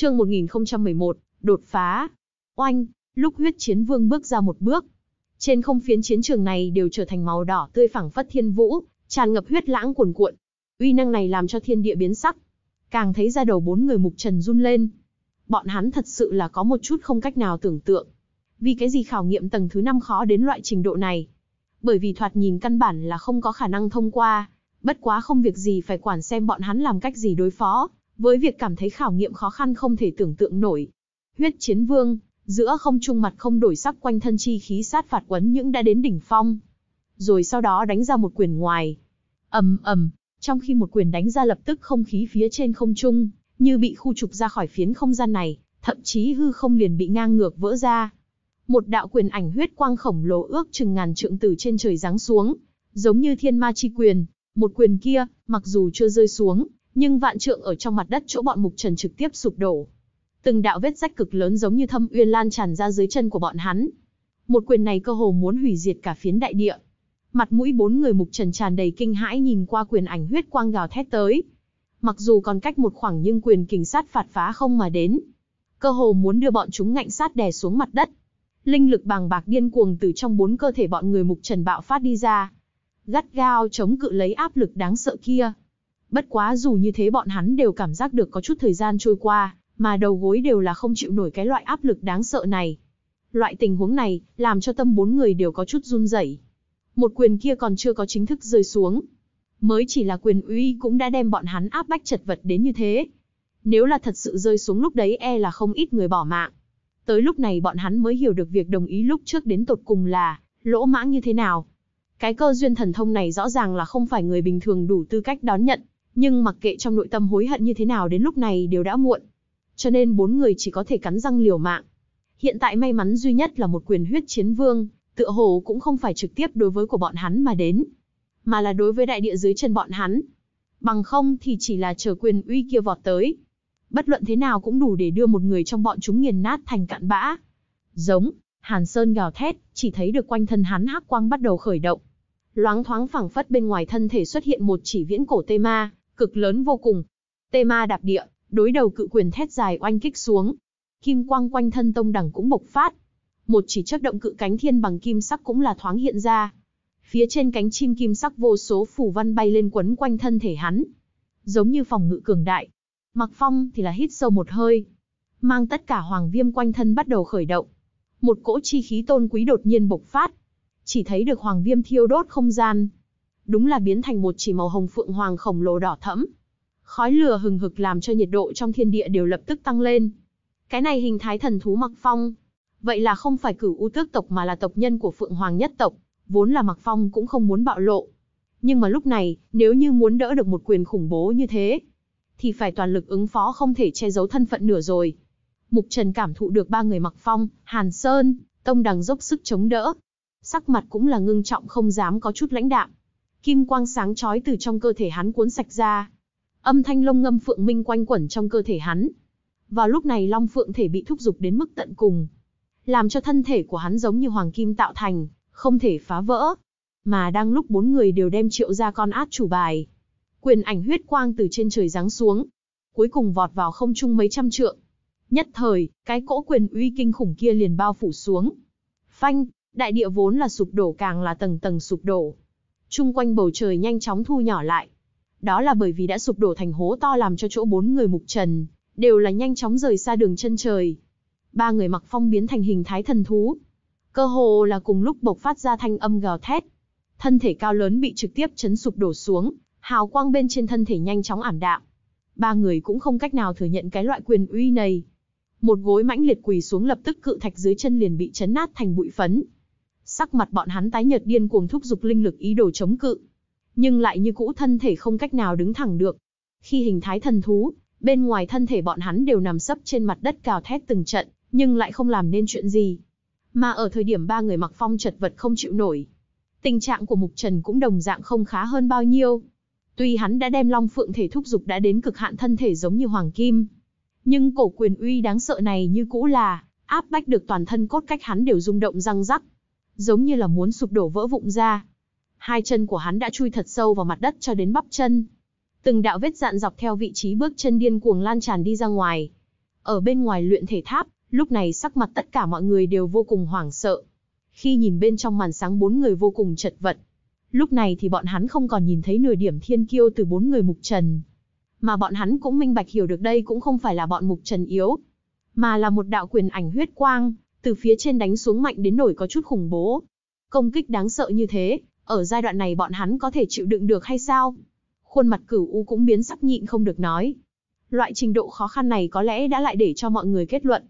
Chương 1011, đột phá. Oanh, lúc huyết chiến vương bước ra một bước. Trên không phiến chiến trường này đều trở thành màu đỏ tươi phẳng phất thiên vũ, tràn ngập huyết lãng cuồn cuộn. Uy năng này làm cho thiên địa biến sắc. Càng thấy ra đầu bốn người mục trần run lên. Bọn hắn thật sự là có một chút không cách nào tưởng tượng. Vì cái gì khảo nghiệm tầng thứ năm khó đến loại trình độ này? Bởi vì thoạt nhìn căn bản là không có khả năng thông qua, bất quá không việc gì phải quản xem bọn hắn làm cách gì đối phó, với việc cảm thấy khảo nghiệm khó khăn không thể tưởng tượng nổi. Huyết chiến vương, giữa không trung mặt không đổi sắc quanh thân chi khí sát phạt quấn những đã đến đỉnh phong. Rồi sau đó đánh ra một quyền ngoài. ầm ầm, trong khi một quyền đánh ra lập tức không khí phía trên không trung, như bị khu trục ra khỏi phiến không gian này, thậm chí hư không liền bị ngang ngược vỡ ra. Một đạo quyền ảnh huyết quang khổng lồ ước chừng ngàn trượng từ trên trời giáng xuống, giống như thiên ma chi quyền, một quyền kia, mặc dù chưa rơi xuống, nhưng vạn trượng ở trong mặt đất chỗ bọn mục trần trực tiếp sụp đổ. Từng đạo vết rách cực lớn giống như thâm uyên lan tràn ra dưới chân của bọn hắn. Một quyền này cơ hồ muốn hủy diệt cả phiến đại địa. Mặt mũi bốn người mục trần tràn đầy kinh hãi nhìn qua quyền ảnh huyết quang gào thét tới. Mặc dù còn cách một khoảng nhưng quyền kình sát phạt phá không mà đến. Cơ hồ muốn đưa bọn chúng ngạnh sát đè xuống mặt đất. Linh lực bàng bạc điên cuồng từ trong bốn cơ thể bọn người mục trần bạo phát đi ra. Gắt gao chống cự lấy áp lực đáng sợ kia. Bất quá dù như thế bọn hắn đều cảm giác được có chút thời gian trôi qua, mà đầu gối đều là không chịu nổi cái loại áp lực đáng sợ này. Loại tình huống này, làm cho tâm bốn người đều có chút run rẩy. Một quyền kia còn chưa có chính thức rơi xuống. Mới chỉ là quyền uy cũng đã đem bọn hắn áp bách chật vật đến như thế. Nếu là thật sự rơi xuống lúc đấy e là không ít người bỏ mạng. Tới lúc này bọn hắn mới hiểu được việc đồng ý lúc trước đến tột cùng là lỗ mãng như thế nào. Cái cơ duyên thần thông này rõ ràng là không phải người bình thường đủ tư cách đón nhận, nhưng mặc kệ trong nội tâm hối hận như thế nào đến lúc này đều đã muộn. Cho nên bốn người chỉ có thể cắn răng liều mạng. Hiện tại may mắn duy nhất là một quyền huyết chiến vương, tựa hồ cũng không phải trực tiếp đối với của bọn hắn mà đến, mà là đối với đại địa dưới chân bọn hắn. Bằng không thì chỉ là chờ quyền uy kia vọt tới. Bất luận thế nào cũng đủ để đưa một người trong bọn chúng nghiền nát thành cạn bã. Giống, Hàn Sơn gào thét, chỉ thấy được quanh thân hắn hắc quang bắt đầu khởi động. Loáng thoáng phẳng phất bên ngoài thân thể xuất hiện một chỉ viễn cổ tê ma, cực lớn vô cùng. Tê ma đạp địa, đối đầu cự quyền thét dài oanh kích xuống. Kim quang quanh thân tông đẳng cũng bộc phát. Một chỉ chấp động cự cánh thiên bằng kim sắc cũng là thoáng hiện ra. Phía trên cánh chim kim sắc vô số phủ văn bay lên quấn quanh thân thể hắn. Giống như phòng ngự cường đại. Mặc phong thì là hít sâu một hơi. Mang tất cả hoàng viêm quanh thân bắt đầu khởi động. Một cỗ chi khí tôn quý đột nhiên bộc phát. Chỉ thấy được hoàng viêm thiêu đốt không gian, đúng là biến thành một chỉ màu hồng phượng hoàng khổng lồ đỏ thẫm. Khói lửa hừng hực làm cho nhiệt độ trong thiên địa đều lập tức tăng lên. Cái này hình thái thần thú Mặc Phong, vậy là không phải cửu u tước tộc mà là tộc nhân của Phượng Hoàng nhất tộc, vốn là Mặc Phong cũng không muốn bạo lộ. Nhưng mà lúc này, nếu như muốn đỡ được một quyền khủng bố như thế, thì phải toàn lực ứng phó không thể che giấu thân phận nửa rồi. Mục Trần cảm thụ được ba người Mặc Phong, Hàn Sơn, Tông Đằng dốc sức chống đỡ. Sắc mặt cũng là ngưng trọng không dám có chút lãnh đạm. Kim quang sáng chói từ trong cơ thể hắn cuốn sạch ra. Âm thanh lông ngâm phượng minh quanh quẩn trong cơ thể hắn. Vào lúc này long phượng thể bị thúc giục đến mức tận cùng. Làm cho thân thể của hắn giống như hoàng kim tạo thành, không thể phá vỡ. Mà đang lúc bốn người đều đem triệu ra con át chủ bài. Quyền ảnh huyết quang từ trên trời giáng xuống. Cuối cùng vọt vào không trung mấy trăm trượng. Nhất thời, cái cỗ quyền uy kinh khủng kia liền bao phủ xuống. Phanh, đại địa vốn là sụp đổ càng là tầng tầng sụp đổ chung quanh bầu trời nhanh chóng thu nhỏ lại. Đó là bởi vì đã sụp đổ thành hố to làm cho chỗ bốn người mục trần, đều là nhanh chóng rời xa đường chân trời. Ba người mặc phong biến thành hình thái thần thú. Cơ hồ là cùng lúc bộc phát ra thanh âm gào thét. Thân thể cao lớn bị trực tiếp chấn sụp đổ xuống, hào quang bên trên thân thể nhanh chóng ảm đạm. Ba người cũng không cách nào thừa nhận cái loại quyền uy này. Một gối mãnh liệt quỳ xuống lập tức cự thạch dưới chân liền bị chấn nát thành bụi phấn, sắc mặt bọn hắn tái nhợt điên cuồng thúc giục linh lực ý đồ chống cự. Nhưng lại như cũ thân thể không cách nào đứng thẳng được. Khi hình thái thần thú, bên ngoài thân thể bọn hắn đều nằm sấp trên mặt đất cào thét từng trận, nhưng lại không làm nên chuyện gì. Mà ở thời điểm ba người mặc phong chật vật không chịu nổi. Tình trạng của Mục Trần cũng đồng dạng không khá hơn bao nhiêu. Tuy hắn đã đem long phượng thể thúc dục đã đến cực hạn thân thể giống như hoàng kim. Nhưng cổ quyền uy đáng sợ này như cũ là, áp bách được toàn thân cốt cách hắn đều rung động răng rắc giống như là muốn sụp đổ vỡ vụn ra. Hai chân của hắn đã chui thật sâu vào mặt đất cho đến bắp chân. Từng đạo vết dạn dọc theo vị trí bước chân điên cuồng lan tràn đi ra ngoài. Ở bên ngoài luyện thể tháp, lúc này sắc mặt tất cả mọi người đều vô cùng hoảng sợ. Khi nhìn bên trong màn sáng bốn người vô cùng chật vật. Lúc này thì bọn hắn không còn nhìn thấy nửa điểm thiên kiêu từ bốn người mục trần. Mà bọn hắn cũng minh bạch hiểu được đây cũng không phải là bọn mục trần yếu, mà là một đạo quyền ảnh huyết quang, từ phía trên đánh xuống mạnh đến nổi có chút khủng bố. Công kích đáng sợ như thế, ở giai đoạn này bọn hắn có thể chịu đựng được hay sao? Khuôn mặt cửu u cũng biến sắc nhịn không được nói. Loại trình độ khó khăn này có lẽ đã lại để cho mọi người kết luận.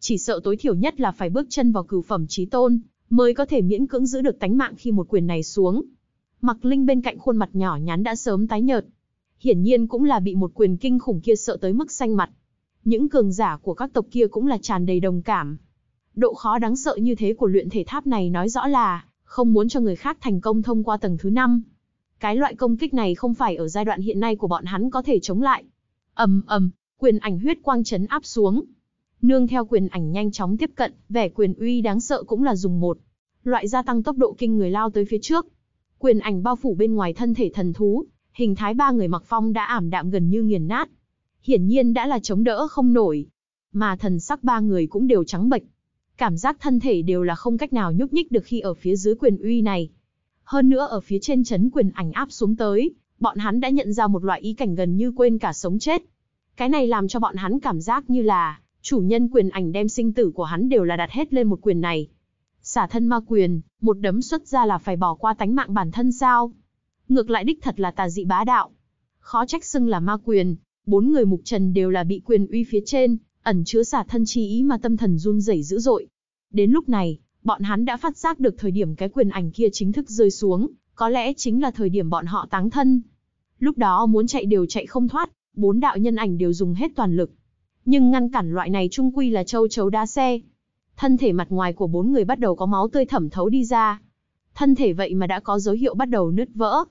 Chỉ sợ tối thiểu nhất là phải bước chân vào cửu phẩm trí tôn, mới có thể miễn cưỡng giữ được tánh mạng khi một quyền này xuống. Mặc Linh bên cạnh khuôn mặt nhỏ nhắn đã sớm tái nhợt. Hiển nhiên cũng là bị một quyền kinh khủng kia sợ tới mức xanh mặt. Những cường giả của các tộc kia cũng là tràn đầy đồng cảm, Độ khó đáng sợ như thế của luyện thể tháp này nói rõ là không muốn cho người khác thành công thông qua tầng thứ năm. Cái loại công kích này không phải ở giai đoạn hiện nay của bọn hắn có thể chống lại. Ầm ầm, quyền ảnh huyết quang chấn áp xuống. Nương theo quyền ảnh nhanh chóng tiếp cận, vẻ quyền uy đáng sợ cũng là dùng một. Loại gia tăng tốc độ kinh người lao tới phía trước. Quyền ảnh bao phủ bên ngoài thân thể thần thú, hình thái ba người mặc phong đã ảm đạm gần như nghiền nát. Hiển nhiên đã là chống đỡ không nổi. Mà thần sắc ba người cũng đều trắng bệch. Cảm giác thân thể đều là không cách nào nhúc nhích được khi ở phía dưới quyền uy này. Hơn nữa ở phía trên chấn quyền ảnh áp xuống tới, bọn hắn đã nhận ra một loại ý cảnh gần như quên cả sống chết. Cái này làm cho bọn hắn cảm giác như là, chủ nhân quyền ảnh đem sinh tử của hắn đều là đặt hết lên một quyền này. Xả thân ma quyền, một đấm xuất ra là phải bỏ qua tánh mạng bản thân sao? Ngược lại đích thật là tà dị bá đạo. Khó trách xưng là ma quyền, bốn người mục trần đều là bị quyền uy phía trên, ẩn chứa xả thân chi ý mà tâm thần run rẩy dữ dội. Đến lúc này, bọn hắn đã phát giác được thời điểm cái quyền ảnh kia chính thức rơi xuống, có lẽ chính là thời điểm bọn họ táng thân. Lúc đó muốn chạy đều chạy không thoát, bốn đạo nhân ảnh đều dùng hết toàn lực. Nhưng ngăn cản loại này trung quy là châu chấu đa xe. Thân thể mặt ngoài của bốn người bắt đầu có máu tươi thẩm thấu đi ra. Thân thể vậy mà đã có dấu hiệu bắt đầu nứt vỡ.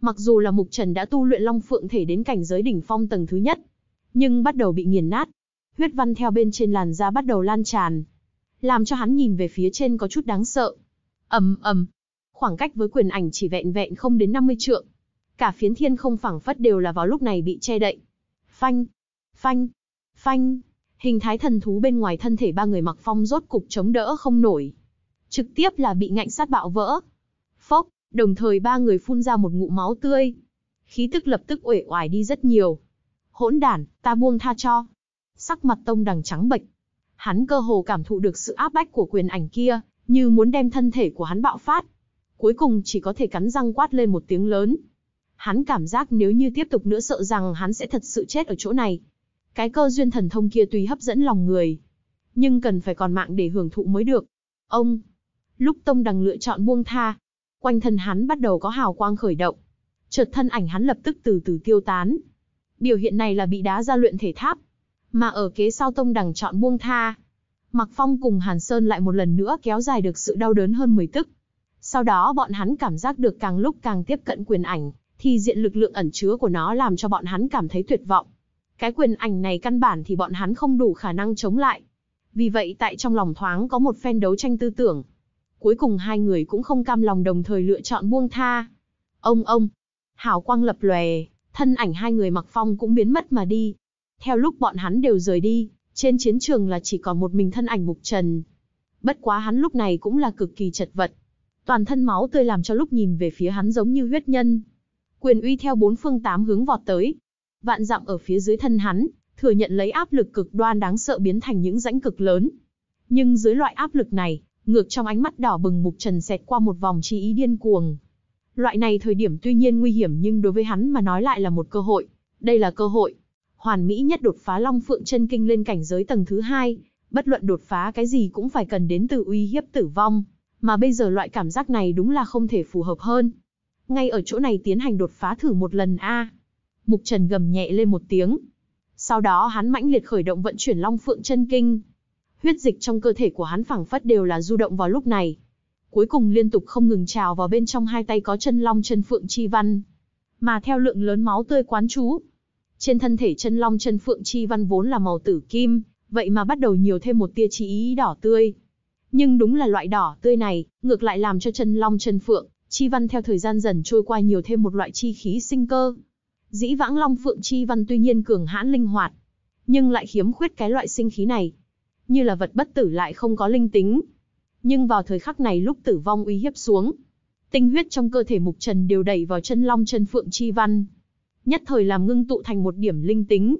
Mặc dù là Mục Trần đã tu luyện Long Phượng thể đến cảnh giới đỉnh phong tầng thứ nhất, nhưng bắt đầu bị nghiền nát, huyết văn theo bên trên làn da bắt đầu lan tràn, làm cho hắn nhìn về phía trên có chút đáng sợ. Ầm ầm, khoảng cách với quyền ảnh chỉ vẹn vẹn không đến 50 trượng. Cả phiến thiên không phẳng phất đều là vào lúc này bị che đậy. Phanh, phanh, phanh, hình thái thần thú bên ngoài thân thể ba người mặc phong rốt cục chống đỡ không nổi. Trực tiếp là bị ngạnh sát bạo vỡ. Phốc, đồng thời ba người phun ra một ngụm máu tươi. Khí tức lập tức uể oải đi rất nhiều. Hỗn đản, ta buông tha cho sắc mặt tông đằng trắng bệch. Hắn cơ hồ cảm thụ được sự áp bách của quyền ảnh kia, như muốn đem thân thể của hắn bạo phát. Cuối cùng chỉ có thể cắn răng quát lên một tiếng lớn. Hắn cảm giác nếu như tiếp tục nữa sợ rằng hắn sẽ thật sự chết ở chỗ này. Cái cơ duyên thần thông kia tuy hấp dẫn lòng người, nhưng cần phải còn mạng để hưởng thụ mới được. Ông, lúc tông đằng lựa chọn buông tha, quanh thân hắn bắt đầu có hào quang khởi động. Chợt thân ảnh hắn lập tức từ từ tiêu tán. Biểu hiện này là bị đá ra luyện thể tháp, mà ở kế sau tông đằng chọn buông tha. Mặc Phong cùng Hàn Sơn lại một lần nữa kéo dài được sự đau đớn hơn 10 tức. Sau đó bọn hắn cảm giác được càng lúc càng tiếp cận quyền ảnh, thì diện lực lượng ẩn chứa của nó làm cho bọn hắn cảm thấy tuyệt vọng. Cái quyền ảnh này căn bản thì bọn hắn không đủ khả năng chống lại. Vì vậy tại trong lòng thoáng có một phen đấu tranh tư tưởng. Cuối cùng hai người cũng không cam lòng đồng thời lựa chọn buông tha. Ông ông, hào quang lập lòe, thân ảnh hai người mặc phong cũng biến mất mà đi, theo lúc bọn hắn đều rời đi, trên chiến trường là chỉ còn một mình thân ảnh mục trần. Bất quá hắn lúc này cũng là cực kỳ chật vật. Toàn thân máu tươi làm cho lúc nhìn về phía hắn giống như huyết nhân. Quyền uy theo bốn phương tám hướng vọt tới. Vạn dặm ở phía dưới thân hắn, thừa nhận lấy áp lực cực đoan đáng sợ biến thành những rãnh cực lớn. Nhưng dưới loại áp lực này, ngược trong ánh mắt đỏ bừng mục trần xẹt qua một vòng chi ý điên cuồng. Loại này thời điểm tuy nhiên nguy hiểm nhưng đối với hắn mà nói lại là một cơ hội. Đây là cơ hội, hoàn mỹ nhất đột phá Long Phượng chân kinh lên cảnh giới tầng thứ hai, bất luận đột phá cái gì cũng phải cần đến từ uy hiếp tử vong, mà bây giờ loại cảm giác này đúng là không thể phù hợp hơn. Ngay ở chỗ này tiến hành đột phá thử một lần a. Mục Trần gầm nhẹ lên một tiếng. Sau đó hắn mãnh liệt khởi động vận chuyển Long Phượng chân kinh. Huyết dịch trong cơ thể của hắn phảng phất đều là du động vào lúc này. Cuối cùng liên tục không ngừng trào vào bên trong hai tay có chân long chân phượng chi văn. Mà theo lượng lớn máu tươi quán chú, trên thân thể chân long chân phượng chi văn vốn là màu tử kim, vậy mà bắt đầu nhiều thêm một tia chi ý đỏ tươi. Nhưng đúng là loại đỏ tươi này, ngược lại làm cho chân long chân phượng, chi văn theo thời gian dần trôi qua nhiều thêm một loại chi khí sinh cơ. Dĩ vãng long phượng chi văn tuy nhiên cường hãn linh hoạt, nhưng lại khiếm khuyết cái loại sinh khí này. Như là vật bất tử lại không có linh tính. Nhưng vào thời khắc này lúc tử vong uy hiếp xuống, tinh huyết trong cơ thể mục trần đều đẩy vào chân long chân phượng chi văn nhất thời làm ngưng tụ thành một điểm linh tính.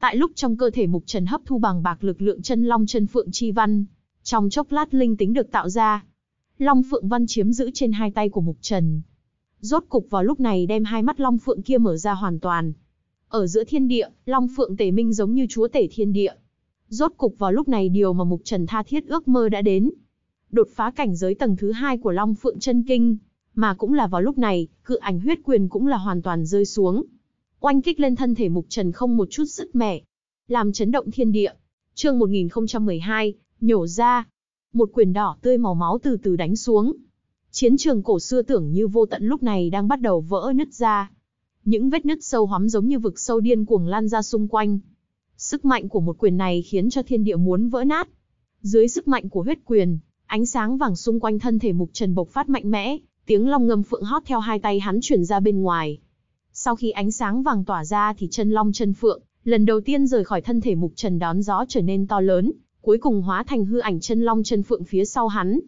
Tại lúc trong cơ thể Mục Trần hấp thu bằng bạc lực lượng chân long chân phượng chi văn, trong chốc lát linh tính được tạo ra. Long phượng văn chiếm giữ trên hai tay của Mục Trần. Rốt cục vào lúc này đem hai mắt long phượng kia mở ra hoàn toàn. Ở giữa thiên địa, long phượng tể minh giống như chúa tể thiên địa. Rốt cục vào lúc này điều mà Mục Trần tha thiết ước mơ đã đến. Đột phá cảnh giới tầng thứ hai của long phượng chân kinh, mà cũng là vào lúc này, cự ảnh huyết quyền cũng là hoàn toàn rơi xuống oanh kích lên thân thể Mục Trần không một chút sức mẻ, làm chấn động thiên địa. Chương 1012, nhổ ra. Một quyền đỏ tươi màu máu từ từ đánh xuống. Chiến trường cổ xưa tưởng như vô tận lúc này đang bắt đầu vỡ nứt ra. Những vết nứt sâu hóm giống như vực sâu điên cuồng lan ra xung quanh. Sức mạnh của một quyền này khiến cho thiên địa muốn vỡ nát. Dưới sức mạnh của huyết quyền, ánh sáng vàng xung quanh thân thể Mục Trần bộc phát mạnh mẽ, tiếng long ngâm phượng hót theo hai tay hắn chuyển ra bên ngoài, sau khi ánh sáng vàng tỏa ra thì chân long chân phượng, lần đầu tiên rời khỏi thân thể mục trần đón gió trở nên to lớn, cuối cùng hóa thành hư ảnh chân long chân phượng phía sau hắn.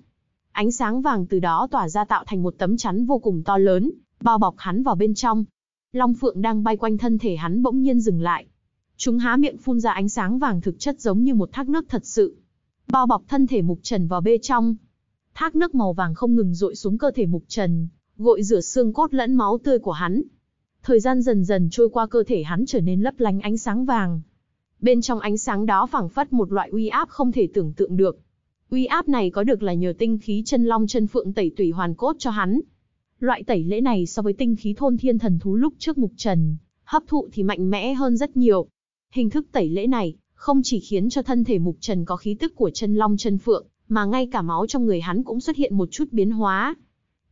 Ánh sáng vàng từ đó tỏa ra tạo thành một tấm chắn vô cùng to lớn, bao bọc hắn vào bên trong. Long phượng đang bay quanh thân thể hắn bỗng nhiên dừng lại. Chúng há miệng phun ra ánh sáng vàng thực chất giống như một thác nước thật sự. Bao bọc thân thể mục trần vào bê trong. Thác nước màu vàng không ngừng rội xuống cơ thể mục trần, gội rửa xương cốt lẫn máu tươi của hắn, Thời gian dần dần trôi qua cơ thể hắn trở nên lấp lánh ánh sáng vàng. Bên trong ánh sáng đó phảng phất một loại uy áp không thể tưởng tượng được. Uy áp này có được là nhờ tinh khí chân long chân phượng tẩy tủy hoàn cốt cho hắn. Loại tẩy lễ này so với tinh khí thôn thiên thần thú lúc trước mục trần, hấp thụ thì mạnh mẽ hơn rất nhiều. Hình thức tẩy lễ này không chỉ khiến cho thân thể mục trần có khí tức của chân long chân phượng, mà ngay cả máu trong người hắn cũng xuất hiện một chút biến hóa,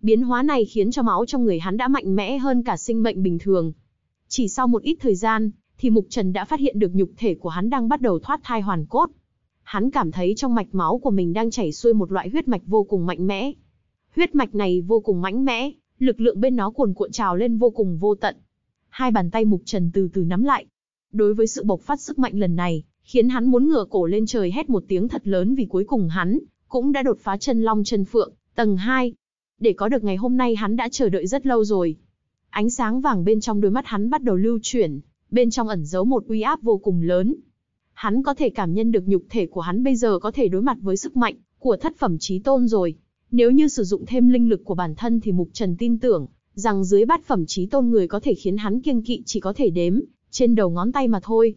Biến hóa này khiến cho máu trong người hắn đã mạnh mẽ hơn cả sinh mệnh bình thường. Chỉ sau một ít thời gian, thì Mục Trần đã phát hiện được nhục thể của hắn đang bắt đầu thoát thai hoàn cốt. Hắn cảm thấy trong mạch máu của mình đang chảy xuôi một loại huyết mạch vô cùng mạnh mẽ. Huyết mạch này vô cùng mạnh mẽ, lực lượng bên nó cuồn cuộn trào lên vô cùng vô tận. Hai bàn tay Mục Trần từ từ nắm lại. Đối với sự bộc phát sức mạnh lần này, khiến hắn muốn ngửa cổ lên trời hét một tiếng thật lớn vì cuối cùng hắn cũng đã đột phá chân long chân phượng, tầng 2 để có được ngày hôm nay hắn đã chờ đợi rất lâu rồi. Ánh sáng vàng bên trong đôi mắt hắn bắt đầu lưu chuyển, bên trong ẩn giấu một uy áp vô cùng lớn. Hắn có thể cảm nhận được nhục thể của hắn bây giờ có thể đối mặt với sức mạnh của thất phẩm chí tôn rồi. Nếu như sử dụng thêm linh lực của bản thân thì Mục Trần tin tưởng rằng dưới bát phẩm chí tôn người có thể khiến hắn kiêng kỵ chỉ có thể đếm trên đầu ngón tay mà thôi.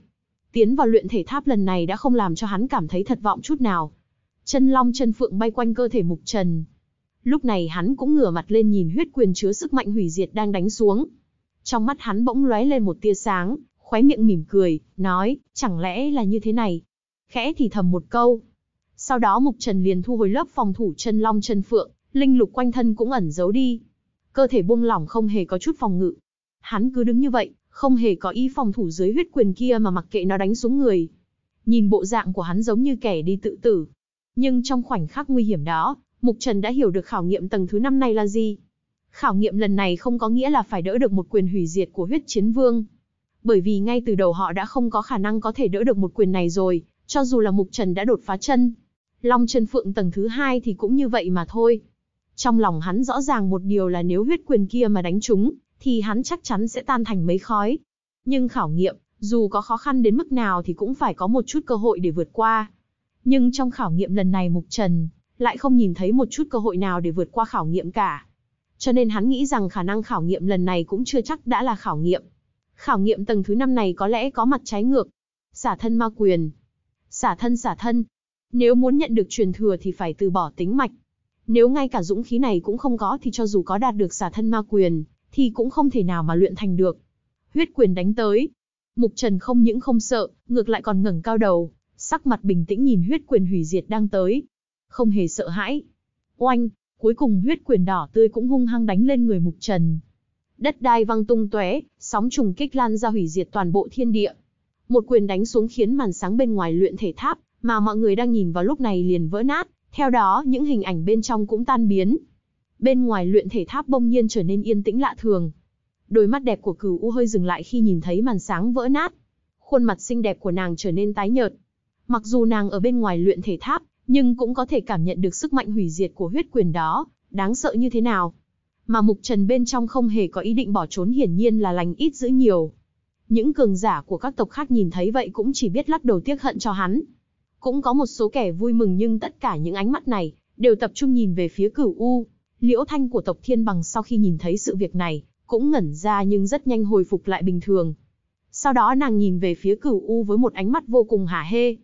Tiến vào luyện thể tháp lần này đã không làm cho hắn cảm thấy thất vọng chút nào. Chân long chân phượng bay quanh cơ thể Mục Trần, Lúc này hắn cũng ngửa mặt lên nhìn huyết quyền chứa sức mạnh hủy diệt đang đánh xuống. Trong mắt hắn bỗng lóe lên một tia sáng, khóe miệng mỉm cười, nói, chẳng lẽ là như thế này? Khẽ thì thầm một câu. Sau đó Mục Trần liền thu hồi lớp phòng thủ chân long chân phượng, linh lục quanh thân cũng ẩn giấu đi. Cơ thể buông lỏng không hề có chút phòng ngự. Hắn cứ đứng như vậy, không hề có ý phòng thủ dưới huyết quyền kia mà mặc kệ nó đánh xuống người. Nhìn bộ dạng của hắn giống như kẻ đi tự tử. Nhưng trong khoảnh khắc nguy hiểm đó, Mục Trần đã hiểu được khảo nghiệm tầng thứ 5 này là gì. Khảo nghiệm lần này không có nghĩa là phải đỡ được một quyền hủy diệt của huyết chiến vương. Bởi vì ngay từ đầu họ đã không có khả năng có thể đỡ được một quyền này rồi, cho dù là Mục Trần đã đột phá chân. Long chân phượng tầng thứ hai thì cũng như vậy mà thôi. Trong lòng hắn rõ ràng một điều là nếu huyết quyền kia mà đánh chúng, thì hắn chắc chắn sẽ tan thành mấy khói. Nhưng khảo nghiệm, dù có khó khăn đến mức nào thì cũng phải có một chút cơ hội để vượt qua. Nhưng trong khảo nghiệm lần này Mục Trần lại không nhìn thấy một chút cơ hội nào để vượt qua khảo nghiệm cả. Cho nên hắn nghĩ rằng khả năng khảo nghiệm lần này cũng chưa chắc đã là khảo nghiệm. Khảo nghiệm tầng thứ năm này có lẽ có mặt trái ngược. Xả thân ma quyền. Xả thân xả thân. Nếu muốn nhận được truyền thừa thì phải từ bỏ tính mạch. Nếu ngay cả dũng khí này cũng không có thì cho dù có đạt được xả thân ma quyền, thì cũng không thể nào mà luyện thành được. Huyết quyền đánh tới. Mục Trần không những không sợ, ngược lại còn ngẩng cao đầu, sắc mặt bình tĩnh nhìn huyết quyền hủy diệt đang tới, không hề sợ hãi. Oanh, cuối cùng huyết quyền đỏ tươi cũng hung hăng đánh lên người Mục Trần. Đất đai văng tung tóe, sóng trùng kích lan ra hủy diệt toàn bộ thiên địa. Một quyền đánh xuống khiến màn sáng bên ngoài luyện thể tháp mà mọi người đang nhìn vào lúc này liền vỡ nát, theo đó những hình ảnh bên trong cũng tan biến. Bên ngoài luyện thể tháp bỗng nhiên trở nên yên tĩnh lạ thường. Đôi mắt đẹp của Cửu U hơi dừng lại khi nhìn thấy màn sáng vỡ nát. Khuôn mặt xinh đẹp của nàng trở nên tái nhợt. Mặc dù nàng ở bên ngoài luyện thể tháp, nhưng cũng có thể cảm nhận được sức mạnh hủy diệt của huyết quyền đó, đáng sợ như thế nào. Mà Mục Trần bên trong không hề có ý định bỏ trốn hiển nhiên là lành ít giữ nhiều. Những cường giả của các tộc khác nhìn thấy vậy cũng chỉ biết lắc đầu tiếc hận cho hắn. Cũng có một số kẻ vui mừng nhưng tất cả những ánh mắt này đều tập trung nhìn về phía cửu U. Liễu Thanh của tộc Thiên Bằng sau khi nhìn thấy sự việc này, cũng ngẩn ra nhưng rất nhanh hồi phục lại bình thường. Sau đó nàng nhìn về phía cửu U với một ánh mắt vô cùng hả hê.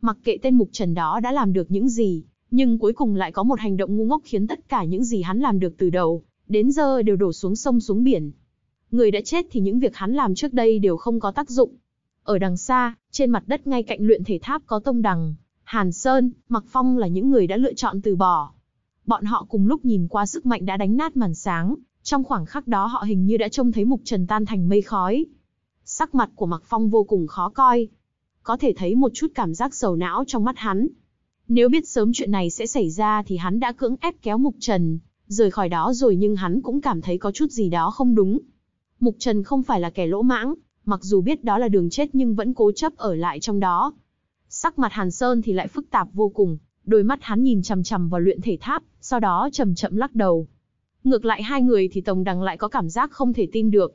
Mặc kệ tên mục trần đó đã làm được những gì, nhưng cuối cùng lại có một hành động ngu ngốc khiến tất cả những gì hắn làm được từ đầu, đến giờ đều đổ xuống sông xuống biển. Người đã chết thì những việc hắn làm trước đây đều không có tác dụng. Ở đằng xa, trên mặt đất ngay cạnh luyện thể tháp có tông đằng, Hàn Sơn, Mặc Phong là những người đã lựa chọn từ bỏ. Bọn họ cùng lúc nhìn qua sức mạnh đã đánh nát màn sáng, trong khoảng khắc đó họ hình như đã trông thấy mục trần tan thành mây khói. Sắc mặt của Mặc Phong vô cùng khó coi, có thể thấy một chút cảm giác sầu não trong mắt hắn. Nếu biết sớm chuyện này sẽ xảy ra thì hắn đã cưỡng ép kéo Mục Trần, rời khỏi đó rồi nhưng hắn cũng cảm thấy có chút gì đó không đúng. Mục Trần không phải là kẻ lỗ mãng, mặc dù biết đó là đường chết nhưng vẫn cố chấp ở lại trong đó. Sắc mặt Hàn Sơn thì lại phức tạp vô cùng, đôi mắt hắn nhìn chằm chằm vào luyện thể tháp, sau đó chậm chậm lắc đầu. Ngược lại hai người thì Tổng Đằng lại có cảm giác không thể tin được.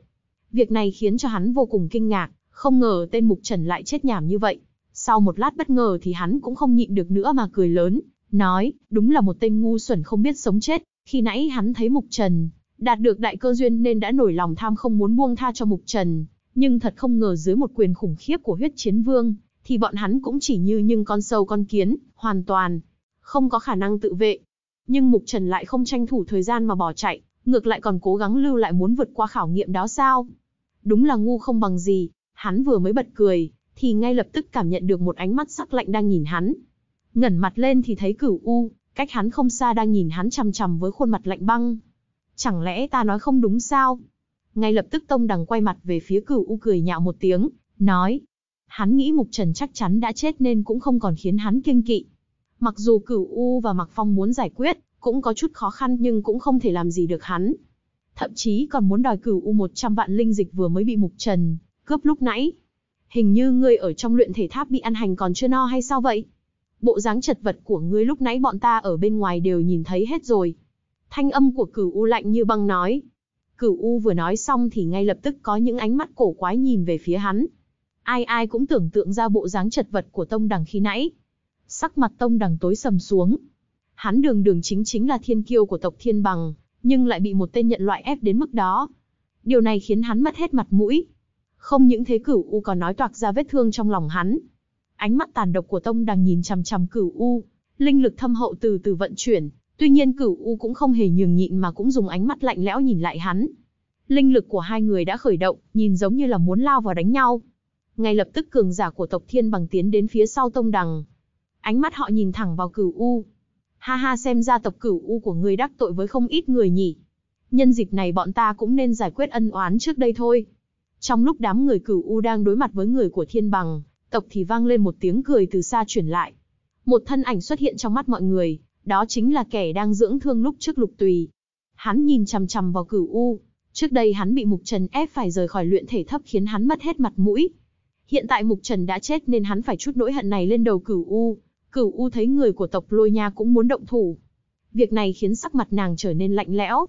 Việc này khiến cho hắn vô cùng kinh ngạc, không ngờ tên Mục Trần lại chết nhảm như vậy. Sau một lát bất ngờ thì hắn cũng không nhịn được nữa mà cười lớn, nói, đúng là một tên ngu xuẩn không biết sống chết. Khi nãy hắn thấy Mục Trần, đạt được đại cơ duyên nên đã nổi lòng tham không muốn buông tha cho Mục Trần. Nhưng thật không ngờ dưới một quyền khủng khiếp của huyết chiến vương, thì bọn hắn cũng chỉ như những con sâu con kiến, hoàn toàn không có khả năng tự vệ. Nhưng Mục Trần lại không tranh thủ thời gian mà bỏ chạy, ngược lại còn cố gắng lưu lại muốn vượt qua khảo nghiệm đó sao? Đúng là ngu không bằng gì, Hắn vừa mới bật cười, thì ngay lập tức cảm nhận được một ánh mắt sắc lạnh đang nhìn hắn. Ngẩn mặt lên thì thấy cửu U, cách hắn không xa đang nhìn hắn chằm chằm với khuôn mặt lạnh băng. Chẳng lẽ ta nói không đúng sao? Ngay lập tức Tông Đằng quay mặt về phía cửu U cười nhạo một tiếng, nói. Hắn nghĩ Mục Trần chắc chắn đã chết nên cũng không còn khiến hắn kiêng kỵ. Mặc dù cửu U và Mạc Phong muốn giải quyết, cũng có chút khó khăn nhưng cũng không thể làm gì được hắn. Thậm chí còn muốn đòi cửu U 100 vạn linh dịch vừa mới bị Mục Trần cướp lúc nãy. Hình như ngươi ở trong luyện thể tháp bị ăn hành còn chưa no hay sao vậy? Bộ dáng chật vật của ngươi lúc nãy bọn ta ở bên ngoài đều nhìn thấy hết rồi. Thanh âm của cửu U lạnh như băng nói. Cửu U vừa nói xong thì ngay lập tức có những ánh mắt cổ quái nhìn về phía hắn. Ai ai cũng tưởng tượng ra bộ dáng chật vật của Tông Đằng khi nãy. Sắc mặt Tông Đằng tối sầm xuống. Hắn đường đường chính chính là thiên kiêu của tộc Thiên Bằng, nhưng lại bị một tên nhận loại ép đến mức đó. Điều này khiến hắn mất hết mặt mũi, không những thế cửu U còn nói toạc ra vết thương trong lòng hắn. Ánh mắt tàn độc của Tông Đằng nhìn chằm chằm cửu U, linh lực thâm hậu từ từ vận chuyển, tuy nhiên cửu U cũng không hề nhường nhịn mà cũng dùng ánh mắt lạnh lẽo nhìn lại hắn. Linh lực của hai người đã khởi động, nhìn giống như là muốn lao vào đánh nhau. Ngay lập tức cường giả của tộc Thiên Bằng tiến đến phía sau Tông Đằng. Ánh mắt họ nhìn thẳng vào cửu U. Ha ha xem ra tộc cửu U của ngươi đắc tội với không ít người nhỉ. Nhân dịp này bọn ta cũng nên giải quyết ân oán trước đây thôi. Trong lúc đám người cửu U đang đối mặt với người của thiên bằng, tộc thì vang lên một tiếng cười từ xa chuyển lại. Một thân ảnh xuất hiện trong mắt mọi người, đó chính là kẻ đang dưỡng thương lúc trước lục tùy. Hắn nhìn chằm chằm vào cửu U, trước đây hắn bị Mục Trần ép phải rời khỏi luyện thể thấp khiến hắn mất hết mặt mũi. Hiện tại Mục Trần đã chết nên hắn phải chút nỗi hận này lên đầu cửu U. Cửu U thấy người của tộc lôi nha cũng muốn động thủ. Việc này khiến sắc mặt nàng trở nên lạnh lẽo.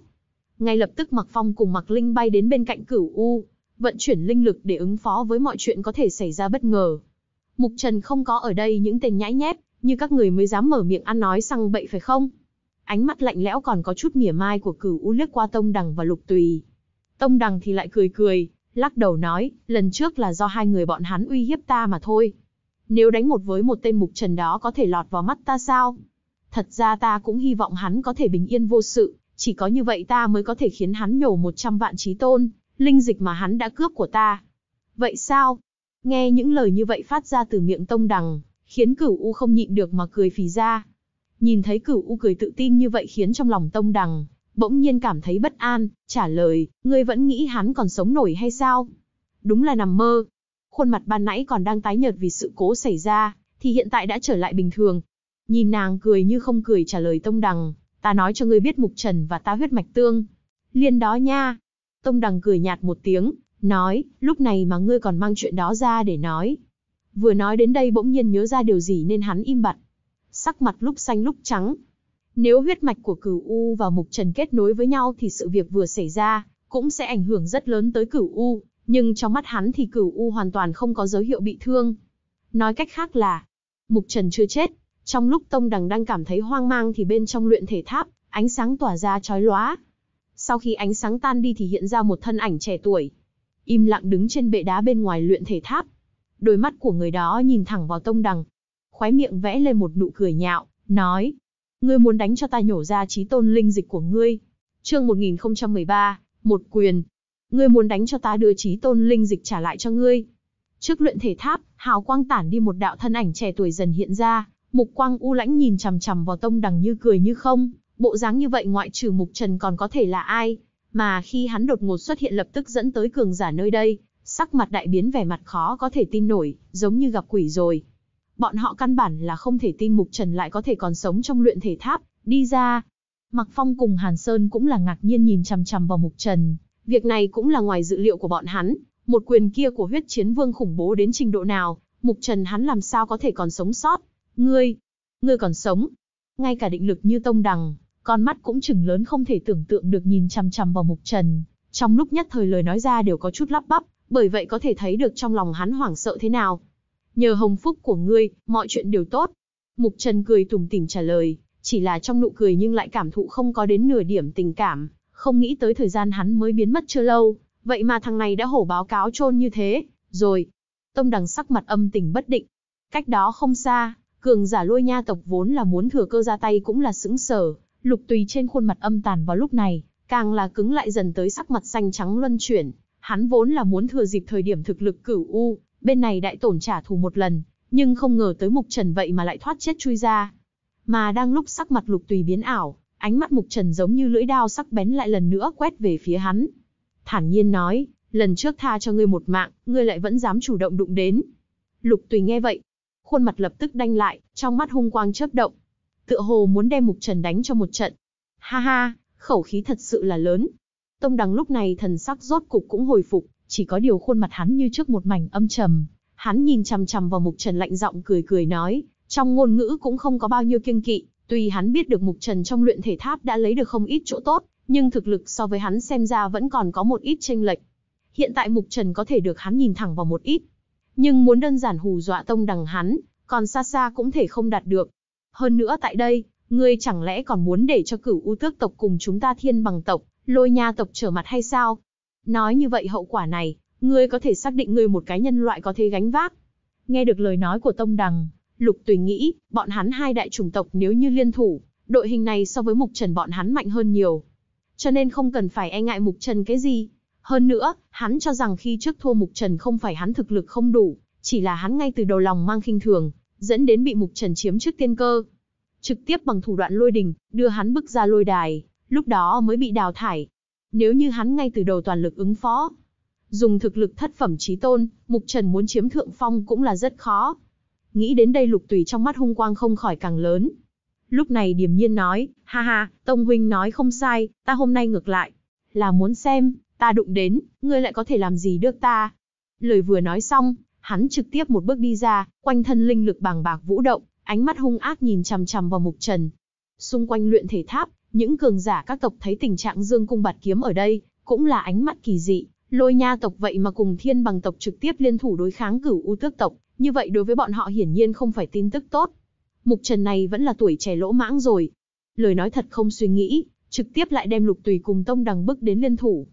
Ngay lập tức Mạc Phong cùng Mạc Linh bay đến bên cạnh cửu U, vận chuyển linh lực để ứng phó với mọi chuyện có thể xảy ra bất ngờ. Mục Trần không có ở đây những tên nhãi nhép, như các người mới dám mở miệng ăn nói sang bậy phải không? Ánh mắt lạnh lẽo còn có chút mỉa mai của cửu u liếc qua Tông Đằng và Lục Tùy. Tông Đằng thì lại cười cười, lắc đầu nói, lần trước là do hai người bọn hắn uy hiếp ta mà thôi. Nếu đánh một với một tên mục trần đó có thể lọt vào mắt ta sao? Thật ra ta cũng hy vọng hắn có thể bình yên vô sự, chỉ có như vậy ta mới có thể khiến hắn nhổ 100 vạn trí tôn, linh dịch mà hắn đã cướp của ta. Vậy sao? Nghe những lời như vậy phát ra từ miệng Tông Đằng, khiến Cửu U không nhịn được mà cười phì ra. Nhìn thấy Cửu U cười tự tin như vậy khiến trong lòng Tông Đằng bỗng nhiên cảm thấy bất an, trả lời, ngươi vẫn nghĩ hắn còn sống nổi hay sao? Đúng là nằm mơ. Khuôn mặt ban nãy còn đang tái nhợt vì sự cố xảy ra, thì hiện tại đã trở lại bình thường. Nhìn nàng cười như không cười trả lời Tông Đằng, ta nói cho ngươi biết Mục Trần và ta huyết mạch tương. Liên đó nha, Tông Đằng cười nhạt một tiếng, nói, lúc này mà ngươi còn mang chuyện đó ra để nói. Vừa nói đến đây bỗng nhiên nhớ ra điều gì nên hắn im bặt. Sắc mặt lúc xanh lúc trắng. Nếu huyết mạch của cửu U và Mục Trần kết nối với nhau thì sự việc vừa xảy ra, cũng sẽ ảnh hưởng rất lớn tới cửu U. Nhưng trong mắt hắn thì cửu U hoàn toàn không có dấu hiệu bị thương. Nói cách khác là, Mục Trần chưa chết. Trong lúc Tông Đằng đang cảm thấy hoang mang thì bên trong luyện thể tháp, ánh sáng tỏa ra chói lóa, sau khi ánh sáng tan đi thì hiện ra một thân ảnh trẻ tuổi. Im lặng đứng trên bệ đá bên ngoài luyện thể tháp. Đôi mắt của người đó nhìn thẳng vào tông đằng. Khóe miệng vẽ lên một nụ cười nhạo, nói. Ngươi muốn đánh cho ta nhổ ra trí tôn linh dịch của ngươi. chương 1013, một quyền. Ngươi muốn đánh cho ta đưa trí tôn linh dịch trả lại cho ngươi. Trước luyện thể tháp, hào quang tản đi một đạo thân ảnh trẻ tuổi dần hiện ra, mục quang u lãnh nhìn chằm chằm vào tông đằng như cười như không, bộ dáng như vậy ngoại trừ Mục Trần còn có thể là ai, mà khi hắn đột ngột xuất hiện lập tức dẫn tới cường giả nơi đây, sắc mặt đại biến vẻ mặt khó có thể tin nổi, giống như gặp quỷ rồi. Bọn họ căn bản là không thể tin Mục Trần lại có thể còn sống trong luyện thể tháp, đi ra. Mặc Phong cùng Hàn Sơn cũng là ngạc nhiên nhìn chằm chằm vào Mục Trần, việc này cũng là ngoài dự liệu của bọn hắn, một quyền kia của huyết chiến vương khủng bố đến trình độ nào, Mục Trần hắn làm sao có thể còn sống sót. Ngươi, ngươi còn sống. Ngay cả định lực như Tông Đằng, con mắt cũng chừng lớn không thể tưởng tượng được nhìn chằm chằm vào Mục Trần, trong lúc nhất thời lời nói ra đều có chút lắp bắp, bởi vậy có thể thấy được trong lòng hắn hoảng sợ thế nào. Nhờ hồng phúc của ngươi, mọi chuyện đều tốt. Mục Trần cười tủm tỉm trả lời, chỉ là trong nụ cười nhưng lại cảm thụ không có đến nửa điểm tình cảm, không nghĩ tới thời gian hắn mới biến mất chưa lâu, vậy mà thằng này đã hổ báo cáo trôn như thế, rồi. Tông đằng sắc mặt âm tình bất định. Cách đó không xa, cường giả lôi nha tộc vốn là muốn thừa cơ ra tay cũng là sững sờ, Lục Tùy trên khuôn mặt âm tàn vào lúc này, càng là cứng lại dần tới sắc mặt xanh trắng luân chuyển, hắn vốn là muốn thừa dịp thời điểm thực lực cửu u, bên này đại tổn trả thù một lần, nhưng không ngờ tới Mục Trần vậy mà lại thoát chết chui ra. Mà đang lúc sắc mặt Lục Tùy biến ảo, ánh mắt Mục Trần giống như lưỡi dao sắc bén lại lần nữa quét về phía hắn. Thản nhiên nói, lần trước tha cho ngươi một mạng, ngươi lại vẫn dám chủ động đụng đến. Lục Tùy nghe vậy, khuôn mặt lập tức đanh lại, trong mắt hung quang chớp động, tựa hồ muốn đem Mục Trần đánh cho một trận. Ha ha, khẩu khí thật sự là lớn. Tông đằng lúc này thần sắc rốt cục cũng hồi phục, chỉ có điều khuôn mặt hắn như trước một mảnh âm trầm. Hắn nhìn chằm chằm vào Mục Trần lạnh giọng cười cười nói, trong ngôn ngữ cũng không có bao nhiêu kiêng kỵ, tuy hắn biết được Mục Trần trong luyện thể tháp đã lấy được không ít chỗ tốt, nhưng thực lực so với hắn xem ra vẫn còn có một ít chênh lệch. Hiện tại Mục Trần có thể được hắn nhìn thẳng vào một ít, nhưng muốn đơn giản hù dọa tông đằng hắn, còn xa xa cũng thể không đạt được. Hơn nữa tại đây, ngươi chẳng lẽ còn muốn để cho cửu u tước tộc cùng chúng ta thiên bằng tộc, lôi nha tộc trở mặt hay sao? Nói như vậy hậu quả này, ngươi có thể xác định ngươi một cái nhân loại có thể gánh vác. Nghe được lời nói của Tông Đằng, Lục Tùy nghĩ, bọn hắn hai đại chủng tộc nếu như liên thủ, đội hình này so với Mục Trần bọn hắn mạnh hơn nhiều. Cho nên không cần phải e ngại Mục Trần cái gì. Hơn nữa, hắn cho rằng khi trước thua Mục Trần không phải hắn thực lực không đủ, chỉ là hắn ngay từ đầu lòng mang khinh thường, dẫn đến bị Mục Trần chiếm trước tiên cơ. Trực tiếp bằng thủ đoạn lôi đình, đưa hắn bức ra lôi đài, lúc đó mới bị đào thải. Nếu như hắn ngay từ đầu toàn lực ứng phó, dùng thực lực thất phẩm trí tôn, Mục Trần muốn chiếm thượng phong cũng là rất khó. Nghĩ đến đây lục tùy trong mắt hung quang không khỏi càng lớn. Lúc này điềm nhiên nói, ha ha, Tông Huynh nói không sai, ta hôm nay ngược lại. Là muốn xem, ta đụng đến, ngươi lại có thể làm gì được ta. Lời vừa nói xong, Hắn trực tiếp một bước đi ra, quanh thân linh lực bàng bạc vũ động, ánh mắt hung ác nhìn chằm chằm vào Mục Trần. Xung quanh luyện thể tháp, những cường giả các tộc thấy tình trạng Dương cung bạt kiếm ở đây, cũng là ánh mắt kỳ dị, Lôi Nha tộc vậy mà cùng Thiên Bằng tộc trực tiếp liên thủ đối kháng Cửu U Tước tộc, như vậy đối với bọn họ hiển nhiên không phải tin tức tốt. Mục Trần này vẫn là tuổi trẻ lỗ mãng rồi. Lời nói thật không suy nghĩ, trực tiếp lại đem Lục Tùy cùng Tông Đằng bức đến liên thủ,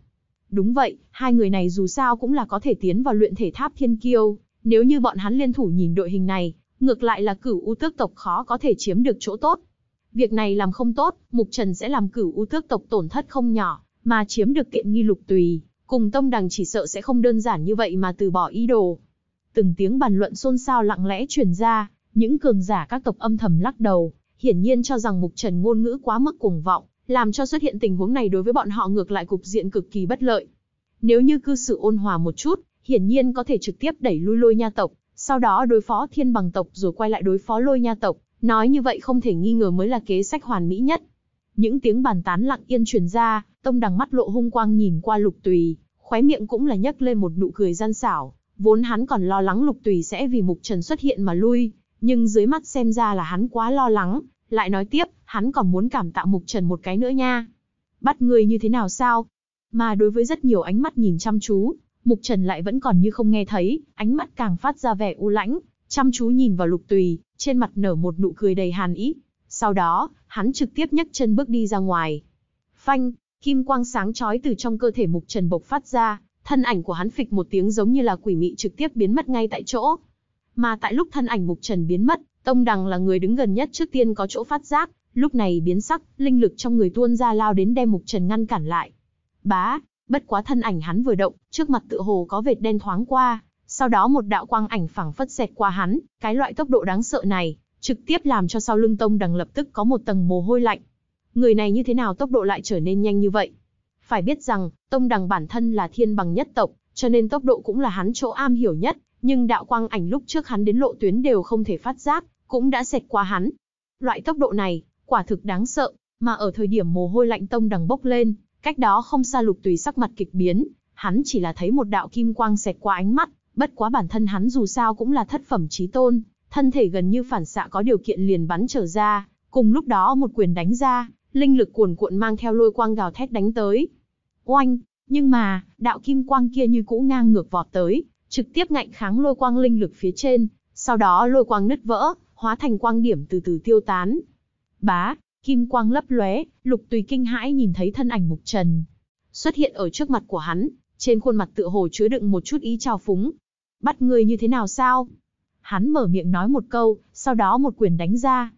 Đúng vậy, hai người này dù sao cũng là có thể tiến vào luyện thể tháp thiên kiêu, nếu như bọn hắn liên thủ nhìn đội hình này, ngược lại là cửu u tước tộc khó có thể chiếm được chỗ tốt. Việc này làm không tốt, Mục Trần sẽ làm cửu u tước tộc tổn thất không nhỏ, mà chiếm được kiện nghi lục tùy, cùng tông đằng chỉ sợ sẽ không đơn giản như vậy mà từ bỏ ý đồ. Từng tiếng bàn luận xôn xao lặng lẽ truyền ra, những cường giả các tộc âm thầm lắc đầu, hiển nhiên cho rằng Mục Trần ngôn ngữ quá mức cuồng vọng, làm cho xuất hiện tình huống này đối với bọn họ ngược lại cục diện cực kỳ bất lợi. Nếu như cư xử ôn hòa một chút, hiển nhiên có thể trực tiếp đẩy lui lôi nha tộc, sau đó đối phó thiên bằng tộc rồi quay lại đối phó lôi nha tộc, nói như vậy không thể nghi ngờ mới là kế sách hoàn mỹ nhất. Những tiếng bàn tán lặng yên truyền ra, tông đằng mắt lộ hung quang nhìn qua lục tùy, khóe miệng cũng là nhấc lên một nụ cười gian xảo, vốn hắn còn lo lắng lục tùy sẽ vì mục trần xuất hiện mà lui, nhưng dưới mắt xem ra là hắn quá lo lắng, lại nói tiếp, hắn còn muốn cảm tạ Mục Trần một cái nữa nha. Bắt người như thế nào sao? Mà đối với rất nhiều ánh mắt nhìn chăm chú, Mục Trần lại vẫn còn như không nghe thấy, ánh mắt càng phát ra vẻ u lãnh, chăm chú nhìn vào lục tùy, trên mặt nở một nụ cười đầy hàn ý. Sau đó, hắn trực tiếp nhấc chân bước đi ra ngoài. Phanh, kim quang sáng chói từ trong cơ thể Mục Trần bộc phát ra, thân ảnh của hắn phịch một tiếng giống như là quỷ mị trực tiếp biến mất ngay tại chỗ. Mà tại lúc thân ảnh Mục Trần biến mất, Tông Đằng là người đứng gần nhất trước tiên có chỗ phát giác, lúc này biến sắc, linh lực trong người tuôn ra lao đến đem Mục Trần ngăn cản lại. Bá, bất quá thân ảnh hắn vừa động, trước mặt tựa hồ có vệt đen thoáng qua, sau đó một đạo quang ảnh phẳng phất xẹt qua hắn, cái loại tốc độ đáng sợ này, trực tiếp làm cho sau lưng Tông Đằng lập tức có một tầng mồ hôi lạnh. Người này như thế nào tốc độ lại trở nên nhanh như vậy? Phải biết rằng, Tông Đằng bản thân là thiên bằng nhất tộc, cho nên tốc độ cũng là hắn chỗ am hiểu nhất, nhưng đạo quang ảnh lúc trước hắn đến lộ tuyến đều không thể phát giác, cũng đã xẹt qua hắn. Loại tốc độ này, quả thực đáng sợ, mà ở thời điểm mồ hôi lạnh tông đằng bốc lên, cách đó không xa lục tùy sắc mặt kịch biến, hắn chỉ là thấy một đạo kim quang xẹt qua ánh mắt, bất quá bản thân hắn dù sao cũng là thất phẩm trí tôn, thân thể gần như phản xạ có điều kiện liền bắn trở ra, cùng lúc đó một quyền đánh ra, linh lực cuồn cuộn mang theo lôi quang gào thét đánh tới. Oanh, nhưng mà, đạo kim quang kia như cũ ngang ngược vọt tới, trực tiếp ngạnh kháng lôi quang linh lực phía trên, sau đó lôi quang nứt vỡ, hóa thành quang điểm từ từ tiêu tán. Bá, kim quang lấp lóe, Lục Tùy kinh hãi nhìn thấy thân ảnh Mục Trần xuất hiện ở trước mặt của hắn, trên khuôn mặt tựa hồ chứa đựng một chút ý trào phúng. Bắt người như thế nào sao? Hắn mở miệng nói một câu, sau đó một quyền đánh ra.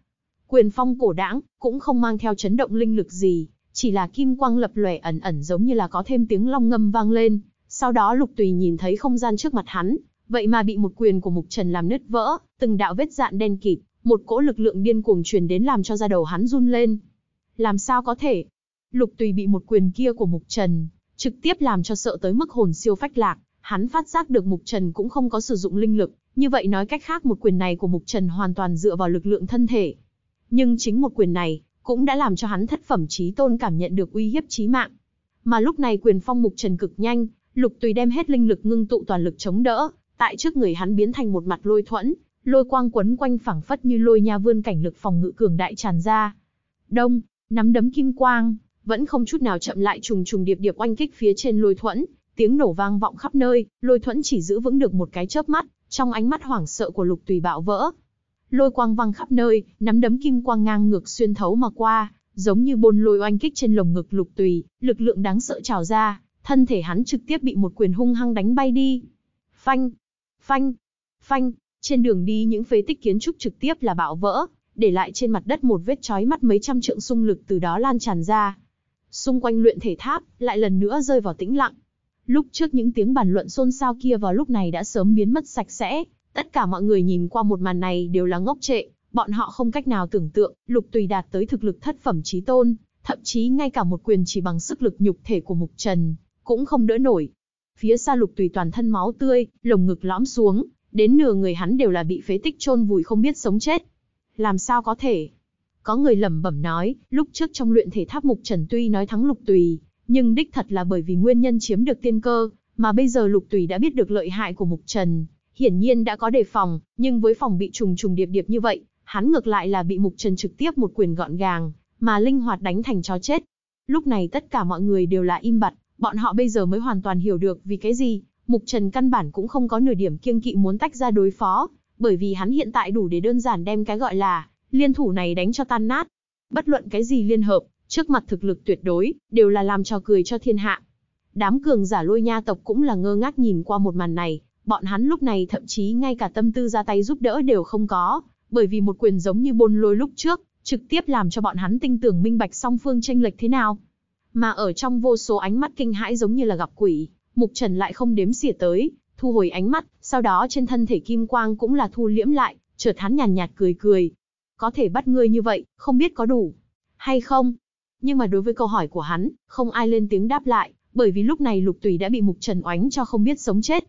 Quyền phong cổ đãng, cũng không mang theo chấn động linh lực gì, chỉ là kim quang lập lòe ẩn ẩn giống như là có thêm tiếng long ngâm vang lên. Sau đó Lục Tùy nhìn thấy không gian trước mặt hắn, vậy mà bị một quyền của Mục Trần làm nứt vỡ, từng đạo vết dạn đen kịt, một cỗ lực lượng điên cuồng truyền đến làm cho da đầu hắn run lên. Làm sao có thể? Lục Tùy bị một quyền kia của Mục Trần, trực tiếp làm cho sợ tới mức hồn siêu phách lạc, hắn phát giác được Mục Trần cũng không có sử dụng linh lực, như vậy nói cách khác một quyền này của Mục Trần hoàn toàn dựa vào lực lượng thân thể. Nhưng chính một quyền này cũng đã làm cho hắn thất phẩm trí tôn cảm nhận được uy hiếp chí mạng. Mà lúc này quyền phong Mục Trần cực nhanh, Lục Tùy đem hết linh lực ngưng tụ toàn lực chống đỡ, tại trước người hắn biến thành một mặt lôi thuẫn, lôi quang quấn quanh phảng phất như lôi nha vươn cảnh lực phòng ngự cường đại tràn ra. Đông, nắm đấm kim quang, vẫn không chút nào chậm lại trùng trùng điệp điệp oanh kích phía trên lôi thuẫn, tiếng nổ vang vọng khắp nơi, lôi thuẫn chỉ giữ vững được một cái chớp mắt, trong ánh mắt hoảng sợ của Lục Tùy bạo vỡ. Lôi quang văng khắp nơi, nắm đấm kim quang ngang ngược xuyên thấu mà qua, giống như bôn lôi oanh kích trên lồng ngực Lục Tùy, lực lượng đáng sợ trào ra, thân thể hắn trực tiếp bị một quyền hung hăng đánh bay đi. Phanh, Phanh, phanh, trên đường đi những phế tích kiến trúc trực tiếp là bạo vỡ, để lại trên mặt đất một vết chói mắt mấy trăm trượng xung lực từ đó lan tràn ra. Xung quanh luyện thể tháp lại lần nữa rơi vào tĩnh lặng. Lúc trước những tiếng bàn luận xôn xao kia vào lúc này đã sớm biến mất sạch sẽ, tất cả mọi người nhìn qua một màn này đều là ngốc trệ, bọn họ không cách nào tưởng tượng, Lục Tùy đạt tới thực lực thất phẩm chí tôn, thậm chí ngay cả một quyền chỉ bằng sức lực nhục thể của Mục Trần cũng không đỡ nổi, phía xa lục tùy toàn thân máu tươi, lồng ngực lõm xuống, đến nửa người hắn đều là bị phế tích chôn vùi không biết sống chết. Làm sao có thể? Có người lẩm bẩm nói, lúc trước trong luyện thể tháp mục Trần tuy nói thắng lục tùy, nhưng đích thật là bởi vì nguyên nhân chiếm được tiên cơ, mà bây giờ lục tùy đã biết được lợi hại của mục Trần, hiển nhiên đã có đề phòng, nhưng với phòng bị trùng trùng điệp điệp như vậy, hắn ngược lại là bị mục Trần trực tiếp một quyền gọn gàng, mà linh hoạt đánh thành chó chết. Lúc này tất cả mọi người đều là im bặt, bọn họ bây giờ mới hoàn toàn hiểu được vì cái gì, Mục Trần căn bản cũng không có nửa điểm kiêng kỵ muốn tách ra đối phó, bởi vì hắn hiện tại đủ để đơn giản đem cái gọi là liên thủ này đánh cho tan nát. Bất luận cái gì liên hợp, trước mặt thực lực tuyệt đối, đều là làm trò cười cho thiên hạ. Đám cường giả lôi nha tộc cũng là ngơ ngác nhìn qua một màn này, bọn hắn lúc này thậm chí ngay cả tâm tư ra tay giúp đỡ đều không có, bởi vì một quyền giống như bôn lôi lúc trước, trực tiếp làm cho bọn hắn tinh tưởng minh bạch song phương tranh lệch thế nào. Mà ở trong vô số ánh mắt kinh hãi giống như là gặp quỷ, Mục Trần lại không đếm xỉa tới, thu hồi ánh mắt, sau đó trên thân thể kim quang cũng là thu liễm lại, chợt hắn nhàn nhạt, cười cười. Có thể bắt ngươi như vậy, không biết có đủ hay không? Nhưng mà đối với câu hỏi của hắn, không ai lên tiếng đáp lại, bởi vì lúc này Lục Tùy đã bị Mục Trần oánh cho không biết sống chết.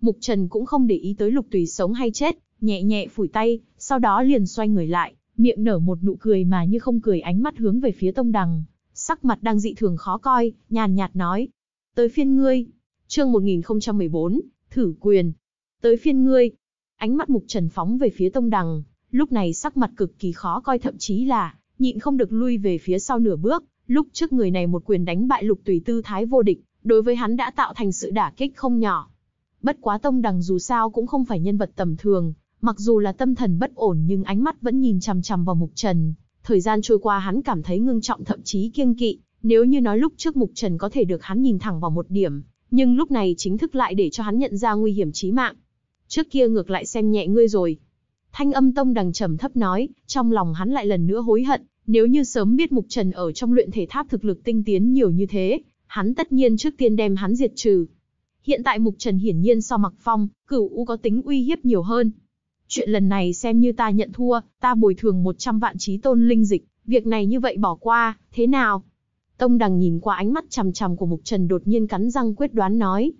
Mục Trần cũng không để ý tới Lục Tùy sống hay chết, nhẹ nhẹ phủi tay, sau đó liền xoay người lại, miệng nở một nụ cười mà như không cười ánh mắt hướng về phía Tông Đằng, sắc mặt đang dị thường khó coi, nhàn nhạt nói. Tới phiên ngươi. Chương 1014, thử quyền. Tới phiên ngươi. Ánh mắt Mục Trần phóng về phía Tông Đằng, lúc này sắc mặt cực kỳ khó coi thậm chí là nhịn không được lui về phía sau nửa bước, lúc trước người này một quyền đánh bại Lục Tùy Tư thái vô địch, đối với hắn đã tạo thành sự đả kích không nhỏ. Bất quá Tông Đằng dù sao cũng không phải nhân vật tầm thường, mặc dù là tâm thần bất ổn nhưng ánh mắt vẫn nhìn chằm chằm vào Mục Trần, Thời gian trôi qua hắn cảm thấy ngưng trọng thậm chí kiêng kỵ, nếu như nói lúc trước Mục Trần có thể được hắn nhìn thẳng vào một điểm, nhưng lúc này chính thức lại để cho hắn nhận ra nguy hiểm chí mạng. Trước kia ngược lại xem nhẹ ngươi rồi. Thanh âm tông đằng trầm thấp nói, trong lòng hắn lại lần nữa hối hận, nếu như sớm biết Mục Trần ở trong luyện thể tháp thực lực tinh tiến nhiều như thế, hắn tất nhiên trước tiên đem hắn diệt trừ. Hiện tại Mục Trần hiển nhiên so mặc phong, cửu u có tính uy hiếp nhiều hơn, Chuyện lần này xem như ta nhận thua, ta bồi thường 100 vạn trí tôn linh dịch, việc này như vậy bỏ qua, thế nào? Tông đằng nhìn qua ánh mắt chằm chằm của Mục Trần đột nhiên cắn răng quyết đoán nói.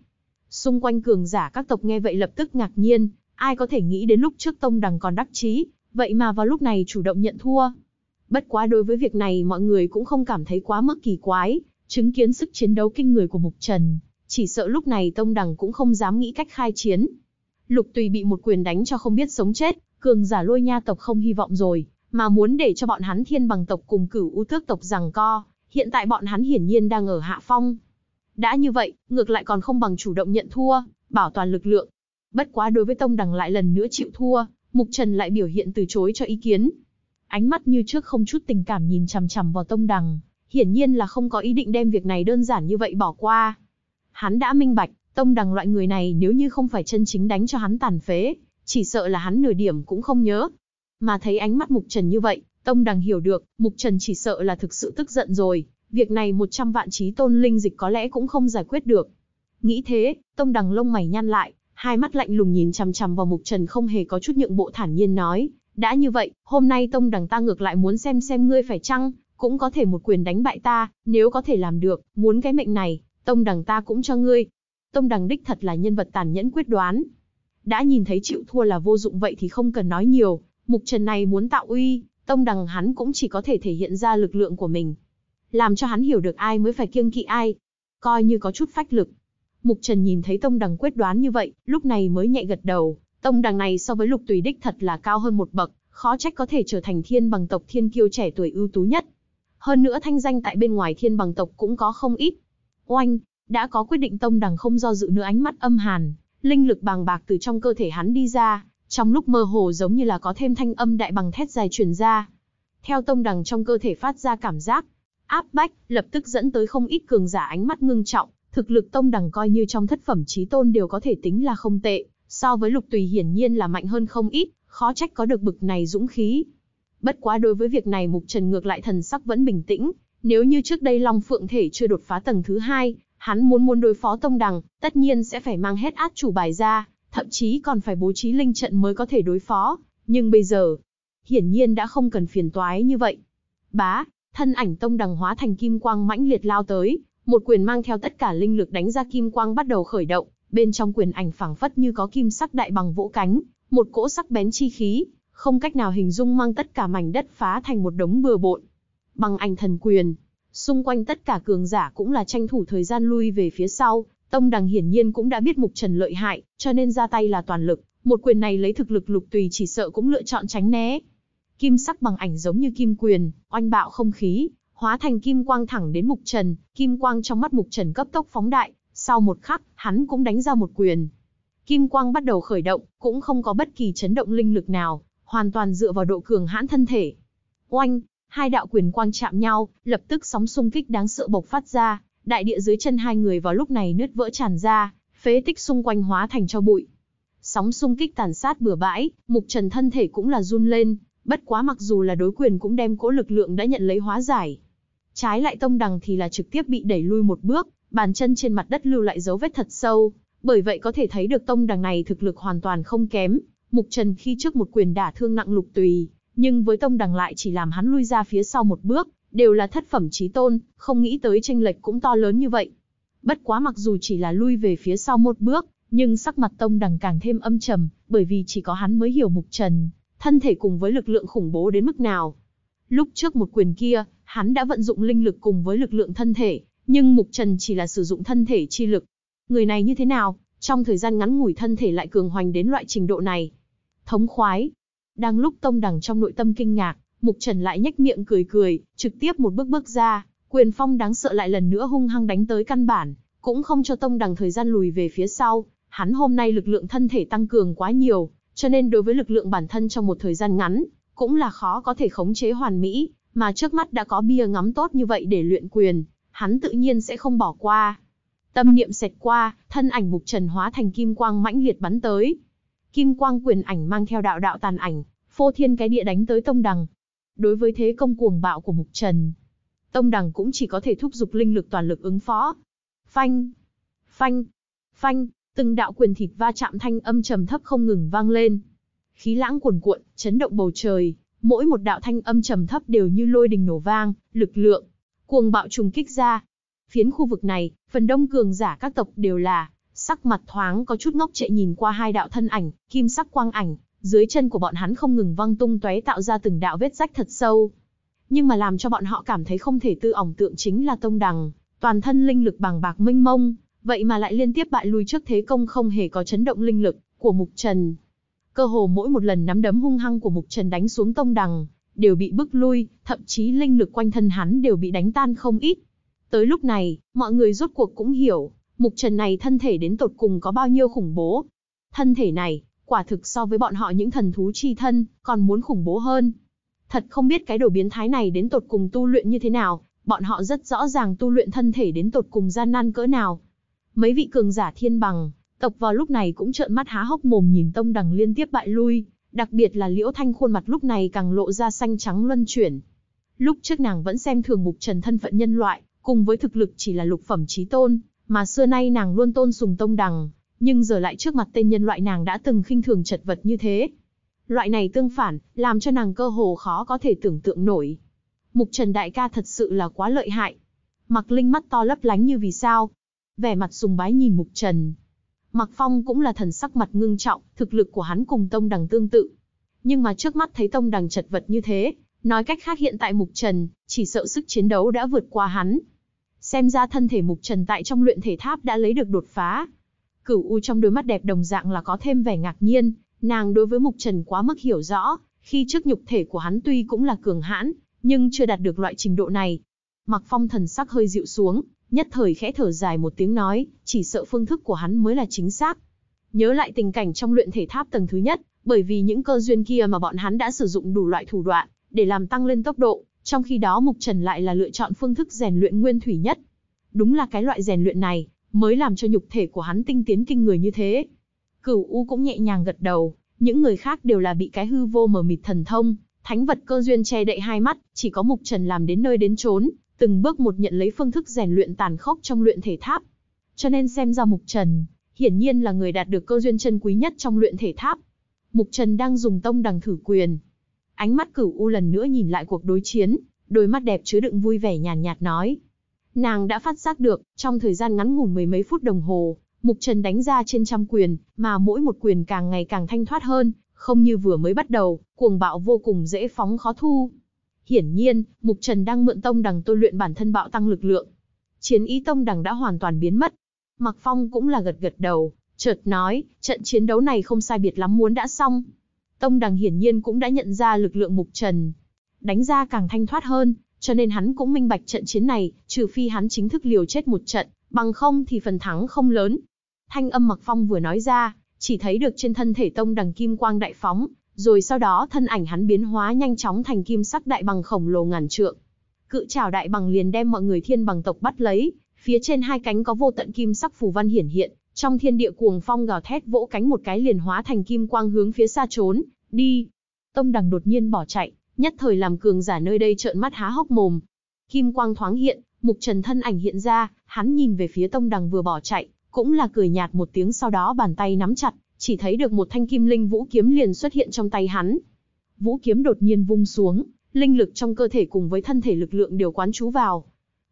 Xung quanh cường giả các tộc nghe vậy lập tức ngạc nhiên, ai có thể nghĩ đến lúc trước Tông đằng còn đắc chí, vậy mà vào lúc này chủ động nhận thua. Bất quá đối với việc này mọi người cũng không cảm thấy quá mức kỳ quái, chứng kiến sức chiến đấu kinh người của Mục Trần, chỉ sợ lúc này Tông đằng cũng không dám nghĩ cách khai chiến, Lục Tùy bị một quyền đánh cho không biết sống chết, cường giả lôi nha tộc không hy vọng rồi, mà muốn để cho bọn hắn thiên bằng tộc cùng cửu u thước tộc rằng co, hiện tại bọn hắn hiển nhiên đang ở hạ phong. Đã như vậy, ngược lại còn không bằng chủ động nhận thua, bảo toàn lực lượng. Bất quá đối với Tông Đằng lại lần nữa chịu thua, Mục Trần lại biểu hiện từ chối cho ý kiến. Ánh mắt như trước không chút tình cảm nhìn chằm chằm vào Tông Đằng, hiển nhiên là không có ý định đem việc này đơn giản như vậy bỏ qua. Hắn đã minh bạch, Tông đằng loại người này nếu như không phải chân chính đánh cho hắn tàn phế, chỉ sợ là hắn nửa điểm cũng không nhớ. Mà thấy ánh mắt Mục Trần như vậy, Tông đằng hiểu được, Mục Trần chỉ sợ là thực sự tức giận rồi, việc này 100 vạn trí tôn linh dịch có lẽ cũng không giải quyết được. Nghĩ thế, Tông đằng lông mày nhăn lại, hai mắt lạnh lùng nhìn chằm chằm vào Mục Trần không hề có chút nhượng bộ thản nhiên nói, đã như vậy, hôm nay Tông đằng ta ngược lại muốn xem xem ngươi phải chăng, cũng có thể một quyền đánh bại ta, nếu có thể làm được, muốn cái mệnh này, Tông đằng ta cũng cho ngươi, Tông Đằng đích thật là nhân vật tàn nhẫn quyết đoán. Đã nhìn thấy chịu thua là vô dụng vậy thì không cần nói nhiều, Mục Trần này muốn tạo uy, Tông Đằng hắn cũng chỉ có thể thể hiện ra lực lượng của mình. Làm cho hắn hiểu được ai mới phải kiêng kỵ ai, coi như có chút phách lực. Mục Trần nhìn thấy Tông Đằng quyết đoán như vậy, lúc này mới nhẹ gật đầu, Tông Đằng này so với Lục Tùy đích thật là cao hơn một bậc, khó trách có thể trở thành thiên bằng tộc thiên kiêu trẻ tuổi ưu tú nhất. Hơn nữa thanh danh tại bên ngoài thiên bằng tộc cũng có không ít. Oanh, đã có quyết định tông đằng không do dự nữa ánh mắt âm hàn, linh lực bàng bạc từ trong cơ thể hắn đi ra, trong lúc mơ hồ giống như là có thêm thanh âm đại bằng thét dài truyền ra. Theo tông đằng trong cơ thể phát ra cảm giác áp bách, lập tức dẫn tới không ít cường giả ánh mắt ngưng trọng, thực lực tông đằng coi như trong thất phẩm trí tôn đều có thể tính là không tệ, so với lục tùy hiển nhiên là mạnh hơn không ít, khó trách có được bực này dũng khí. Bất quá đối với việc này Mục Trần ngược lại thần sắc vẫn bình tĩnh, nếu như trước đây Long Phượng thể chưa đột phá tầng thứ hai, Hắn muốn muốn đối phó Tông Đằng, tất nhiên sẽ phải mang hết át chủ bài ra, thậm chí còn phải bố trí linh trận mới có thể đối phó. Nhưng bây giờ, hiển nhiên đã không cần phiền toái như vậy. Bá, thân ảnh Tông Đằng hóa thành kim quang mãnh liệt lao tới, một quyền mang theo tất cả linh lực đánh ra kim quang bắt đầu khởi động, bên trong quyền ảnh phảng phất như có kim sắc đại bằng vỗ cánh, một cỗ sắc bén chi khí, không cách nào hình dung mang tất cả mảnh đất phá thành một đống bừa bộn. Bằng ảnh thần quyền, Xung quanh tất cả cường giả cũng là tranh thủ thời gian lui về phía sau, Tông Đằng hiển nhiên cũng đã biết Mục Trần lợi hại, cho nên ra tay là toàn lực, một quyền này lấy thực lực Lục Tùy chỉ sợ cũng lựa chọn tránh né. Kim sắc bằng ảnh giống như kim quyền, oanh bạo không khí, hóa thành kim quang thẳng đến Mục Trần, kim quang trong mắt Mục Trần cấp tốc phóng đại, sau một khắc, hắn cũng đánh ra một quyền. Kim quang bắt đầu khởi động, cũng không có bất kỳ chấn động linh lực nào, hoàn toàn dựa vào độ cường hãn thân thể. Oanh, Hai đạo quyền quang chạm nhau, lập tức sóng xung kích đáng sợ bộc phát ra, đại địa dưới chân hai người vào lúc này nứt vỡ tràn ra, phế tích xung quanh hóa thành cho bụi. Sóng xung kích tàn sát bừa bãi, Mục Trần thân thể cũng là run lên, bất quá mặc dù là đối quyền cũng đem cỗ lực lượng đã nhận lấy hóa giải. Trái lại Tông Đằng thì là trực tiếp bị đẩy lui một bước, bàn chân trên mặt đất lưu lại dấu vết thật sâu, bởi vậy có thể thấy được Tông Đằng này thực lực hoàn toàn không kém. Mục Trần khi trước một quyền đả thương nặng Lục Tùy, nhưng với tông đằng lại chỉ làm hắn lui ra phía sau một bước, đều là thất phẩm trí tôn, không nghĩ tới tranh lệch cũng to lớn như vậy. Bất quá mặc dù chỉ là lui về phía sau một bước, nhưng sắc mặt tông đằng càng thêm âm trầm, bởi vì chỉ có hắn mới hiểu mục trần, thân thể cùng với lực lượng khủng bố đến mức nào. Lúc trước một quyền kia, hắn đã vận dụng linh lực cùng với lực lượng thân thể, nhưng mục trần chỉ là sử dụng thân thể chi lực. Người này như thế nào, trong thời gian ngắn ngủi thân thể lại cường hoành đến loại trình độ này. Thống khoái, đang lúc Tông Đằng trong nội tâm kinh ngạc, Mục Trần lại nhếch miệng cười cười, trực tiếp một bước bước ra, quyền phong đáng sợ lại lần nữa hung hăng đánh tới căn bản, cũng không cho Tông Đằng thời gian lùi về phía sau. Hắn hôm nay lực lượng thân thể tăng cường quá nhiều, cho nên đối với lực lượng bản thân trong một thời gian ngắn, cũng là khó có thể khống chế hoàn mỹ, mà trước mắt đã có bia ngắm tốt như vậy để luyện quyền, hắn tự nhiên sẽ không bỏ qua. Tâm niệm xẹt qua, thân ảnh Mục Trần hóa thành kim quang mãnh liệt bắn tới, kim quang quyền ảnh mang theo đạo đạo tàn ảnh, phô thiên cái địa đánh tới Tông Đằng. Đối với thế công cuồng bạo của Mục Trần, Tông Đằng cũng chỉ có thể thúc giục linh lực toàn lực ứng phó. Phanh, phanh, phanh, từng đạo quyền thịt va chạm thanh âm trầm thấp không ngừng vang lên. Khí lãng cuồn cuộn, chấn động bầu trời, mỗi một đạo thanh âm trầm thấp đều như lôi đình nổ vang, lực lượng cuồng bạo trùng kích ra. Phiến khu vực này, phần đông cường giả các tộc đều là sắc mặt thoáng có chút ngốc trệ nhìn qua hai đạo thân ảnh, kim sắc quang ảnh, dưới chân của bọn hắn không ngừng văng tung tóe tạo ra từng đạo vết rách thật sâu. Nhưng mà làm cho bọn họ cảm thấy không thể tư ỏng tượng chính là Tông Đằng, toàn thân linh lực bằng bạc mênh mông, vậy mà lại liên tiếp bại lui trước thế công không hề có chấn động linh lực của Mục Trần. Cơ hồ mỗi một lần nắm đấm hung hăng của Mục Trần đánh xuống Tông Đằng, đều bị bức lui, thậm chí linh lực quanh thân hắn đều bị đánh tan không ít. Tới lúc này, mọi người rốt cuộc cũng hiểu, Mục Trần này thân thể đến tột cùng có bao nhiêu khủng bố. Thân thể này, quả thực so với bọn họ những thần thú chi thân, còn muốn khủng bố hơn. Thật không biết cái đồ biến thái này đến tột cùng tu luyện như thế nào, bọn họ rất rõ ràng tu luyện thân thể đến tột cùng gian nan cỡ nào. Mấy vị cường giả thiên bằng, tộc vào lúc này cũng trợn mắt há hốc mồm nhìn tông đằng liên tiếp bại lui, đặc biệt là liễu thanh khuôn mặt lúc này càng lộ ra xanh trắng luân chuyển. Lúc trước nàng vẫn xem thường mục trần thân phận nhân loại, cùng với thực lực chỉ là lục phẩm trí tôn, mà xưa nay nàng luôn tôn sùng tông đằng, nhưng giờ lại trước mặt tên nhân loại nàng đã từng khinh thường chật vật như thế. Loại này tương phản, làm cho nàng cơ hồ khó có thể tưởng tượng nổi. Mục Trần Đại ca thật sự là quá lợi hại. Mặc Linh mắt to lấp lánh như vì sao. Vẻ mặt sùng bái nhìn Mục Trần. Mặc Phong cũng là thần sắc mặt ngưng trọng, thực lực của hắn cùng Tông Đằng tương tự. Nhưng mà trước mắt thấy Tông Đằng chật vật như thế, nói cách khác hiện tại Mục Trần, chỉ sợ sức chiến đấu đã vượt qua hắn, Xem ra thân thể mục trần tại trong luyện thể tháp đã lấy được đột phá. Cửu U trong đôi mắt đẹp đồng dạng là có thêm vẻ ngạc nhiên, nàng đối với mục trần quá mức hiểu rõ, khi trước nhục thể của hắn tuy cũng là cường hãn, nhưng chưa đạt được loại trình độ này. Mặc phong thần sắc hơi dịu xuống, nhất thời khẽ thở dài một tiếng nói, chỉ sợ phương thức của hắn mới là chính xác. Nhớ lại tình cảnh trong luyện thể tháp tầng thứ nhất, bởi vì những cơ duyên kia mà bọn hắn đã sử dụng đủ loại thủ đoạn, để làm tăng lên tốc độ, trong khi đó Mục Trần lại là lựa chọn phương thức rèn luyện nguyên thủy nhất. Đúng là cái loại rèn luyện này, mới làm cho nhục thể của hắn tinh tiến kinh người như thế. Cửu U cũng nhẹ nhàng gật đầu, những người khác đều là bị cái hư vô mờ mịt thần thông, thánh vật cơ duyên che đậy hai mắt, chỉ có Mục Trần làm đến nơi đến chốn, từng bước một nhận lấy phương thức rèn luyện tàn khốc trong luyện thể tháp. Cho nên xem ra Mục Trần, hiển nhiên là người đạt được cơ duyên chân quý nhất trong luyện thể tháp. Mục Trần đang dùng tông đằng thử quyền, Ánh mắt cửu u lần nữa nhìn lại cuộc đối chiến, đôi mắt đẹp chứa đựng vui vẻ nhàn nhạt, nhạt nói. Nàng đã phát giác được, trong thời gian ngắn ngủn mười mấy phút đồng hồ, Mục Trần đánh ra trên trăm quyền, mà mỗi một quyền càng ngày càng thanh thoát hơn, không như vừa mới bắt đầu, cuồng bạo vô cùng dễ phóng khó thu. Hiển nhiên, Mục Trần đang mượn tông đằng tôi luyện bản thân bạo tăng lực lượng. Chiến ý tông đằng đã hoàn toàn biến mất. Mặc Phong cũng là gật gật đầu, chợt nói, trận chiến đấu này không sai biệt lắm muốn đã xong. Tông Đằng hiển nhiên cũng đã nhận ra lực lượng Mục Trần. Đánh ra càng thanh thoát hơn, cho nên hắn cũng minh bạch trận chiến này, trừ phi hắn chính thức liều chết một trận, bằng không thì phần thắng không lớn. Thanh âm Mặc Phong vừa nói ra, chỉ thấy được trên thân thể Tông Đằng kim quang đại phóng, rồi sau đó thân ảnh hắn biến hóa nhanh chóng thành kim sắc đại bằng khổng lồ ngàn trượng. Cự trảo đại bằng liền đem mọi người thiên bằng tộc bắt lấy, phía trên hai cánh có vô tận kim sắc phù văn hiển hiện, trong thiên địa cuồng phong gào thét vỗ cánh một cái liền hóa thành kim quang hướng phía xa trốn, đi. Tông đằng đột nhiên bỏ chạy, nhất thời làm cường giả nơi đây trợn mắt há hốc mồm. Kim quang thoáng hiện, mục trần thân ảnh hiện ra, hắn nhìn về phía tông đằng vừa bỏ chạy, cũng là cười nhạt một tiếng sau đó bàn tay nắm chặt, chỉ thấy được một thanh kim linh vũ kiếm liền xuất hiện trong tay hắn. Vũ kiếm đột nhiên vung xuống, linh lực trong cơ thể cùng với thân thể lực lượng đều quán trú vào.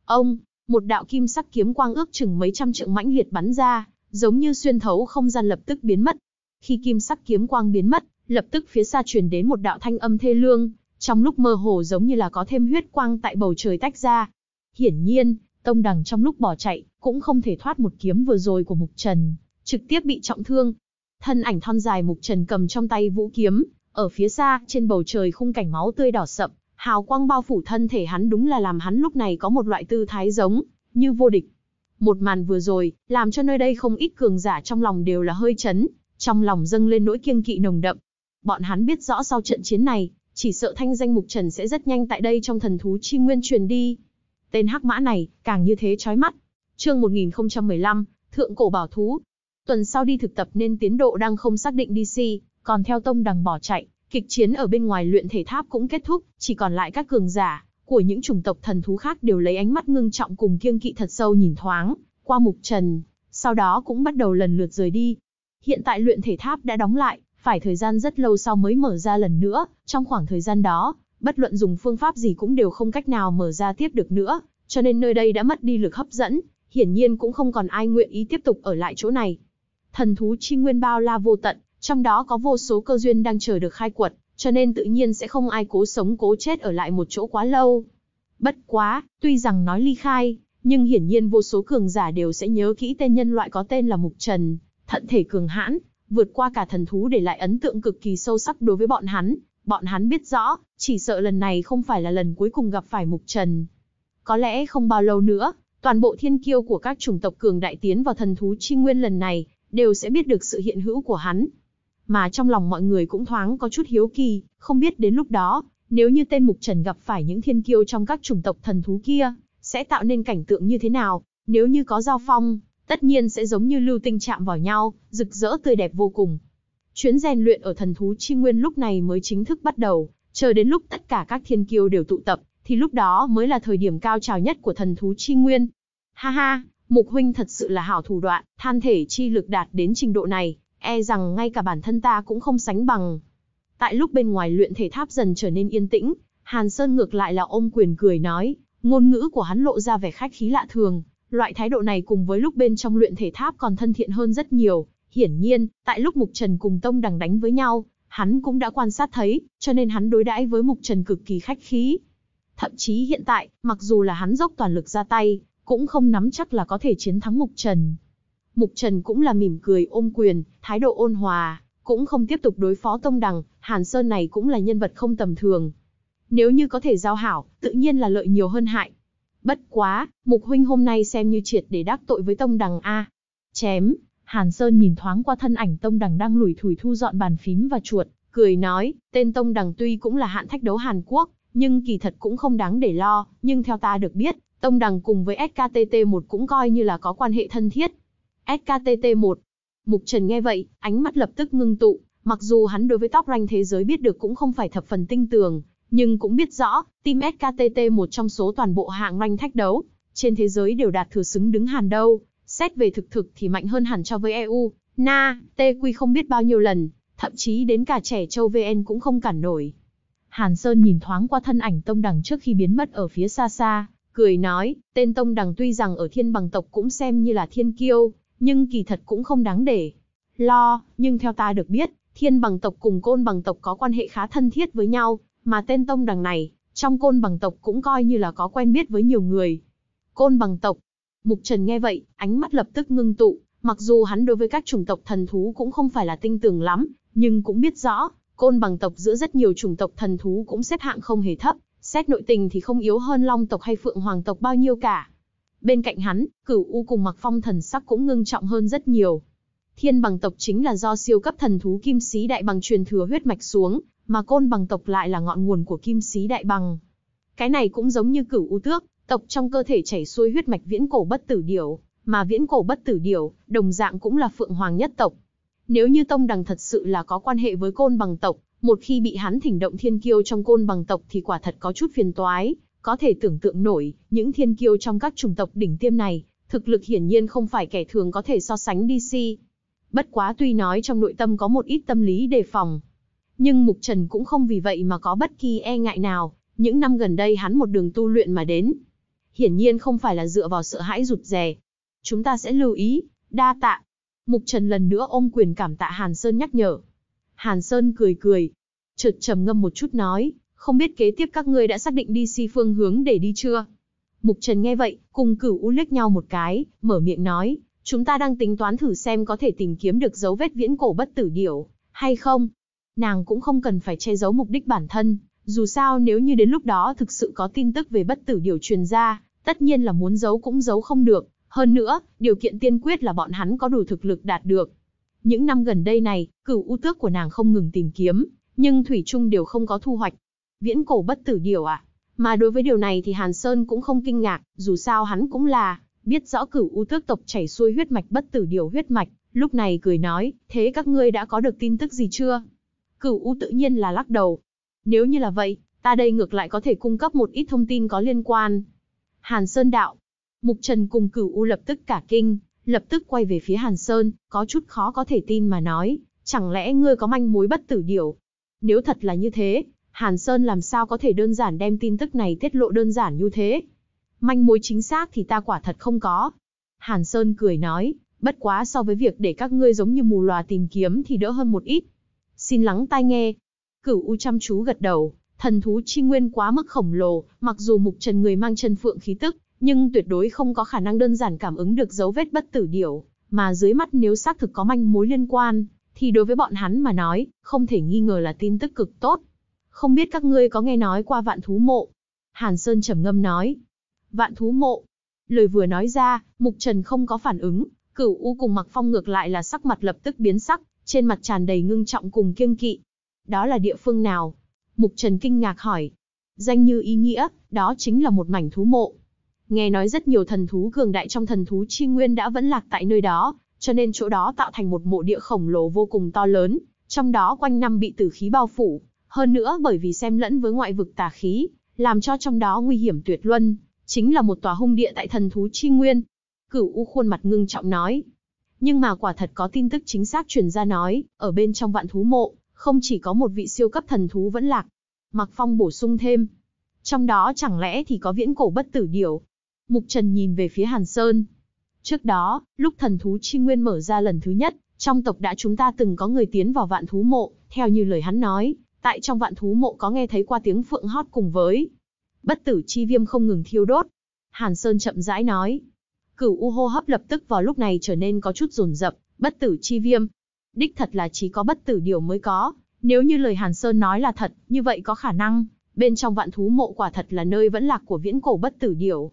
Ông, một đạo kim sắc kiếm quang ước chừng mấy trăm trượng mãnh liệt bắn ra, giống như xuyên thấu không gian lập tức biến mất. Khi kim sắc kiếm quang biến mất, lập tức phía xa truyền đến một đạo thanh âm thê lương, trong lúc mơ hồ giống như là có thêm huyết quang tại bầu trời tách ra. Hiển nhiên, Tông Đằng trong lúc bỏ chạy, cũng không thể thoát một kiếm vừa rồi của Mục Trần, trực tiếp bị trọng thương. Thân ảnh thon dài Mục Trần cầm trong tay vũ kiếm, ở phía xa, trên bầu trời khung cảnh máu tươi đỏ sậm, hào quang bao phủ thân thể hắn đúng là làm hắn lúc này có một loại tư thái giống như vô địch. Một màn vừa rồi, làm cho nơi đây không ít cường giả trong lòng đều là hơi chấn, trong lòng dâng lên nỗi kiêng kỵ nồng đậm. Bọn hắn biết rõ sau trận chiến này, chỉ sợ thanh danh Mục Trần sẽ rất nhanh tại đây trong thần thú chi nguyên truyền đi. Tên hắc mã này, càng như thế chói mắt. Chương 1015, Thượng cổ bảo thú. Tuần sau đi thực tập nên tiến độ đang không xác định DC, còn theo tông đằng bỏ chạy, kịch chiến ở bên ngoài luyện thể tháp cũng kết thúc, chỉ còn lại các cường giả, của những chủng tộc thần thú khác đều lấy ánh mắt ngưng trọng cùng kiêng kỵ thật sâu nhìn thoáng qua Mục Trần, sau đó cũng bắt đầu lần lượt rời đi. Hiện tại luyện thể tháp đã đóng lại, phải thời gian rất lâu sau mới mở ra lần nữa, trong khoảng thời gian đó, bất luận dùng phương pháp gì cũng đều không cách nào mở ra tiếp được nữa, cho nên nơi đây đã mất đi lực hấp dẫn, hiển nhiên cũng không còn ai nguyện ý tiếp tục ở lại chỗ này. Thần thú chi nguyên bao la vô tận, trong đó có vô số cơ duyên đang chờ được khai quật, cho nên tự nhiên sẽ không ai cố sống cố chết ở lại một chỗ quá lâu. Bất quá, tuy rằng nói ly khai, nhưng hiển nhiên vô số cường giả đều sẽ nhớ kỹ tên nhân loại có tên là Mục Trần, thận thể cường hãn, vượt qua cả thần thú để lại ấn tượng cực kỳ sâu sắc đối với bọn hắn. Bọn hắn biết rõ, chỉ sợ lần này không phải là lần cuối cùng gặp phải Mục Trần. Có lẽ không bao lâu nữa, toàn bộ thiên kiêu của các chủng tộc cường đại tiến vào thần thú chi nguyên lần này, đều sẽ biết được sự hiện hữu của hắn mà trong lòng mọi người cũng thoáng có chút hiếu kỳ, không biết đến lúc đó, nếu như tên Mục Trần gặp phải những thiên kiêu trong các chủng tộc thần thú kia, sẽ tạo nên cảnh tượng như thế nào, nếu như có giao phong, tất nhiên sẽ giống như lưu tinh chạm vào nhau, rực rỡ tươi đẹp vô cùng. Chuyến rèn luyện ở thần thú chi nguyên lúc này mới chính thức bắt đầu, chờ đến lúc tất cả các thiên kiêu đều tụ tập, thì lúc đó mới là thời điểm cao trào nhất của thần thú chi nguyên. Ha ha, Mục Huynh thật sự là hảo thủ đoạn, than thể chi lực đạt đến trình độ này, e rằng ngay cả bản thân ta cũng không sánh bằng. Tại lúc bên ngoài luyện thể tháp dần trở nên yên tĩnh, Hàn Sơn ngược lại là ôm quyền cười nói, ngôn ngữ của hắn lộ ra vẻ khách khí lạ thường, loại thái độ này cùng với lúc bên trong luyện thể tháp còn thân thiện hơn rất nhiều. Hiển nhiên, tại lúc Mục Trần cùng Tông Đằng đánh với nhau, hắn cũng đã quan sát thấy, cho nên hắn đối đãi với Mục Trần cực kỳ khách khí. Thậm chí hiện tại, mặc dù là hắn dốc toàn lực ra tay, cũng không nắm chắc là có thể chiến thắng Mục Trần. Mục Trần cũng là mỉm cười ôm quyền, thái độ ôn hòa, cũng không tiếp tục đối phó Tông Đằng, Hàn Sơn này cũng là nhân vật không tầm thường. Nếu như có thể giao hảo, tự nhiên là lợi nhiều hơn hại. Bất quá, Mục Huynh hôm nay xem như triệt để đắc tội với Tông Đằng A. Chém, Hàn Sơn nhìn thoáng qua thân ảnh Tông Đằng đang lủi thủi thu dọn bàn phím và chuột, cười nói, tên Tông Đằng tuy cũng là hạn thách đấu Hàn Quốc, nhưng kỳ thật cũng không đáng để lo, nhưng theo ta được biết, Tông Đằng cùng với SKTT1 cũng coi như là có quan hệ thân thiết, SKTT1. Mục Trần nghe vậy, ánh mắt lập tức ngưng tụ, mặc dù hắn đối với top Ranh thế giới biết được cũng không phải thập phần tinh tường, nhưng cũng biết rõ, team SKTT1 trong số toàn bộ hạng ranh thách đấu, trên thế giới đều đạt thừa xứng đứng Hàn đâu, xét về thực thực thì mạnh hơn hẳn cho với EU, Na, TQ không biết bao nhiêu lần, thậm chí đến cả trẻ châu VN cũng không cản nổi. Hàn Sơn nhìn thoáng qua thân ảnh Tông Đằng trước khi biến mất ở phía xa xa, cười nói, tên Tông Đằng tuy rằng ở thiên bằng tộc cũng xem như là thiên kiêu, nhưng kỳ thật cũng không đáng để lo, nhưng theo ta được biết, thiên bằng tộc cùng côn bằng tộc có quan hệ khá thân thiết với nhau, mà tên tông đằng này, trong côn bằng tộc cũng coi như là có quen biết với nhiều người. Côn bằng tộc, Mục Trần nghe vậy, ánh mắt lập tức ngưng tụ, mặc dù hắn đối với các chủng tộc thần thú cũng không phải là tinh tường lắm, nhưng cũng biết rõ, côn bằng tộc giữa rất nhiều chủng tộc thần thú cũng xếp hạng không hề thấp, xét nội tình thì không yếu hơn long tộc hay phượng hoàng tộc bao nhiêu cả. Bên cạnh hắn, cửu U cùng mặc phong thần sắc cũng ngưng trọng hơn rất nhiều. Thiên bằng tộc chính là do siêu cấp thần thú kim sĩ đại bằng truyền thừa huyết mạch xuống, mà côn bằng tộc lại là ngọn nguồn của kim sĩ đại bằng. Cái này cũng giống như cửu U tước, tộc trong cơ thể chảy xuôi huyết mạch viễn cổ bất tử điểu, mà viễn cổ bất tử điểu, đồng dạng cũng là phượng hoàng nhất tộc. Nếu như Tông Đằng thật sự là có quan hệ với côn bằng tộc, một khi bị hắn thỉnh động thiên kiêu trong côn bằng tộc thì quả thật có chút phiền toái. Có thể tưởng tượng nổi, những thiên kiêu trong các chủng tộc đỉnh tiêm này, thực lực hiển nhiên không phải kẻ thường có thể so sánh DC. Bất quá tuy nói trong nội tâm có một ít tâm lý đề phòng, nhưng Mục Trần cũng không vì vậy mà có bất kỳ e ngại nào, những năm gần đây hắn một đường tu luyện mà đến. Hiển nhiên không phải là dựa vào sợ hãi rụt rè. Chúng ta sẽ lưu ý, đa tạ. Mục Trần lần nữa ôm quyền cảm tạ Hàn Sơn nhắc nhở. Hàn Sơn cười cười, chợt trầm ngâm một chút nói, không biết kế tiếp các ngươi đã xác định đi si phương hướng để đi chưa? Mục Trần nghe vậy, cùng cửu u liếc nhau một cái, mở miệng nói, chúng ta đang tính toán thử xem có thể tìm kiếm được dấu vết viễn cổ bất tử điểu, hay không? Nàng cũng không cần phải che giấu mục đích bản thân, dù sao nếu như đến lúc đó thực sự có tin tức về bất tử điểu truyền ra, tất nhiên là muốn giấu cũng giấu không được. Hơn nữa, điều kiện tiên quyết là bọn hắn có đủ thực lực đạt được. Những năm gần đây này, cửu u tước của nàng không ngừng tìm kiếm, nhưng Thủy Trung đều không có thu hoạch viễn cổ bất tử điều à? Mà đối với điều này thì Hàn Sơn cũng không kinh ngạc, dù sao hắn cũng là, biết rõ cửu u thước tộc chảy xuôi huyết mạch bất tử điều huyết mạch, lúc này cười nói, thế các ngươi đã có được tin tức gì chưa? Cửu u tự nhiên là lắc đầu. Nếu như là vậy, ta đây ngược lại có thể cung cấp một ít thông tin có liên quan. Hàn Sơn đạo. Mục Trần cùng cửu u lập tức cả kinh, lập tức quay về phía Hàn Sơn, có chút khó có thể tin mà nói, chẳng lẽ ngươi có manh mối bất tử điều? Nếu thật là như thế, Hàn Sơn làm sao có thể đơn giản đem tin tức này tiết lộ đơn giản như thế. Manh mối chính xác thì ta quả thật không có. Hàn Sơn cười nói, bất quá so với việc để các ngươi giống như mù lòa tìm kiếm thì đỡ hơn một ít. Xin lắng tai nghe. Cửu U chăm chú gật đầu, thần thú chi nguyên quá mức khổng lồ, mặc dù mục trần người mang chân phượng khí tức, nhưng tuyệt đối không có khả năng đơn giản cảm ứng được dấu vết bất tử điểu, mà dưới mắt nếu xác thực có manh mối liên quan, thì đối với bọn hắn mà nói, không thể nghi ngờ là tin tức cực tốt không biết các ngươi có nghe nói qua vạn thú mộ? Hàn Sơn trầm ngâm nói. Vạn thú mộ. Lời vừa nói ra, Mục Trần không có phản ứng, cửu U cùng Mặc Phong ngược lại là sắc mặt lập tức biến sắc, trên mặt tràn đầy ngưng trọng cùng kiêng kỵ. Đó là địa phương nào? Mục Trần kinh ngạc hỏi. Danh như ý nghĩa, đó chính là một mảnh thú mộ. Nghe nói rất nhiều thần thú cường đại trong thần thú chi nguyên đã vẫn lạc tại nơi đó, cho nên chỗ đó tạo thành một mộ địa khổng lồ vô cùng to lớn, trong đó quanh năm bị tử khí bao phủ, hơn nữa bởi vì xem lẫn với ngoại vực tà khí, làm cho trong đó nguy hiểm tuyệt luân, chính là một tòa hung địa tại thần thú chi nguyên. Cửu U khuôn mặt ngưng trọng nói. Nhưng mà quả thật có tin tức chính xác truyền ra nói, ở bên trong vạn thú mộ, không chỉ có một vị siêu cấp thần thú vẫn lạc. Mạc Phong bổ sung thêm. Trong đó chẳng lẽ thì có viễn cổ bất tử điểu. Mục Trần nhìn về phía Hàn Sơn. Trước đó, lúc thần thú chi nguyên mở ra lần thứ nhất, trong tộc đã chúng ta từng có người tiến vào vạn thú mộ, theo như lời hắn nói, Tại trong vạn thú mộ có nghe thấy qua tiếng phượng hót cùng với bất tử chi viêm không ngừng thiêu đốt. Hàn Sơn chậm rãi nói. Cửu U hô hấp lập tức vào lúc này trở nên có chút rồn rập, bất tử chi viêm. Đích thật là chỉ có bất tử điều mới có, nếu như lời Hàn Sơn nói là thật, như vậy có khả năng, bên trong vạn thú mộ quả thật là nơi vẫn lạc của viễn cổ bất tử điểu.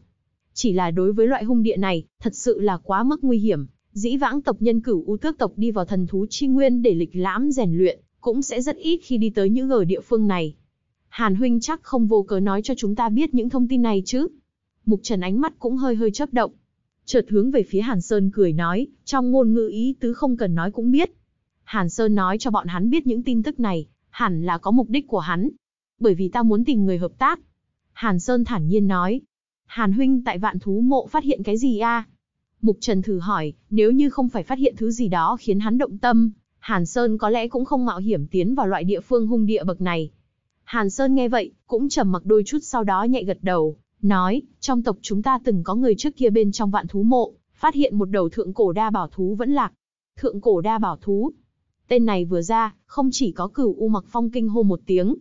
Chỉ là đối với loại hung địa này, thật sự là quá mức nguy hiểm, dĩ vãng tộc nhân cửu u tước tộc đi vào thần thú chi nguyên để lịch lãm rèn luyện, cũng sẽ rất ít khi đi tới những gờ địa phương này. Hàn huynh chắc không vô cớ nói cho chúng ta biết những thông tin này chứ. Mục Trần ánh mắt cũng hơi hơi chấp động. Chợt hướng về phía Hàn Sơn cười nói, trong ngôn ngữ ý tứ không cần nói cũng biết. Hàn Sơn nói cho bọn hắn biết những tin tức này, hẳn là có mục đích của hắn. Bởi vì ta muốn tìm người hợp tác. Hàn Sơn thản nhiên nói. Hàn huynh tại vạn thú mộ phát hiện cái gì a? À? Mục Trần thử hỏi, nếu như không phải phát hiện thứ gì đó khiến hắn động tâm, Hàn Sơn có lẽ cũng không mạo hiểm tiến vào loại địa phương hung địa bậc này. Hàn Sơn nghe vậy, cũng trầm mặc đôi chút sau đó nhẹ gật đầu, nói, trong tộc chúng ta từng có người trước kia bên trong vạn thú mộ, phát hiện một đầu thượng cổ đa bảo thú vẫn lạc. Thượng cổ đa bảo thú. Tên này vừa ra, không chỉ có cửu U mặc phong kinh hô một tiếng,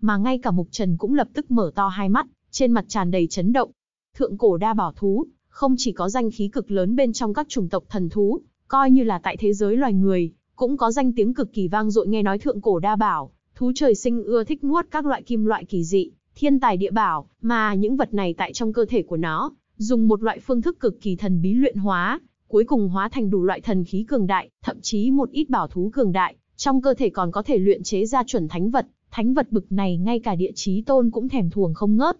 mà ngay cả Mục Trần cũng lập tức mở to hai mắt, trên mặt tràn đầy chấn động. Thượng cổ đa bảo thú, không chỉ có danh khí cực lớn bên trong các chủng tộc thần thú, coi như là tại thế giới loài người, cũng có danh tiếng cực kỳ vang dội nghe nói thượng cổ đa bảo, thú trời sinh ưa thích nuốt các loại kim loại kỳ dị, thiên tài địa bảo, mà những vật này tại trong cơ thể của nó, dùng một loại phương thức cực kỳ thần bí luyện hóa, cuối cùng hóa thành đủ loại thần khí cường đại, thậm chí một ít bảo thú cường đại, trong cơ thể còn có thể luyện chế ra chuẩn thánh vật, thánh vật bực này ngay cả địa chí tôn cũng thèm thuồng không ngớt.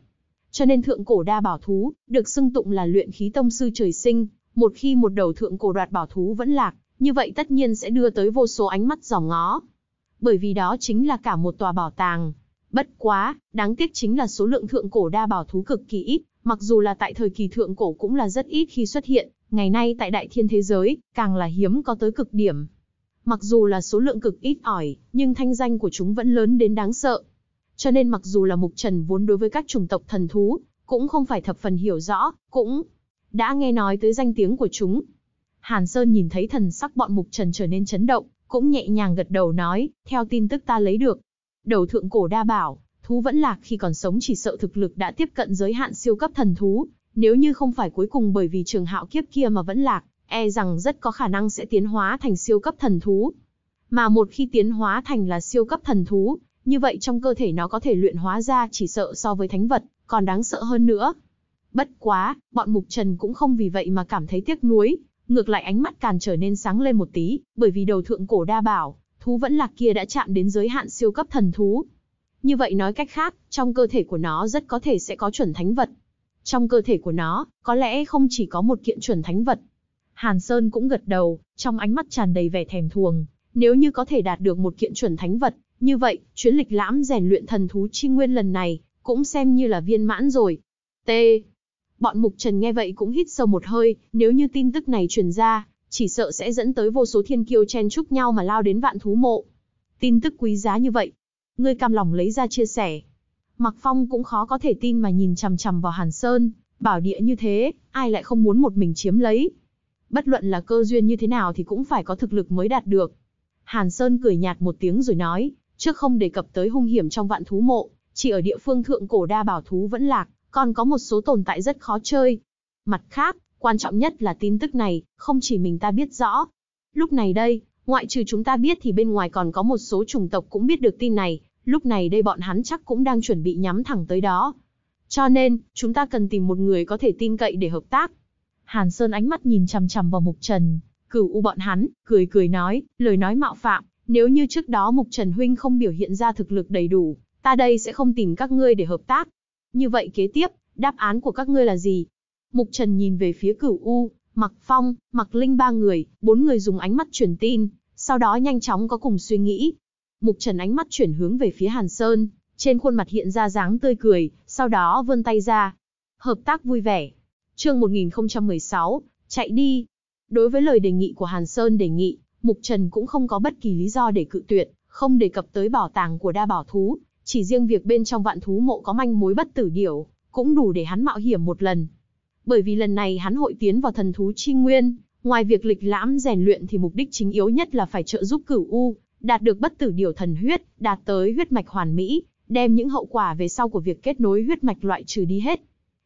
Cho nên thượng cổ đa bảo thú, được xưng tụng là luyện khí tông sư trời sinh, một khi một đầu thượng cổ đoạt bảo thú vẫn lạc, như vậy tất nhiên sẽ đưa tới vô số ánh mắt dò ngó. Bởi vì đó chính là cả một tòa bảo tàng. Bất quá, đáng tiếc chính là số lượng thượng cổ đa bảo thú cực kỳ ít, mặc dù là tại thời kỳ thượng cổ cũng là rất ít khi xuất hiện, ngày nay tại đại thiên thế giới, càng là hiếm có tới cực điểm. Mặc dù là số lượng cực ít ỏi, nhưng thanh danh của chúng vẫn lớn đến đáng sợ. Cho nên mặc dù là mục trần vốn đối với các chủng tộc thần thú, cũng không phải thập phần hiểu rõ, cũng đã nghe nói tới danh tiếng của chúng, Hàn Sơn nhìn thấy thần sắc bọn mục trần trở nên chấn động, cũng nhẹ nhàng gật đầu nói, theo tin tức ta lấy được. Đầu thượng cổ đa bảo, thú vẫn lạc khi còn sống chỉ sợ thực lực đã tiếp cận giới hạn siêu cấp thần thú, nếu như không phải cuối cùng bởi vì trường hạo kiếp kia mà vẫn lạc, e rằng rất có khả năng sẽ tiến hóa thành siêu cấp thần thú. Mà một khi tiến hóa thành là siêu cấp thần thú, như vậy trong cơ thể nó có thể luyện hóa ra chỉ sợ so với thánh vật, còn đáng sợ hơn nữa. Bất quá, bọn Mục Trần cũng không vì vậy mà cảm thấy tiếc nuối, Ngược lại ánh mắt càng trở nên sáng lên một tí, bởi vì đầu thượng cổ đa bảo, thú vẫn lạc kia đã chạm đến giới hạn siêu cấp thần thú. Như vậy nói cách khác, trong cơ thể của nó rất có thể sẽ có chuẩn thánh vật. Trong cơ thể của nó, có lẽ không chỉ có một kiện chuẩn thánh vật. Hàn Sơn cũng gật đầu, trong ánh mắt tràn đầy vẻ thèm thuồng. Nếu như có thể đạt được một kiện chuẩn thánh vật, như vậy, chuyến lịch lãm rèn luyện thần thú chi nguyên lần này, cũng xem như là viên mãn rồi. T. Bọn Mục Trần nghe vậy cũng hít sâu một hơi, nếu như tin tức này truyền ra, chỉ sợ sẽ dẫn tới vô số thiên kiêu chen chúc nhau mà lao đến vạn thú mộ. Tin tức quý giá như vậy, ngươi cam lòng lấy ra chia sẻ. mặc Phong cũng khó có thể tin mà nhìn chằm chằm vào Hàn Sơn, bảo địa như thế, ai lại không muốn một mình chiếm lấy. Bất luận là cơ duyên như thế nào thì cũng phải có thực lực mới đạt được. Hàn Sơn cười nhạt một tiếng rồi nói, trước không đề cập tới hung hiểm trong vạn thú mộ, chỉ ở địa phương thượng cổ đa bảo thú vẫn lạc, còn có một số tồn tại rất khó chơi. Mặt khác, quan trọng nhất là tin tức này, không chỉ mình ta biết rõ. Lúc này đây, ngoại trừ chúng ta biết thì bên ngoài còn có một số chủng tộc cũng biết được tin này, lúc này đây bọn hắn chắc cũng đang chuẩn bị nhắm thẳng tới đó. Cho nên, chúng ta cần tìm một người có thể tin cậy để hợp tác. Hàn Sơn ánh mắt nhìn chằm chằm vào Mục Trần, cửu u bọn hắn, cười cười nói, lời nói mạo phạm, nếu như trước đó Mục Trần Huynh không biểu hiện ra thực lực đầy đủ, ta đây sẽ không tìm các ngươi để hợp tác, như vậy kế tiếp, đáp án của các ngươi là gì? Mục Trần nhìn về phía cửu U, Mặc Phong, Mặc Linh ba người, bốn người dùng ánh mắt truyền tin, sau đó nhanh chóng có cùng suy nghĩ. Mục Trần ánh mắt chuyển hướng về phía Hàn Sơn, trên khuôn mặt hiện ra dáng tươi cười, sau đó vươn tay ra. Hợp tác vui vẻ. Chương 1016, chạy đi. Đối với lời đề nghị của Hàn Sơn đề nghị, Mục Trần cũng không có bất kỳ lý do để cự tuyệt, không đề cập tới bảo tàng của đa bảo thú, chỉ riêng việc bên trong vạn thú mộ có manh mối bất tử điểu, cũng đủ để hắn mạo hiểm một lần. Bởi vì lần này hắn hội tiến vào thần thú chi nguyên, ngoài việc lịch lãm rèn luyện thì mục đích chính yếu nhất là phải trợ giúp cửu U, đạt được bất tử điểu thần huyết, đạt tới huyết mạch hoàn mỹ, đem những hậu quả về sau của việc kết nối huyết mạch loại trừ đi hết.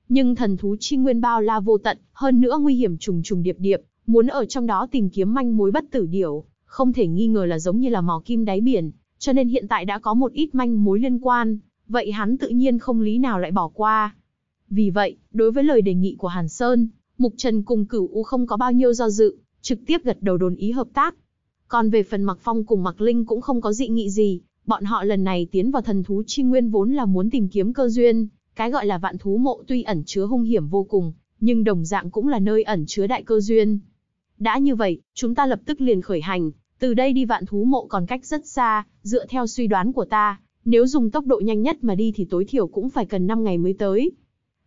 Nhưng thần thú chi nguyên bao la vô tận, hơn nữa nguy hiểm trùng trùng điệp điệp, muốn ở trong đó tìm kiếm manh mối bất tử điểu, không thể nghi ngờ là giống như là mò kim đáy biển, cho nên hiện tại đã có một ít manh mối liên quan, vậy hắn tự nhiên không lý nào lại bỏ qua. Vì vậy, đối với lời đề nghị của Hàn Sơn, Mục Trần cùng cửu U không có bao nhiêu do dự, trực tiếp gật đầu đồn ý hợp tác. Còn về phần Mạc Phong cùng Mạc Linh cũng không có dị nghị gì, bọn họ lần này tiến vào thần thú chi nguyên vốn là muốn tìm kiếm cơ duyên, cái gọi là vạn thú mộ tuy ẩn chứa hung hiểm vô cùng, nhưng đồng dạng cũng là nơi ẩn chứa đại cơ duyên. Đã như vậy, chúng ta lập tức liền khởi hành, từ đây đi vạn thú mộ còn cách rất xa, dựa theo suy đoán của ta, nếu dùng tốc độ nhanh nhất mà đi thì tối thiểu cũng phải cần 5 ngày mới tới.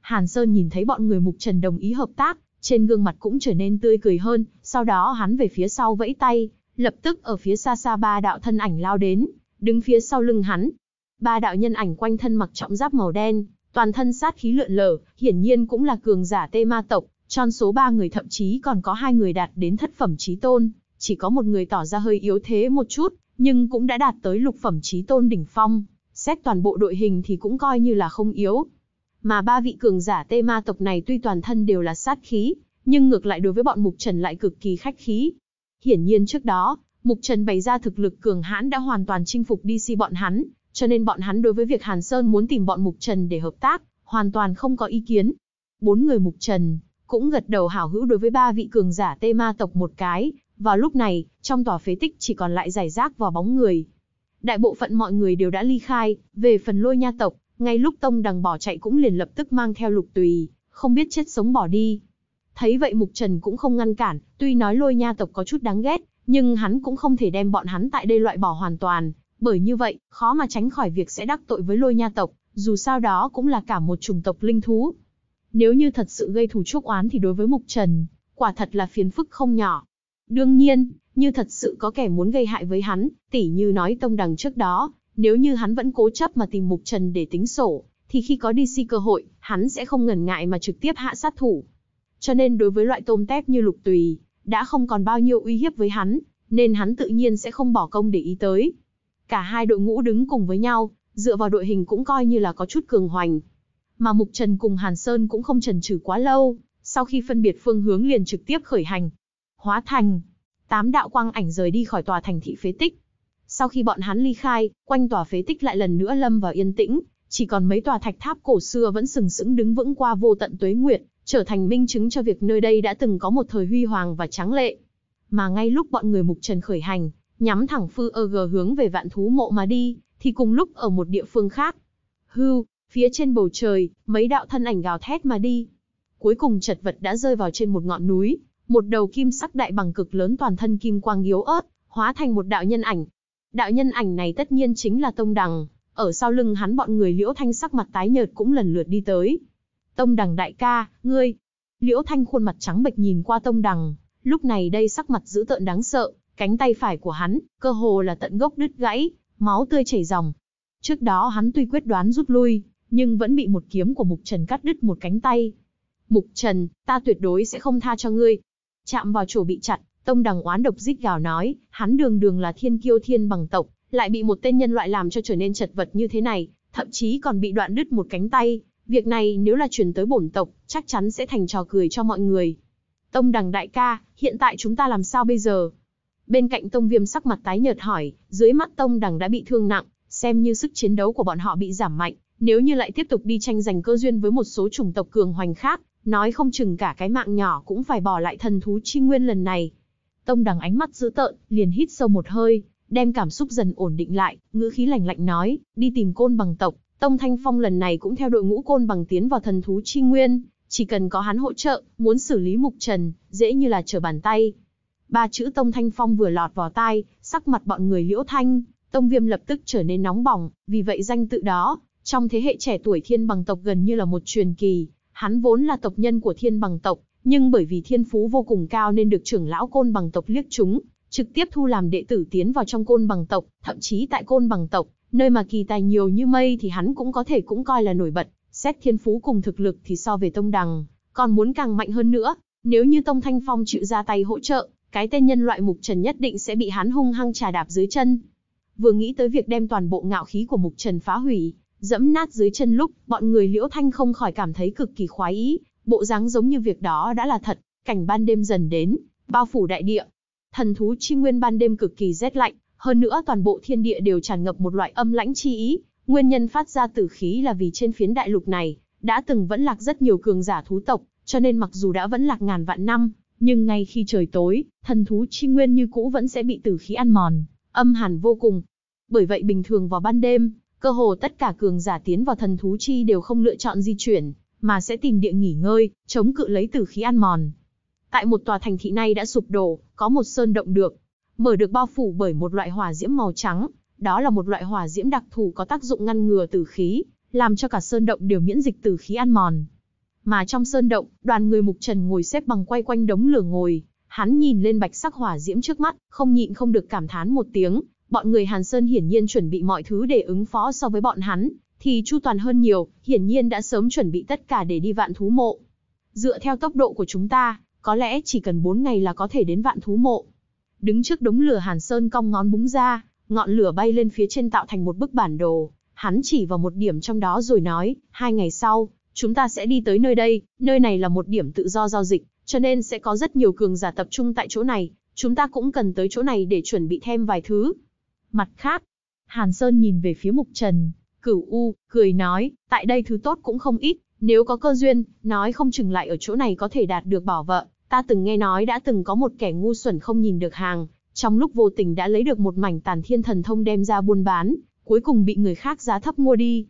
Hàn Sơn nhìn thấy bọn người Mục Trần đồng ý hợp tác, trên gương mặt cũng trở nên tươi cười hơn, sau đó hắn về phía sau vẫy tay, lập tức ở phía xa xa ba đạo thân ảnh lao đến, đứng phía sau lưng hắn. Ba đạo nhân ảnh quanh thân mặc trọng giáp màu đen, toàn thân sát khí lượn lờ, hiển nhiên cũng là cường giả tê ma tộc, tròn số ba người thậm chí còn có hai người đạt đến thất phẩm trí tôn, chỉ có một người tỏ ra hơi yếu thế một chút, nhưng cũng đã đạt tới lục phẩm trí tôn đỉnh phong, xét toàn bộ đội hình thì cũng coi như là không yếu. Mà ba vị cường giả tê ma tộc này tuy toàn thân đều là sát khí, nhưng ngược lại đối với bọn Mục Trần lại cực kỳ khách khí. Hiển nhiên trước đó, Mục Trần bày ra thực lực cường hãn đã hoàn toàn chinh phục DC bọn hắn, cho nên bọn hắn đối với việc Hàn Sơn muốn tìm bọn Mục Trần để hợp tác, hoàn toàn không có ý kiến. Bốn người Mục Trần cũng gật đầu hảo hữu đối với ba vị cường giả tê ma tộc một cái, vào lúc này, trong tòa phế tích chỉ còn lại giải rác vỏ bóng người. Đại bộ phận mọi người đều đã ly khai, về phần lôi nha tộc, ngay lúc tông đằng bỏ chạy cũng liền lập tức mang theo lục tùy, không biết chết sống bỏ đi. Thấy vậy Mục Trần cũng không ngăn cản, tuy nói lôi nha tộc có chút đáng ghét, nhưng hắn cũng không thể đem bọn hắn tại đây loại bỏ hoàn toàn, bởi như vậy, khó mà tránh khỏi việc sẽ đắc tội với lôi nha tộc, dù sao đó cũng là cả một chủng tộc linh thú. Nếu như thật sự gây thù chuốc oán thì đối với Mục Trần, quả thật là phiền phức không nhỏ. Đương nhiên, như thật sự có kẻ muốn gây hại với hắn, tỉ như nói tông đằng trước đó, nếu như hắn vẫn cố chấp mà tìm Mục Trần để tính sổ, thì khi có DC cơ hội, hắn sẽ không ngần ngại mà trực tiếp hạ sát thủ. Cho nên đối với loại tôm tép như Lục Tùy, đã không còn bao nhiêu uy hiếp với hắn, nên hắn tự nhiên sẽ không bỏ công để ý tới. Cả hai đội ngũ đứng cùng với nhau, dựa vào đội hình cũng coi như là có chút cường hoành. Mà Mục Trần cùng Hàn Sơn cũng không chần chừ quá lâu, sau khi phân biệt phương hướng liền trực tiếp khởi hành, hóa thành tám đạo quang ảnh rời đi khỏi tòa thành thị phế tích. Sau khi bọn hắn ly khai, quanh tòa phế tích lại lần nữa lâm vào yên tĩnh, chỉ còn mấy tòa thạch tháp cổ xưa vẫn sừng sững đứng vững qua vô tận tuế nguyệt, trở thành minh chứng cho việc nơi đây đã từng có một thời huy hoàng và tráng lệ. Mà ngay lúc bọn người mục trần khởi hành, nhắm thẳng Phư Ơ G hướng về vạn thú mộ mà đi, thì cùng lúc ở một địa phương khác. Hưu, phía trên bầu trời, mấy đạo thân ảnh gào thét mà đi. Cuối cùng chật vật đã rơi vào trên một ngọn núi, một đầu kim sắc đại bằng cực lớn toàn thân kim quang yếu ớt, hóa thành một đạo nhân ảnh. Đạo nhân ảnh này tất nhiên chính là Tông Đằng, ở sau lưng hắn bọn người Liễu Thanh sắc mặt tái nhợt cũng lần lượt đi tới. Tông Đằng đại ca, ngươi. Liễu Thanh khuôn mặt trắng bệch nhìn qua Tông Đằng, lúc này đây sắc mặt dữ tợn đáng sợ, cánh tay phải của hắn, cơ hồ là tận gốc đứt gãy, máu tươi chảy ròng. Trước đó hắn tuy quyết đoán rút lui, nhưng vẫn bị một kiếm của Mục Trần cắt đứt một cánh tay. Mục Trần, ta tuyệt đối sẽ không tha cho ngươi, Chạm vào chủ bị chặt, Tông Đằng oán độc rít gào nói, hắn đường đường là thiên kiêu thiên bằng tộc, lại bị một tên nhân loại làm cho trở nên chật vật như thế này, thậm chí còn bị đoạn đứt một cánh tay. Việc này nếu là truyền tới bổn tộc, chắc chắn sẽ thành trò cười cho mọi người. Tông Đằng đại ca, hiện tại chúng ta làm sao bây giờ? Bên cạnh Tông Viêm sắc mặt tái nhợt hỏi, dưới mắt Tông Đằng đã bị thương nặng, xem như sức chiến đấu của bọn họ bị giảm mạnh, nếu như lại tiếp tục đi tranh giành cơ duyên với một số chủng tộc cường hoành khác, Nói không chừng cả cái mạng nhỏ cũng phải bỏ lại thần thú chi nguyên lần này. Tông đằng ánh mắt dữ tợn, liền hít sâu một hơi, đem cảm xúc dần ổn định lại, ngữ khí lạnh lạnh nói, đi tìm côn bằng tộc. Tông Thanh Phong lần này cũng theo đội ngũ côn bằng tiến vào thần thú chi nguyên, chỉ cần có hắn hỗ trợ, muốn xử lý mục trần, dễ như là trở bàn tay. Ba chữ Tông Thanh Phong vừa lọt vào tai, sắc mặt bọn người liễu thanh, Tông Viêm lập tức trở nên nóng bỏng, vì vậy danh tự đó, trong thế hệ trẻ tuổi thiên bằng tộc gần như là một truyền kỳ, Hắn vốn là tộc nhân của thiên bằng tộc, nhưng bởi vì thiên phú vô cùng cao nên được trưởng lão côn bằng tộc liếc chúng, trực tiếp thu làm đệ tử tiến vào trong côn bằng tộc, thậm chí tại côn bằng tộc, nơi mà kỳ tài nhiều như mây thì hắn cũng có thể cũng coi là nổi bật, xét thiên phú cùng thực lực thì so về tông đằng, còn muốn càng mạnh hơn nữa, nếu như tông thanh phong chịu ra tay hỗ trợ, cái tên nhân loại mục trần nhất định sẽ bị hắn hung hăng trà đạp dưới chân. Vừa nghĩ tới việc đem toàn bộ ngạo khí của mục trần phá hủy, dẫm nát dưới chân lúc, bọn người Liễu Thanh không khỏi cảm thấy cực kỳ khoái ý, bộ dáng giống như việc đó đã là thật, cảnh ban đêm dần đến, bao phủ đại địa. Thần thú chi nguyên ban đêm cực kỳ rét lạnh, hơn nữa toàn bộ thiên địa đều tràn ngập một loại âm lãnh chi ý, nguyên nhân phát ra từ khí là vì trên phiến đại lục này đã từng vẫn lạc rất nhiều cường giả thú tộc, cho nên mặc dù đã vẫn lạc ngàn vạn năm, nhưng ngay khi trời tối, thần thú chi nguyên như cũ vẫn sẽ bị tử khí ăn mòn, âm hàn vô cùng. Bởi vậy bình thường vào ban đêm, Cơ hồ tất cả cường giả tiến vào thần thú chi đều không lựa chọn di chuyển, mà sẽ tìm địa nghỉ ngơi, chống cự lấy tử khí ăn mòn. Tại một tòa thành thị này đã sụp đổ, có một sơn động được, mở được bao phủ bởi một loại hỏa diễm màu trắng, đó là một loại hỏa diễm đặc thù có tác dụng ngăn ngừa tử khí, làm cho cả sơn động đều miễn dịch tử khí ăn mòn. Mà trong sơn động, đoàn người Mục Trần ngồi xếp bằng quay quanh đống lửa ngồi, hắn nhìn lên bạch sắc hỏa diễm trước mắt, không nhịn không được cảm thán một tiếng, Bọn người Hàn Sơn hiển nhiên chuẩn bị mọi thứ để ứng phó so với bọn hắn, thì chu toàn hơn nhiều, hiển nhiên đã sớm chuẩn bị tất cả để đi vạn thú mộ. Dựa theo tốc độ của chúng ta, có lẽ chỉ cần 4 ngày là có thể đến vạn thú mộ. Đứng trước đống lửa Hàn Sơn cong ngón búng ra, ngọn lửa bay lên phía trên tạo thành một bức bản đồ. Hắn chỉ vào một điểm trong đó rồi nói, hai ngày sau, chúng ta sẽ đi tới nơi đây, nơi này là một điểm tự do giao dịch, cho nên sẽ có rất nhiều cường giả tập trung tại chỗ này. Chúng ta cũng cần tới chỗ này để chuẩn bị thêm vài thứ, Mặt khác, Hàn Sơn nhìn về phía Mục Trần, cửu U, cười nói, tại đây thứ tốt cũng không ít, nếu có cơ duyên, nói không chừng lại ở chỗ này có thể đạt được bảo vợ. Ta từng nghe nói đã từng có một kẻ ngu xuẩn không nhìn được hàng, trong lúc vô tình đã lấy được một mảnh tàn thiên thần thông đem ra buôn bán, cuối cùng bị người khác giá thấp mua đi.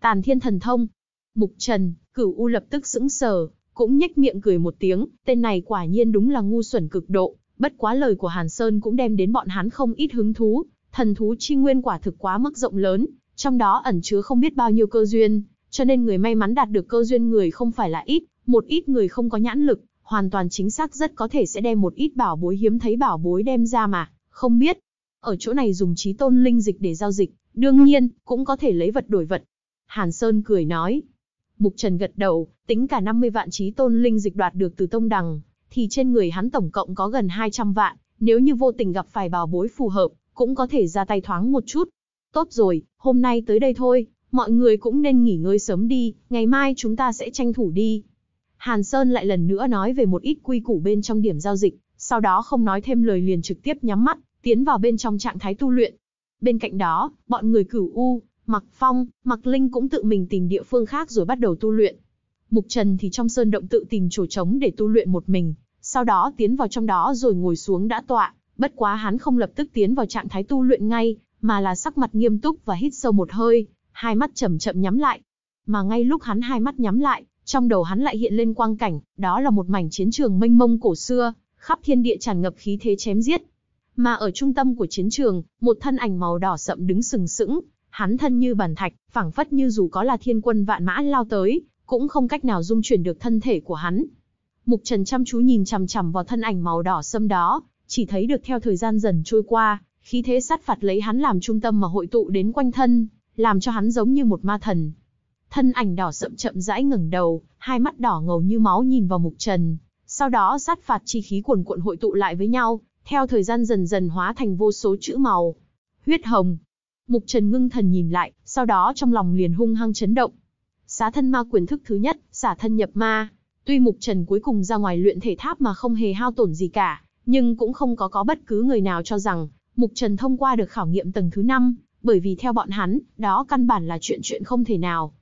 Tàn thiên thần thông. Mục Trần, cửu U lập tức sững sờ, cũng nhếch miệng cười một tiếng, tên này quả nhiên đúng là ngu xuẩn cực độ, bất quá lời của Hàn Sơn cũng đem đến bọn hắn không ít hứng thú, Thần thú chi nguyên quả thực quá mức rộng lớn, trong đó ẩn chứa không biết bao nhiêu cơ duyên, cho nên người may mắn đạt được cơ duyên người không phải là ít, một ít người không có nhãn lực, hoàn toàn chính xác rất có thể sẽ đem một ít bảo bối hiếm thấy bảo bối đem ra mà, không biết. Ở chỗ này dùng trí tôn linh dịch để giao dịch, đương nhiên, cũng có thể lấy vật đổi vật. Hàn Sơn cười nói. Mục Trần gật đầu, tính cả 50 vạn trí tôn linh dịch đoạt được từ Tông Đằng, thì trên người hắn tổng cộng có gần 200 vạn, nếu như vô tình gặp phải bảo bối phù hợp, cũng có thể ra tay thoáng một chút. Tốt rồi, hôm nay tới đây thôi, mọi người cũng nên nghỉ ngơi sớm đi, ngày mai chúng ta sẽ tranh thủ đi. Hàn Sơn lại lần nữa nói về một ít quy củ bên trong điểm giao dịch, sau đó không nói thêm lời liền trực tiếp nhắm mắt, tiến vào bên trong trạng thái tu luyện. Bên cạnh đó, bọn người cửu U, Mặc Phong, Mặc Linh cũng tự mình tìm địa phương khác rồi bắt đầu tu luyện. Mục Trần thì trong sơn động tự tìm chỗ trống để tu luyện một mình, sau đó tiến vào trong đó rồi ngồi xuống đã tọa, Bất quá hắn không lập tức tiến vào trạng thái tu luyện ngay, mà là sắc mặt nghiêm túc và hít sâu một hơi, hai mắt chậm chậm nhắm lại. Mà ngay lúc hắn hai mắt nhắm lại, trong đầu hắn lại hiện lên quang cảnh, đó là một mảnh chiến trường mênh mông cổ xưa, khắp thiên địa tràn ngập khí thế chém giết. Mà ở trung tâm của chiến trường, một thân ảnh màu đỏ sậm đứng sừng sững, hắn thân như bàn thạch, phảng phất như dù có là thiên quân vạn mã lao tới, cũng không cách nào dung chuyển được thân thể của hắn. Mục Trần chăm chú nhìn chằm chằm vào thân ảnh màu đỏ sâm đó, chỉ thấy được theo thời gian dần trôi qua, khí thế sát phạt lấy hắn làm trung tâm mà hội tụ đến quanh thân, làm cho hắn giống như một ma thần. Thân ảnh đỏ sậm chậm rãi ngẩng đầu, hai mắt đỏ ngầu như máu nhìn vào mục trần. Sau đó sát phạt chi khí cuồn cuộn hội tụ lại với nhau, theo thời gian dần dần hóa thành vô số chữ màu. Huyết hồng. Mục trần ngưng thần nhìn lại, sau đó trong lòng liền hung hăng chấn động. Xá thân ma quyền thức thứ nhất, xả thân nhập ma. Tuy mục trần cuối cùng ra ngoài luyện thể tháp mà không hề hao tổn gì cả, nhưng cũng không có có bất cứ người nào cho rằng, Mục Trần thông qua được khảo nghiệm tầng thứ 5, bởi vì theo bọn hắn, đó căn bản là chuyện chuyện không thể nào.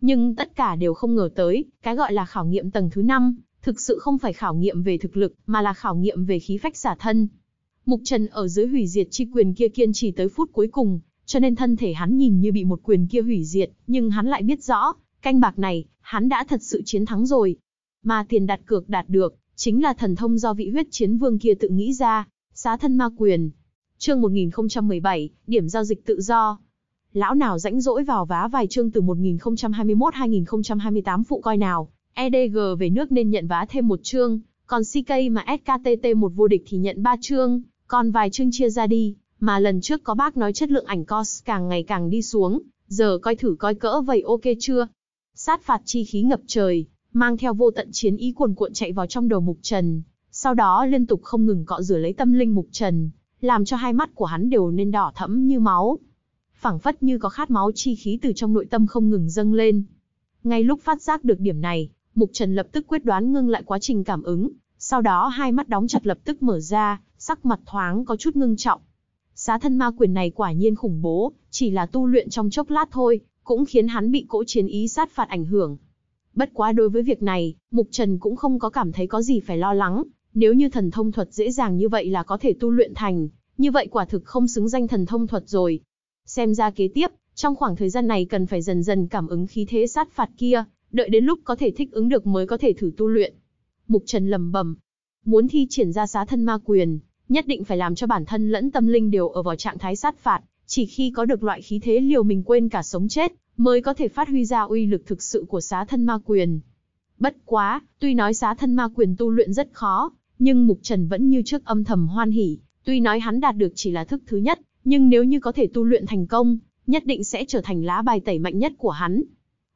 Nhưng tất cả đều không ngờ tới, cái gọi là khảo nghiệm tầng thứ 5, thực sự không phải khảo nghiệm về thực lực, mà là khảo nghiệm về khí phách giả thân. Mục Trần ở dưới hủy diệt chi quyền kia kiên trì tới phút cuối cùng, cho nên thân thể hắn nhìn như bị một quyền kia hủy diệt, nhưng hắn lại biết rõ, canh bạc này, hắn đã thật sự chiến thắng rồi. Mà tiền đặt cược đạt được, chính là thần thông do vị huyết chiến vương kia tự nghĩ ra, xá thân ma quyền. Chương 1017, điểm giao dịch tự do. Lão nào rãnh rỗi vào vá vài chương từ 1021-2028 phụ coi nào, EDG về nước nên nhận vá thêm một chương, còn CK mà SKTT một vô địch thì nhận ba chương, còn vài chương chia ra đi, mà lần trước có bác nói chất lượng ảnh COS càng ngày càng đi xuống, giờ coi thử coi cỡ vậy ok chưa? Sát phạt chi khí ngập trời, mang theo vô tận chiến ý cuồn cuộn chạy vào trong đầu Mục Trần, sau đó liên tục không ngừng cọ rửa lấy tâm linh Mục Trần, làm cho hai mắt của hắn đều nên đỏ thẫm như máu. Phảng phất như có khát máu chi khí từ trong nội tâm không ngừng dâng lên. Ngay lúc phát giác được điểm này, Mục Trần lập tức quyết đoán ngưng lại quá trình cảm ứng, sau đó hai mắt đóng chặt lập tức mở ra, sắc mặt thoáng có chút ngưng trọng. Xá thân ma quyền này quả nhiên khủng bố, chỉ là tu luyện trong chốc lát thôi, cũng khiến hắn bị cỗ chiến ý sát phạt ảnh hưởng, Bất quá đối với việc này, Mục Trần cũng không có cảm thấy có gì phải lo lắng, nếu như thần thông thuật dễ dàng như vậy là có thể tu luyện thành, như vậy quả thực không xứng danh thần thông thuật rồi. Xem ra kế tiếp, trong khoảng thời gian này cần phải dần dần cảm ứng khí thế sát phạt kia, đợi đến lúc có thể thích ứng được mới có thể thử tu luyện. Mục Trần lầm bầm, muốn thi triển ra xá thân ma quyền, nhất định phải làm cho bản thân lẫn tâm linh đều ở vào trạng thái sát phạt, chỉ khi có được loại khí thế liều mình quên cả sống chết, mới có thể phát huy ra uy lực thực sự của xá thân ma quyền. Bất quá, tuy nói xá thân ma quyền tu luyện rất khó, nhưng Mục Trần vẫn như trước âm thầm hoan hỉ, tuy nói hắn đạt được chỉ là thức thứ nhất, nhưng nếu như có thể tu luyện thành công, nhất định sẽ trở thành lá bài tẩy mạnh nhất của hắn.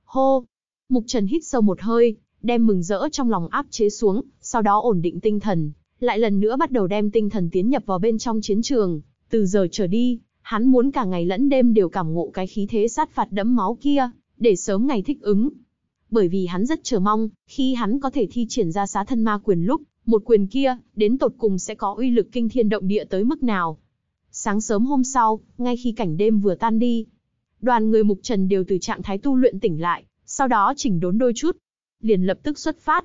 Hô! Mục Trần hít sâu một hơi, đem mừng rỡ trong lòng áp chế xuống, sau đó ổn định tinh thần, lại lần nữa bắt đầu đem tinh thần tiến nhập vào bên trong chiến trường. Từ giờ trở đi, Hắn muốn cả ngày lẫn đêm đều cảm ngộ cái khí thế sát phạt đẫm máu kia, để sớm ngày thích ứng. Bởi vì hắn rất chờ mong, khi hắn có thể thi triển ra xá thân ma quyền lúc, một quyền kia, đến tột cùng sẽ có uy lực kinh thiên động địa tới mức nào. Sáng sớm hôm sau, ngay khi cảnh đêm vừa tan đi, đoàn người mục trần đều từ trạng thái tu luyện tỉnh lại, sau đó chỉnh đốn đôi chút, liền lập tức xuất phát.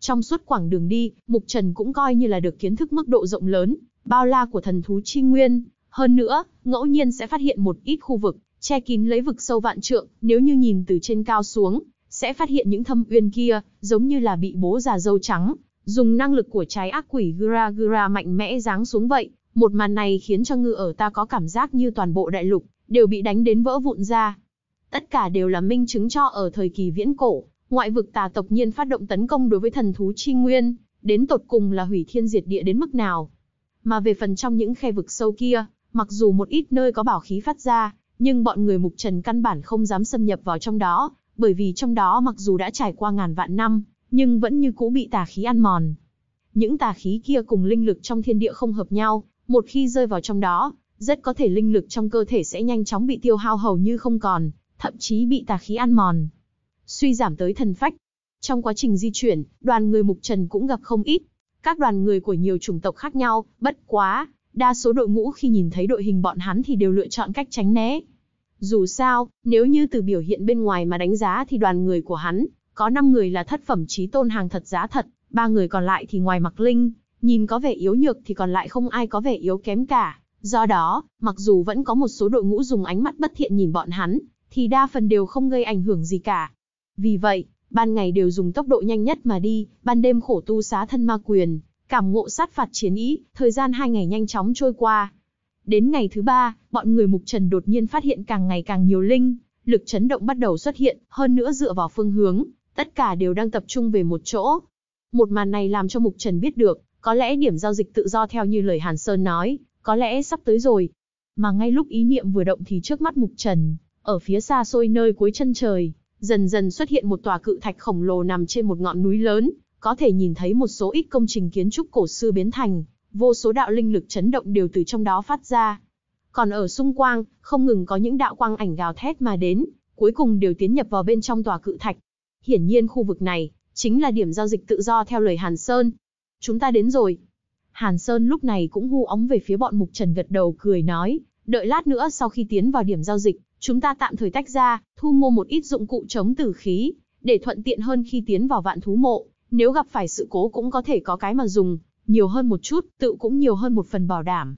Trong suốt quãng đường đi, Mục Trần cũng coi như là được kiến thức mức độ rộng lớn, bao la của thần thú chi nguyên, hơn nữa, ngẫu nhiên sẽ phát hiện một ít khu vực, che kín lấy vực sâu vạn trượng, nếu như nhìn từ trên cao xuống, sẽ phát hiện những thâm uyên kia, giống như là bị bố già dâu trắng, dùng năng lực của trái ác quỷ gura gura mạnh mẽ giáng xuống vậy. Một màn này khiến cho ngư ở ta có cảm giác như toàn bộ đại lục, đều bị đánh đến vỡ vụn ra. Tất cả đều là minh chứng cho ở thời kỳ viễn cổ, ngoại vực tà tộc nhiên phát động tấn công đối với thần thú chi nguyên, đến tột cùng là hủy thiên diệt địa đến mức nào. Mà về phần trong những khe vực sâu kia, Mặc dù một ít nơi có bảo khí phát ra, nhưng bọn người mục trần căn bản không dám xâm nhập vào trong đó, bởi vì trong đó mặc dù đã trải qua ngàn vạn năm, nhưng vẫn như cũ bị tà khí ăn mòn. Những tà khí kia cùng linh lực trong thiên địa không hợp nhau, một khi rơi vào trong đó, rất có thể linh lực trong cơ thể sẽ nhanh chóng bị tiêu hao hầu như không còn, thậm chí bị tà khí ăn mòn. Suy giảm tới thần phách. Trong quá trình di chuyển, đoàn người mục trần cũng gặp không ít. Các đoàn người của nhiều chủng tộc khác nhau, bất quá, Đa số đội ngũ khi nhìn thấy đội hình bọn hắn thì đều lựa chọn cách tránh né. Dù sao, nếu như từ biểu hiện bên ngoài mà đánh giá thì đoàn người của hắn, có 5 người là thất phẩm trí tôn hàng thật giá thật, ba người còn lại thì ngoài mặc Linh, nhìn có vẻ yếu nhược thì còn lại không ai có vẻ yếu kém cả. Do đó, mặc dù vẫn có một số đội ngũ dùng ánh mắt bất thiện nhìn bọn hắn, thì đa phần đều không gây ảnh hưởng gì cả. Vì vậy, ban ngày đều dùng tốc độ nhanh nhất mà đi, ban đêm khổ tu xá thân ma quyền, Cảm ngộ sát phạt chiến ý, thời gian hai ngày nhanh chóng trôi qua. Đến ngày thứ ba, bọn người mục trần đột nhiên phát hiện càng ngày càng nhiều linh, lực chấn động bắt đầu xuất hiện, hơn nữa dựa vào phương hướng, tất cả đều đang tập trung về một chỗ. Một màn này làm cho Mục Trần biết được, có lẽ điểm giao dịch tự do theo như lời Hàn Sơn nói, có lẽ sắp tới rồi. Mà ngay lúc ý niệm vừa động thì trước mắt Mục Trần, ở phía xa xôi nơi cuối chân trời, dần dần xuất hiện một tòa cự thạch khổng lồ nằm trên một ngọn núi lớn, có thể nhìn thấy một số ít công trình kiến trúc cổ xưa biến thành, vô số đạo linh lực chấn động đều từ trong đó phát ra. Còn ở xung quanh, không ngừng có những đạo quang ảnh gào thét mà đến, cuối cùng đều tiến nhập vào bên trong tòa cự thạch. Hiển nhiên khu vực này chính là điểm giao dịch tự do theo lời Hàn Sơn. Chúng ta đến rồi. Hàn Sơn lúc này cũng hu ống về phía bọn Mục Trần gật đầu cười nói, đợi lát nữa sau khi tiến vào điểm giao dịch, chúng ta tạm thời tách ra, thu mua một ít dụng cụ chống tử khí, để thuận tiện hơn khi tiến vào vạn thú mộ, nếu gặp phải sự cố cũng có thể có cái mà dùng, nhiều hơn một chút, tự cũng nhiều hơn một phần bảo đảm.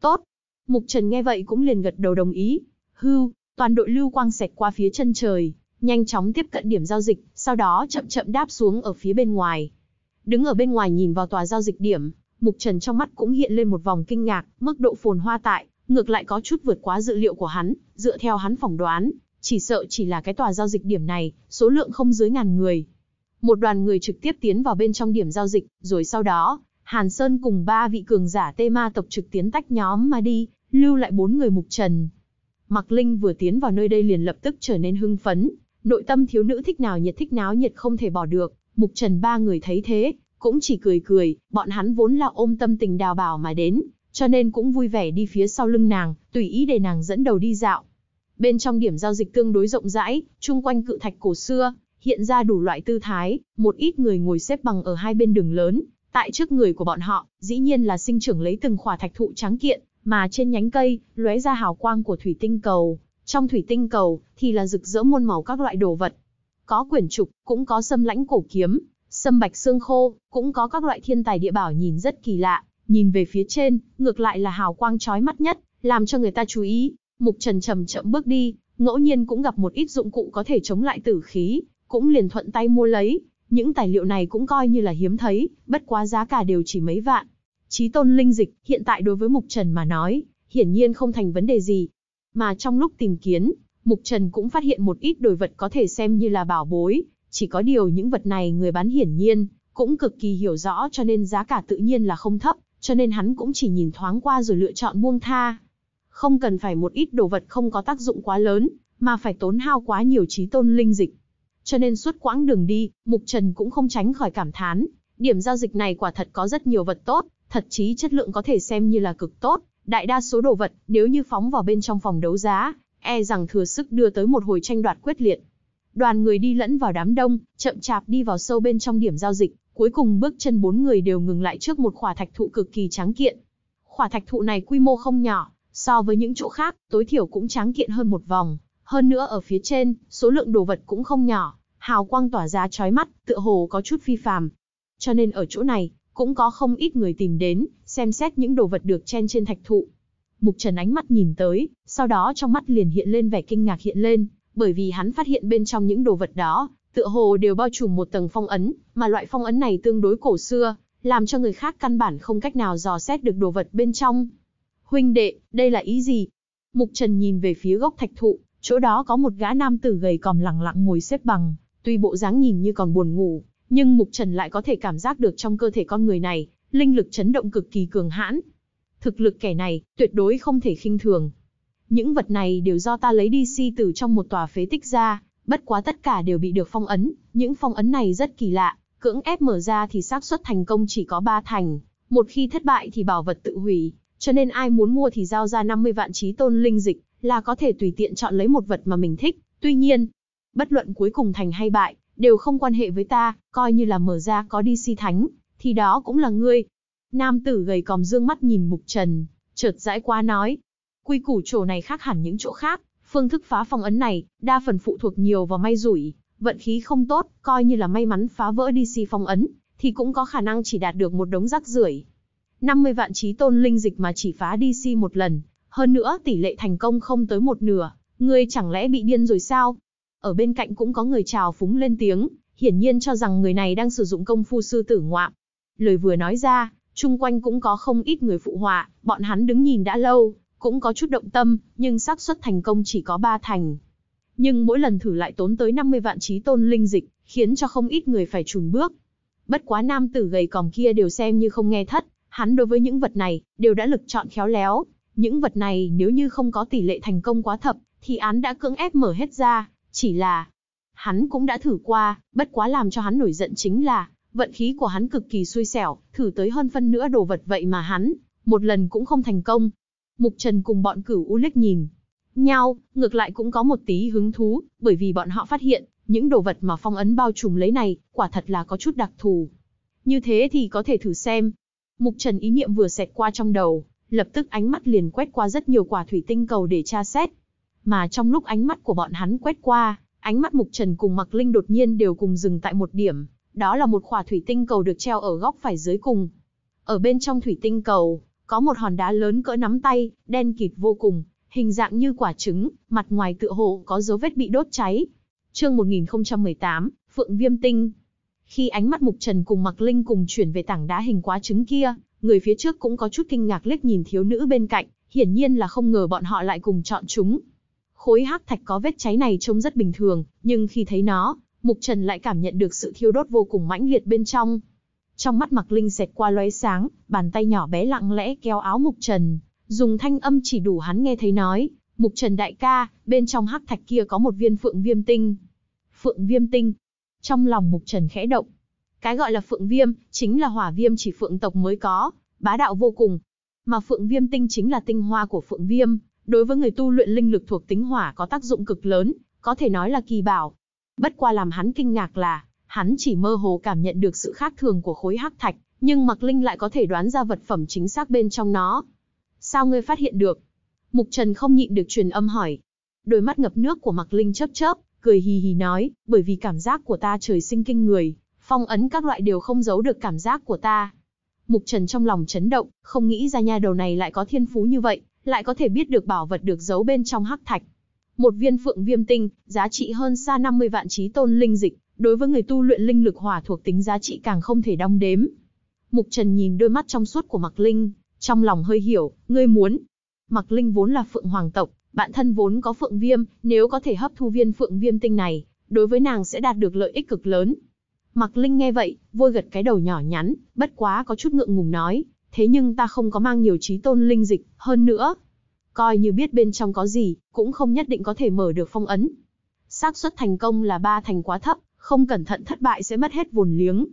Tốt. Mục Trần nghe vậy cũng liền gật đầu đồng ý. Hưu, toàn đội lưu quang xẹt qua phía chân trời, nhanh chóng tiếp cận điểm giao dịch, sau đó chậm chậm đáp xuống ở phía bên ngoài. Đứng ở bên ngoài nhìn vào tòa giao dịch điểm, Mục Trần trong mắt cũng hiện lên một vòng kinh ngạc, mức độ phồn hoa tại, ngược lại có chút vượt quá dự liệu của hắn, dựa theo hắn phỏng đoán, chỉ sợ chỉ là cái tòa giao dịch điểm này, số lượng không dưới ngàn người, một đoàn người trực tiếp tiến vào bên trong điểm giao dịch, rồi sau đó, Hàn Sơn cùng ba vị cường giả tê ma tộc trực tiến tách nhóm mà đi, lưu lại bốn người mục trần. Mặc Linh vừa tiến vào nơi đây liền lập tức trở nên hưng phấn, nội tâm thiếu nữ thích nào nhiệt thích náo nhiệt không thể bỏ được, mục trần ba người thấy thế, cũng chỉ cười cười, bọn hắn vốn là ôm tâm tình đào bảo mà đến, cho nên cũng vui vẻ đi phía sau lưng nàng, tùy ý để nàng dẫn đầu đi dạo. Bên trong điểm giao dịch tương đối rộng rãi, chung quanh cự thạch cổ xưa, hiện ra đủ loại tư thái, một ít người ngồi xếp bằng ở hai bên đường lớn, tại trước người của bọn họ, dĩ nhiên là sinh trưởng lấy từng khỏa thạch thụ trắng kiện, mà trên nhánh cây, lóe ra hào quang của thủy tinh cầu, trong thủy tinh cầu thì là rực rỡ muôn màu các loại đồ vật. Có quyển trục, cũng có sâm lãnh cổ kiếm, sâm bạch xương khô, cũng có các loại thiên tài địa bảo nhìn rất kỳ lạ, nhìn về phía trên, ngược lại là hào quang chói mắt nhất, làm cho người ta chú ý. Mục Trần chậm chậm bước đi, ngẫu nhiên cũng gặp một ít dụng cụ có thể chống lại tử khí, cũng liền thuận tay mua lấy, những tài liệu này cũng coi như là hiếm thấy, bất quá giá cả đều chỉ mấy vạn. Chí tôn linh dịch, hiện tại đối với Mục Trần mà nói, hiển nhiên không thành vấn đề gì. Mà trong lúc tìm kiếm, Mục Trần cũng phát hiện một ít đồ vật có thể xem như là bảo bối, chỉ có điều những vật này người bán hiển nhiên, cũng cực kỳ hiểu rõ cho nên giá cả tự nhiên là không thấp, cho nên hắn cũng chỉ nhìn thoáng qua rồi lựa chọn buông tha. Không cần phải một ít đồ vật không có tác dụng quá lớn, mà phải tốn hao quá nhiều trí tôn linh dịch. Cho nên suốt quãng đường đi, Mục Trần cũng không tránh khỏi cảm thán, điểm giao dịch này quả thật có rất nhiều vật tốt, thật chí chất lượng có thể xem như là cực tốt, đại đa số đồ vật nếu như phóng vào bên trong phòng đấu giá, e rằng thừa sức đưa tới một hồi tranh đoạt quyết liệt. Đoàn người đi lẫn vào đám đông, chậm chạp đi vào sâu bên trong điểm giao dịch, cuối cùng bước chân bốn người đều ngừng lại trước một khỏa thạch thụ cực kỳ tráng kiện. Khỏa thạch thụ này quy mô không nhỏ, so với những chỗ khác, tối thiểu cũng tráng kiện hơn một vòng. Hơn nữa ở phía trên, số lượng đồ vật cũng không nhỏ, hào quang tỏa ra chói mắt, tựa hồ có chút phi phàm. Cho nên ở chỗ này, cũng có không ít người tìm đến, xem xét những đồ vật được chen trên thạch thụ. Mục Trần ánh mắt nhìn tới, sau đó trong mắt liền hiện lên vẻ kinh ngạc hiện lên, bởi vì hắn phát hiện bên trong những đồ vật đó, tựa hồ đều bao trùm một tầng phong ấn, mà loại phong ấn này tương đối cổ xưa, làm cho người khác căn bản không cách nào dò xét được đồ vật bên trong. Huynh đệ, đây là ý gì? Mục Trần nhìn về phía gốc thạch thụ, Chỗ đó có một gã nam tử gầy còm lẳng lặng ngồi xếp bằng, tuy bộ dáng nhìn như còn buồn ngủ, nhưng Mục Trần lại có thể cảm giác được trong cơ thể con người này, linh lực chấn động cực kỳ cường hãn. Thực lực kẻ này, tuyệt đối không thể khinh thường. Những vật này đều do ta lấy đi si từ trong một tòa phế tích ra, bất quá tất cả đều bị được phong ấn, những phong ấn này rất kỳ lạ, cưỡng ép mở ra thì xác suất thành công chỉ có 3 thành, một khi thất bại thì bảo vật tự hủy, cho nên ai muốn mua thì giao ra 50 vạn trí tôn linh dịch, là có thể tùy tiện chọn lấy một vật mà mình thích. Tuy nhiên, bất luận cuối cùng thành hay bại, đều không quan hệ với ta, coi như là mở ra có đi si thánh, thì đó cũng là ngươi. Nam tử gầy còm dương mắt nhìn mục trần, chợt rãi quá nói. Quy củ chỗ này khác hẳn những chỗ khác, phương thức phá phong ấn này, đa phần phụ thuộc nhiều vào may rủi, vận khí không tốt, coi như là may mắn phá vỡ đi si phong ấn, thì cũng có khả năng chỉ đạt được một đống rắc rưởi. 50 vạn trí tôn linh dịch mà chỉ phá DC một lần, hơn nữa tỷ lệ thành công không tới một nửa, ngươi chẳng lẽ bị điên rồi sao? Ở bên cạnh cũng có người trào phúng lên tiếng, hiển nhiên cho rằng người này đang sử dụng công phu sư tử ngoạm. Lời vừa nói ra, chung quanh cũng có không ít người phụ họa, bọn hắn đứng nhìn đã lâu, cũng có chút động tâm, nhưng xác suất thành công chỉ có 3 thành. Nhưng mỗi lần thử lại tốn tới 50 vạn trí tôn linh dịch, khiến cho không ít người phải chùn bước. Bất quá nam tử gầy còm kia đều xem như không nghe thất, hắn đối với những vật này, đều đã lực chọn khéo léo, những vật này nếu như không có tỷ lệ thành công quá thấp, thì án đã cưỡng ép mở hết ra, chỉ là hắn cũng đã thử qua, bất quá làm cho hắn nổi giận chính là vận khí của hắn cực kỳ xui xẻo, thử tới hơn phân nữa đồ vật vậy mà hắn một lần cũng không thành công. Mục Trần cùng bọn cửu u liếc nhìn nhau, ngược lại cũng có một tí hứng thú, bởi vì bọn họ phát hiện những đồ vật mà phong ấn bao trùm lấy này quả thật là có chút đặc thù. Như thế thì có thể thử xem. Mục Trần ý niệm vừa xẹt qua trong đầu, lập tức ánh mắt liền quét qua rất nhiều quả thủy tinh cầu để tra xét. Mà trong lúc ánh mắt của bọn hắn quét qua, ánh mắt Mục Trần cùng Mặc Linh đột nhiên đều cùng dừng tại một điểm, đó là một quả thủy tinh cầu được treo ở góc phải dưới cùng. Ở bên trong thủy tinh cầu, có một hòn đá lớn cỡ nắm tay, đen kịt vô cùng, hình dạng như quả trứng, mặt ngoài tựa hồ có dấu vết bị đốt cháy. Chương 1018, Phượng Viêm Tinh. Khi ánh mắt Mục Trần cùng Mặc Linh cùng chuyển về tảng đá hình quả trứng kia, Người phía trước cũng có chút kinh ngạc liếc nhìn thiếu nữ bên cạnh, hiển nhiên là không ngờ bọn họ lại cùng chọn chúng. Khối hắc thạch có vết cháy này trông rất bình thường, nhưng khi thấy nó, Mục Trần lại cảm nhận được sự thiêu đốt vô cùng mãnh liệt bên trong. Trong mắt Mạc Linh xẹt qua lóe sáng, bàn tay nhỏ bé lặng lẽ kéo áo Mục Trần, dùng thanh âm chỉ đủ hắn nghe thấy nói, "Mục Trần đại ca, bên trong hắc thạch kia có một viên phượng viêm tinh." Phượng viêm tinh? Trong lòng Mục Trần khẽ động, cái gọi là phượng viêm, chính là hỏa viêm chỉ phượng tộc mới có, bá đạo vô cùng. Mà phượng viêm tinh chính là tinh hoa của phượng viêm, đối với người tu luyện linh lực thuộc tính hỏa có tác dụng cực lớn, có thể nói là kỳ bảo. Bất qua làm hắn kinh ngạc là, hắn chỉ mơ hồ cảm nhận được sự khác thường của khối hắc thạch, nhưng mặc Linh lại có thể đoán ra vật phẩm chính xác bên trong nó. Sao ngươi phát hiện được? Mục Trần không nhịn được truyền âm hỏi. Đôi mắt ngập nước của mặc Linh chớp chớp, cười hì hì nói, bởi vì cảm giác của ta trời sinh kinh người, phong ấn các loại đều không giấu được cảm giác của ta. Mục Trần trong lòng chấn động, không nghĩ ra nha đầu này lại có thiên phú như vậy, lại có thể biết được bảo vật được giấu bên trong hắc thạch. Một viên phượng viêm tinh, giá trị hơn xa 50 vạn trí tôn linh dịch, đối với người tu luyện linh lực hỏa thuộc tính giá trị càng không thể đong đếm. Mục Trần nhìn đôi mắt trong suốt của Mạc Linh, trong lòng hơi hiểu, ngươi muốn. Mạc Linh vốn là phượng hoàng tộc, bản thân vốn có phượng viêm, nếu có thể hấp thu viên phượng viêm tinh này, đối với nàng sẽ đạt được lợi ích cực lớn. Mạc Linh nghe vậy, vôi gật cái đầu nhỏ nhắn, bất quá có chút ngượng ngùng nói, thế nhưng ta không có mang nhiều chí tôn linh dịch, hơn nữa. Coi như biết bên trong có gì, cũng không nhất định có thể mở được phong ấn. xác suất thành công là ba thành quá thấp, không cẩn thận thất bại sẽ mất hết vốn liếng.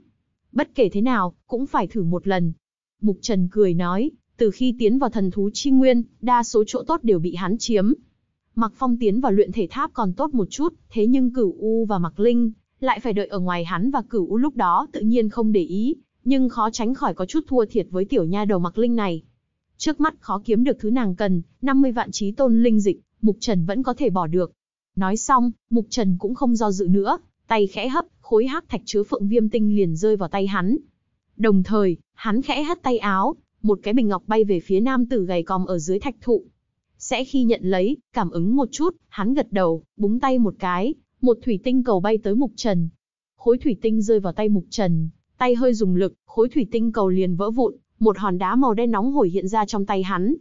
Bất kể thế nào, cũng phải thử một lần. Mục Trần cười nói, từ khi tiến vào thần thú chi nguyên, đa số chỗ tốt đều bị hắn chiếm. Mặc Phong tiến vào luyện thể tháp còn tốt một chút, thế nhưng Cửu U và Mạc Linh lại phải đợi ở ngoài hắn và cửu u lúc đó tự nhiên không để ý, nhưng khó tránh khỏi có chút thua thiệt với tiểu nha đầu mặc linh này. Trước mắt khó kiếm được thứ nàng cần, năm mươi vạn trí tôn linh dịch, Mục Trần vẫn có thể bỏ được. Nói xong, Mục Trần cũng không do dự nữa, tay khẽ hấp, khối hắc thạch chứa phượng viêm tinh liền rơi vào tay hắn. Đồng thời, hắn khẽ hất tay áo, một cái bình ngọc bay về phía nam tử gầy còm ở dưới thạch thụ. Sẽ khi nhận lấy, cảm ứng một chút, hắn gật đầu, búng tay một cái, một thủy tinh cầu bay tới Mục Trần. Khối thủy tinh rơi vào tay Mục Trần, tay hơi dùng lực, khối thủy tinh cầu liền vỡ vụn, một hòn đá màu đen nóng hổi hiện ra trong tay hắn.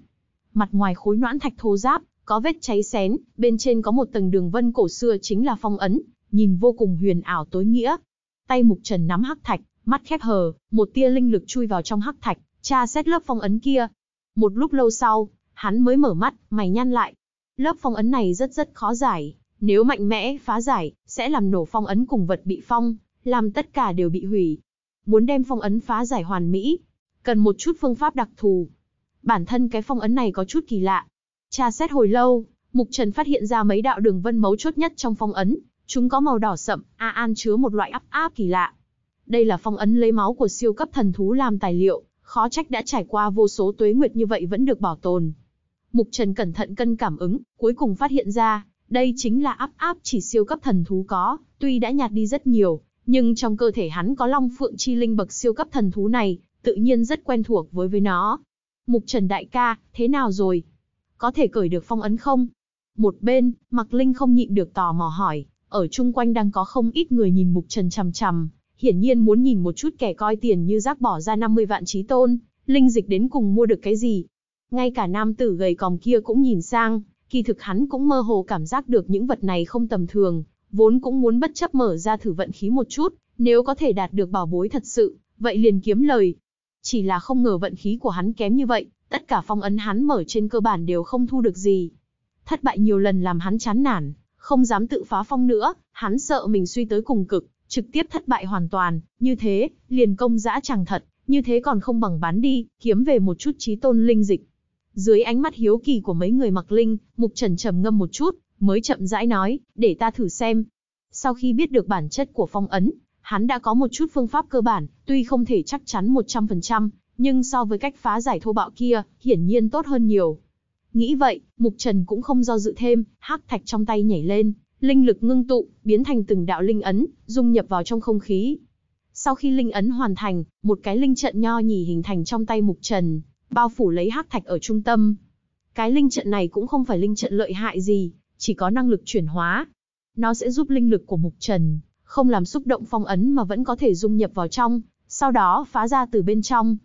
Mặt ngoài khối noãn thạch thô ráp, có vết cháy xén, bên trên có một tầng đường vân cổ xưa chính là phong ấn, nhìn vô cùng huyền ảo tối nghĩa. Tay Mục Trần nắm hắc thạch, mắt khép hờ, một tia linh lực chui vào trong hắc thạch, tra xét lớp phong ấn kia. Một lúc lâu sau, hắn mới mở mắt, mày nhăn lại. Lớp phong ấn này rất rất khó giải. Nếu mạnh mẽ phá giải, sẽ làm nổ phong ấn cùng vật bị phong, làm tất cả đều bị hủy. Muốn đem phong ấn phá giải hoàn mỹ, cần một chút phương pháp đặc thù. Bản thân cái phong ấn này có chút kỳ lạ. Tra xét hồi lâu, Mục Trần phát hiện ra mấy đạo đường vân mấu chốt nhất trong phong ấn, chúng có màu đỏ sậm, a an chứa một loại áp áp kỳ lạ. Đây là phong ấn lấy máu của siêu cấp thần thú làm tài liệu, khó trách đã trải qua vô số tuế nguyệt như vậy vẫn được bảo tồn. Mục Trần cẩn thận cân cảm ứng, cuối cùng phát hiện ra, đây chính là áp áp chỉ siêu cấp thần thú có, tuy đã nhạt đi rất nhiều, nhưng trong cơ thể hắn có long phượng chi linh bậc siêu cấp thần thú này, tự nhiên rất quen thuộc với với nó. Mục Trần đại ca, thế nào rồi? Có thể cởi được phong ấn không? Một bên, Mạc Linh không nhịn được tò mò hỏi, ở chung quanh đang có không ít người nhìn Mục Trần chằm chằm, hiển nhiên muốn nhìn một chút kẻ coi tiền như rác bỏ ra 50 vạn trí tôn, linh dịch đến cùng mua được cái gì. Ngay cả nam tử gầy còm kia cũng nhìn sang, Kỳ thực hắn cũng mơ hồ cảm giác được những vật này không tầm thường, vốn cũng muốn bất chấp mở ra thử vận khí một chút, nếu có thể đạt được bảo bối thật sự, vậy liền kiếm lời. Chỉ là không ngờ vận khí của hắn kém như vậy, tất cả phong ấn hắn mở trên cơ bản đều không thu được gì. Thất bại nhiều lần làm hắn chán nản, không dám tự phá phong nữa, hắn sợ mình suy tới cùng cực, trực tiếp thất bại hoàn toàn, như thế, liền công dã chẳng thật, như thế còn không bằng bán đi, kiếm về một chút trí tôn linh dịch. Dưới ánh mắt hiếu kỳ của mấy người mặc linh, Mục Trần trầm ngâm một chút, mới chậm rãi nói, để ta thử xem. Sau khi biết được bản chất của phong ấn, hắn đã có một chút phương pháp cơ bản, tuy không thể chắc chắn 100%, nhưng so với cách phá giải thô bạo kia, hiển nhiên tốt hơn nhiều. Nghĩ vậy, Mục Trần cũng không do dự thêm, hắc thạch trong tay nhảy lên, linh lực ngưng tụ, biến thành từng đạo linh ấn, dung nhập vào trong không khí. Sau khi linh ấn hoàn thành, một cái linh trận nho nhỉ hình thành trong tay Mục Trần bao phủ lấy hắc thạch ở trung tâm. Cái linh trận này cũng không phải linh trận lợi hại gì, chỉ có năng lực chuyển hóa. Nó sẽ giúp linh lực của mục trần, không làm xúc động phong ấn mà vẫn có thể dung nhập vào trong, sau đó phá ra từ bên trong.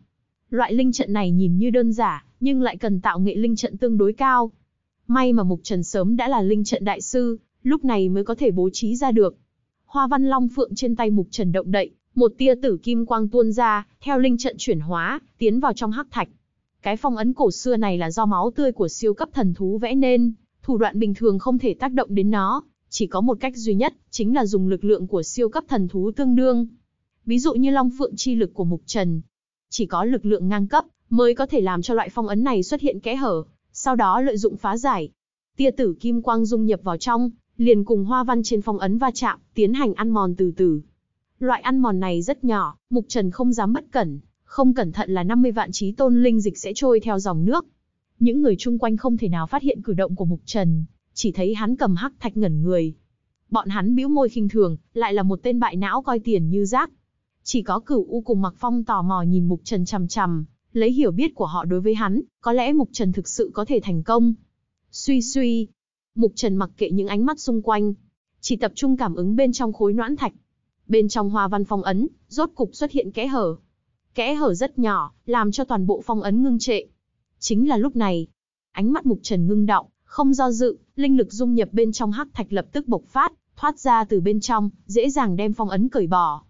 Loại linh trận này nhìn như đơn giản, nhưng lại cần tạo nghệ linh trận tương đối cao. May mà Mục Trần sớm đã là linh trận đại sư, lúc này mới có thể bố trí ra được. Hoa văn long phượng trên tay Mục Trần động đậy, một tia tử kim quang tuôn ra, theo linh trận chuyển hóa, tiến vào trong hắc thạch. Cái phong ấn cổ xưa này là do máu tươi của siêu cấp thần thú vẽ nên, thủ đoạn bình thường không thể tác động đến nó, chỉ có một cách duy nhất, chính là dùng lực lượng của siêu cấp thần thú tương đương. Ví dụ như Long Phượng chi lực của Mục Trần. Chỉ có lực lượng ngang cấp, mới có thể làm cho loại phong ấn này xuất hiện kẽ hở, sau đó lợi dụng phá giải. Tia tử kim quang dung nhập vào trong, liền cùng hoa văn trên phong ấn va chạm, tiến hành ăn mòn từ từ. Loại ăn mòn này rất nhỏ, Mục Trần không dám bất cẩn, không cẩn thận là 50 vạn trí tôn linh dịch sẽ trôi theo dòng nước. Những người chung quanh không thể nào phát hiện cử động của Mục Trần, chỉ thấy hắn cầm hắc thạch ngẩn người. Bọn hắn bĩu môi khinh thường, lại là một tên bại não coi tiền như rác. Chỉ có cửu U cùng Mặc Phong tò mò nhìn Mục Trần chằm chằm, lấy hiểu biết của họ đối với hắn, có lẽ Mục Trần thực sự có thể thành công. Suy suy, Mục Trần mặc kệ những ánh mắt xung quanh, chỉ tập trung cảm ứng bên trong khối noãn thạch. Bên trong hoa văn phong ấn, rốt cục xuất hiện kẽ hở. Kẽ hở rất nhỏ, làm cho toàn bộ phong ấn ngưng trệ. Chính là lúc này, ánh mắt Mục Trần ngưng động, không do dự, linh lực dung nhập bên trong hắc thạch lập tức bộc phát, thoát ra từ bên trong, dễ dàng đem phong ấn cởi bỏ.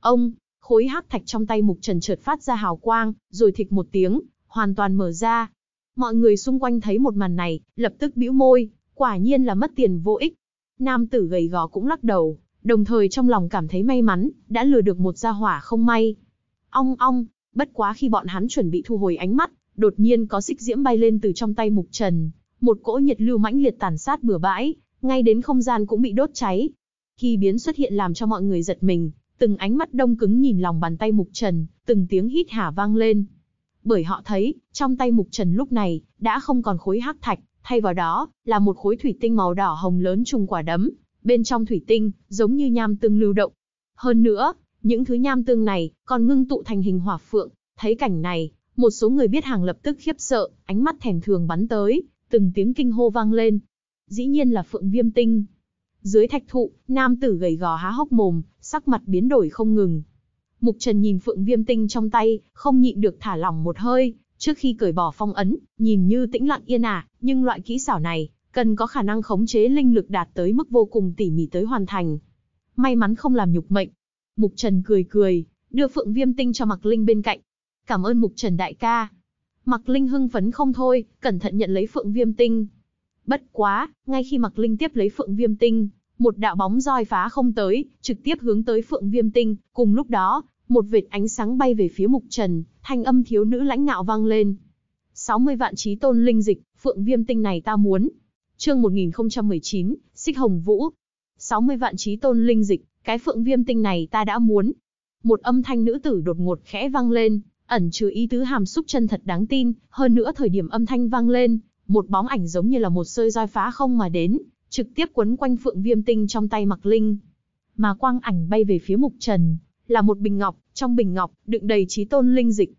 Ông, khối hắc thạch trong tay Mục Trần chợt phát ra hào quang, rồi thịch một tiếng, hoàn toàn mở ra. Mọi người xung quanh thấy một màn này, lập tức bĩu môi, quả nhiên là mất tiền vô ích. Nam tử gầy gò cũng lắc đầu, đồng thời trong lòng cảm thấy may mắn, đã lừa được một gia hỏa không may. Ong ong, bất quá khi bọn hắn chuẩn bị thu hồi ánh mắt, đột nhiên có xích diễm bay lên từ trong tay Mục Trần, một cỗ nhiệt lưu mãnh liệt tàn sát bừa bãi, ngay đến không gian cũng bị đốt cháy. Khi biến xuất hiện làm cho mọi người giật mình, từng ánh mắt đông cứng nhìn lòng bàn tay Mục Trần, từng tiếng hít hả vang lên. Bởi họ thấy, trong tay Mục Trần lúc này, đã không còn khối hắc thạch, thay vào đó, là một khối thủy tinh màu đỏ hồng lớn trùng quả đấm, bên trong thủy tinh, giống như nham tương lưu động. Hơn nữa, những thứ nham tương này còn ngưng tụ thành hình hỏa phượng, thấy cảnh này, một số người biết hàng lập tức khiếp sợ, ánh mắt thèm thường bắn tới, từng tiếng kinh hô vang lên. Dĩ nhiên là phượng viêm tinh. Dưới thạch thụ, nam tử gầy gò há hốc mồm, sắc mặt biến đổi không ngừng. Mục Trần nhìn phượng viêm tinh trong tay, không nhịn được thả lỏng một hơi, trước khi cởi bỏ phong ấn, nhìn như tĩnh lặng yên ả, à, nhưng loại kỹ xảo này, cần có khả năng khống chế linh lực đạt tới mức vô cùng tỉ mỉ tới hoàn thành. May mắn không làm nhục mệnh, Mục Trần cười cười, đưa Phượng Viêm Tinh cho Mạc Linh bên cạnh. Cảm ơn Mục Trần đại ca. Mạc Linh hưng phấn không thôi, cẩn thận nhận lấy Phượng Viêm Tinh. Bất quá, ngay khi Mạc Linh tiếp lấy Phượng Viêm Tinh, một đạo bóng roi phá không tới, trực tiếp hướng tới Phượng Viêm Tinh, cùng lúc đó, một vệt ánh sáng bay về phía Mục Trần, thanh âm thiếu nữ lãnh ngạo vang lên. 60 vạn trí tôn linh dịch, Phượng Viêm Tinh này ta muốn. Chương 1019, Xích Hồng Vũ. 60 vạn trí tôn linh dịch, cái phượng viêm tinh này ta đã muốn. Một âm thanh nữ tử đột ngột khẽ vang lên, ẩn chứa ý tứ hàm xúc chân thật đáng tin, hơn nữa thời điểm âm thanh vang lên, một bóng ảnh giống như là một sơi roi phá không mà đến, trực tiếp quấn quanh phượng viêm tinh trong tay mặc Linh. Mà quang ảnh bay về phía Mục Trần, là một bình ngọc, trong bình ngọc đựng đầy trí tôn linh dịch.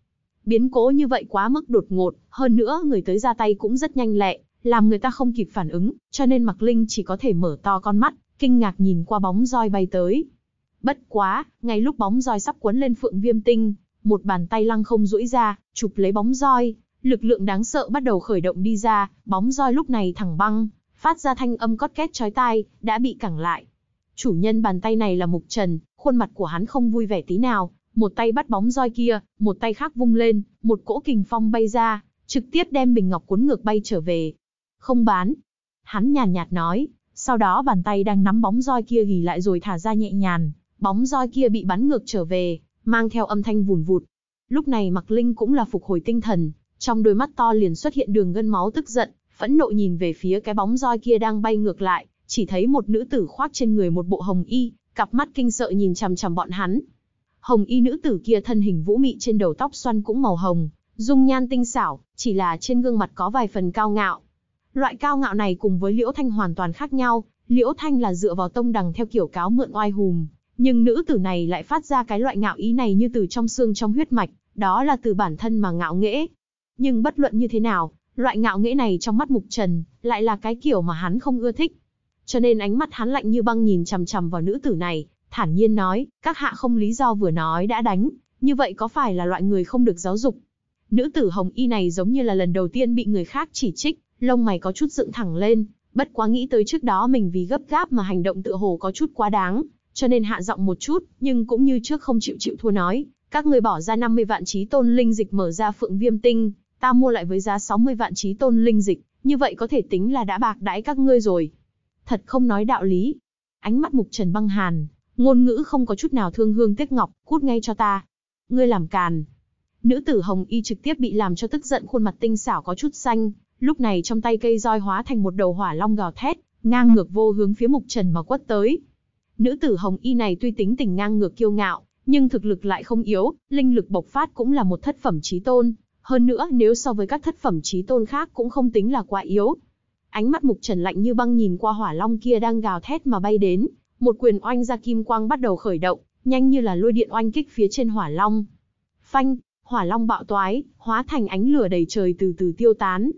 Biến cố như vậy quá mức đột ngột, hơn nữa người tới ra tay cũng rất nhanh lẹ, làm người ta không kịp phản ứng, cho nên mặc Linh chỉ có thể mở to con mắt, kinh ngạc nhìn qua bóng roi bay tới. Bất quá, ngay lúc bóng roi sắp quấn lên phượng viêm tinh, một bàn tay lăng không duỗi ra, chụp lấy bóng roi, lực lượng đáng sợ bắt đầu khởi động đi ra, bóng roi lúc này thẳng băng, phát ra thanh âm cót két chói tai, đã bị cản lại. Chủ nhân bàn tay này là Mục Trần, khuôn mặt của hắn không vui vẻ tí nào, một tay bắt bóng roi kia, một tay khác vung lên, một cỗ kình phong bay ra, trực tiếp đem bình ngọc cuốn ngược bay trở về. Không bán. Hắn nhàn nhạt nói, sau đó bàn tay đang nắm bóng roi kia gỉ lại rồi thả ra nhẹ nhàng, bóng roi kia bị bắn ngược trở về, mang theo âm thanh vùn vụt. Lúc này Mạc Linh cũng là phục hồi tinh thần, trong đôi mắt to liền xuất hiện đường gân máu tức giận, phẫn nộ nhìn về phía cái bóng roi kia đang bay ngược lại, chỉ thấy một nữ tử khoác trên người một bộ hồng y, cặp mắt kinh sợ nhìn chằm chằm bọn hắn. Hồng y nữ tử kia thân hình vũ mị trên đầu tóc xoăn cũng màu hồng, dung nhan tinh xảo, chỉ là trên gương mặt có vài phần cao ngạo, Loại cao ngạo này cùng với Liễu Thanh hoàn toàn khác nhau, Liễu Thanh là dựa vào tông đằng theo kiểu cáo mượn oai hùm, nhưng nữ tử này lại phát ra cái loại ngạo ý này như từ trong xương trong huyết mạch, đó là từ bản thân mà ngạo nghễ. Nhưng bất luận như thế nào, loại ngạo nghễ này trong mắt Mục Trần, lại là cái kiểu mà hắn không ưa thích. Cho nên ánh mắt hắn lạnh như băng nhìn chằm chằm vào nữ tử này, thản nhiên nói, các hạ không lý do vừa nói đã đánh, như vậy có phải là loại người không được giáo dục? Nữ tử hồng y này giống như là lần đầu tiên bị người khác chỉ trích, lông mày có chút dựng thẳng lên, bất quá nghĩ tới trước đó mình vì gấp gáp mà hành động tựa hồ có chút quá đáng, cho nên hạ giọng một chút, nhưng cũng như trước không chịu chịu thua nói, các người bỏ ra 50 vạn trí tôn linh dịch mở ra phượng viêm tinh, ta mua lại với giá 60 vạn trí tôn linh dịch, như vậy có thể tính là đã bạc đãi các ngươi rồi. Thật không nói đạo lý. Ánh mắt mục trần băng hàn, ngôn ngữ không có chút nào thương hương tiếc ngọc, cút ngay cho ta. Ngươi làm càn. Nữ tử hồng y trực tiếp bị làm cho tức giận khuôn mặt tinh xảo có chút xanh, Lúc này trong tay cây roi hóa thành một đầu hỏa long gào thét, ngang ngược vô hướng phía Mục Trần mà quất tới. Nữ tử Hồng Y này tuy tính tình ngang ngược kiêu ngạo, nhưng thực lực lại không yếu, linh lực bộc phát cũng là một thất phẩm chí tôn, hơn nữa nếu so với các thất phẩm chí tôn khác cũng không tính là quá yếu. Ánh mắt Mục Trần lạnh như băng nhìn qua hỏa long kia đang gào thét mà bay đến, một quyền oanh ra kim quang bắt đầu khởi động, nhanh như là lôi điện oanh kích phía trên hỏa long. Phanh, hỏa long bạo toái, hóa thành ánh lửa đầy trời từ từ tiêu tán.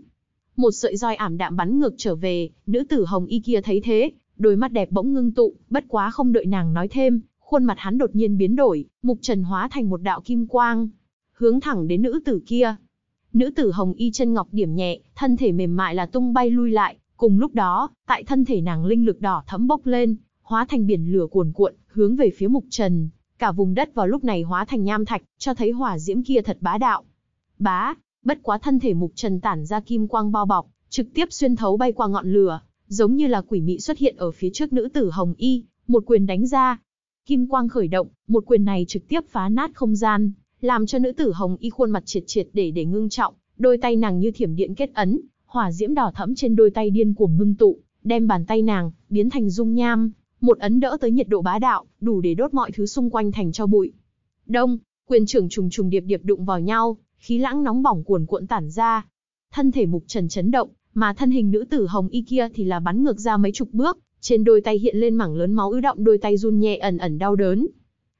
Một sợi roi ảm đạm bắn ngược trở về, nữ tử hồng y kia thấy thế, đôi mắt đẹp bỗng ngưng tụ, bất quá không đợi nàng nói thêm, khuôn mặt hắn đột nhiên biến đổi, mục trần hóa thành một đạo kim quang, hướng thẳng đến nữ tử kia. Nữ tử hồng y chân ngọc điểm nhẹ, thân thể mềm mại là tung bay lui lại, cùng lúc đó, tại thân thể nàng linh lực đỏ thấm bốc lên, hóa thành biển lửa cuồn cuộn, hướng về phía mục trần, cả vùng đất vào lúc này hóa thành nham thạch, cho thấy hỏa diễm kia thật bá đạo. Bá, Bất quá thân thể mục trần tản ra kim quang bao bọc, trực tiếp xuyên thấu bay qua ngọn lửa, giống như là quỷ mị xuất hiện ở phía trước nữ tử hồng y, một quyền đánh ra. Kim quang khởi động, một quyền này trực tiếp phá nát không gian, làm cho nữ tử hồng y khuôn mặt triệt triệt để để ngưng trọng, đôi tay nàng như thiểm điện kết ấn, hỏa diễm đỏ thẫm trên đôi tay điên cuồng ngưng tụ, đem bàn tay nàng biến thành dung nham, một ấn đỡ tới nhiệt độ bá đạo, đủ để đốt mọi thứ xung quanh thành cho bụi. Đông, quyền trưởng trùng trùng điệp điệp đụng vào nhau, khí lãng nóng bỏng cuồn cuộn tản ra. Thân thể mục trần chấn động, mà thân hình nữ tử hồng y kia thì là bắn ngược ra mấy chục bước, trên đôi tay hiện lên mảng lớn máu ứ động đôi tay run nhẹ ẩn ẩn đau đớn.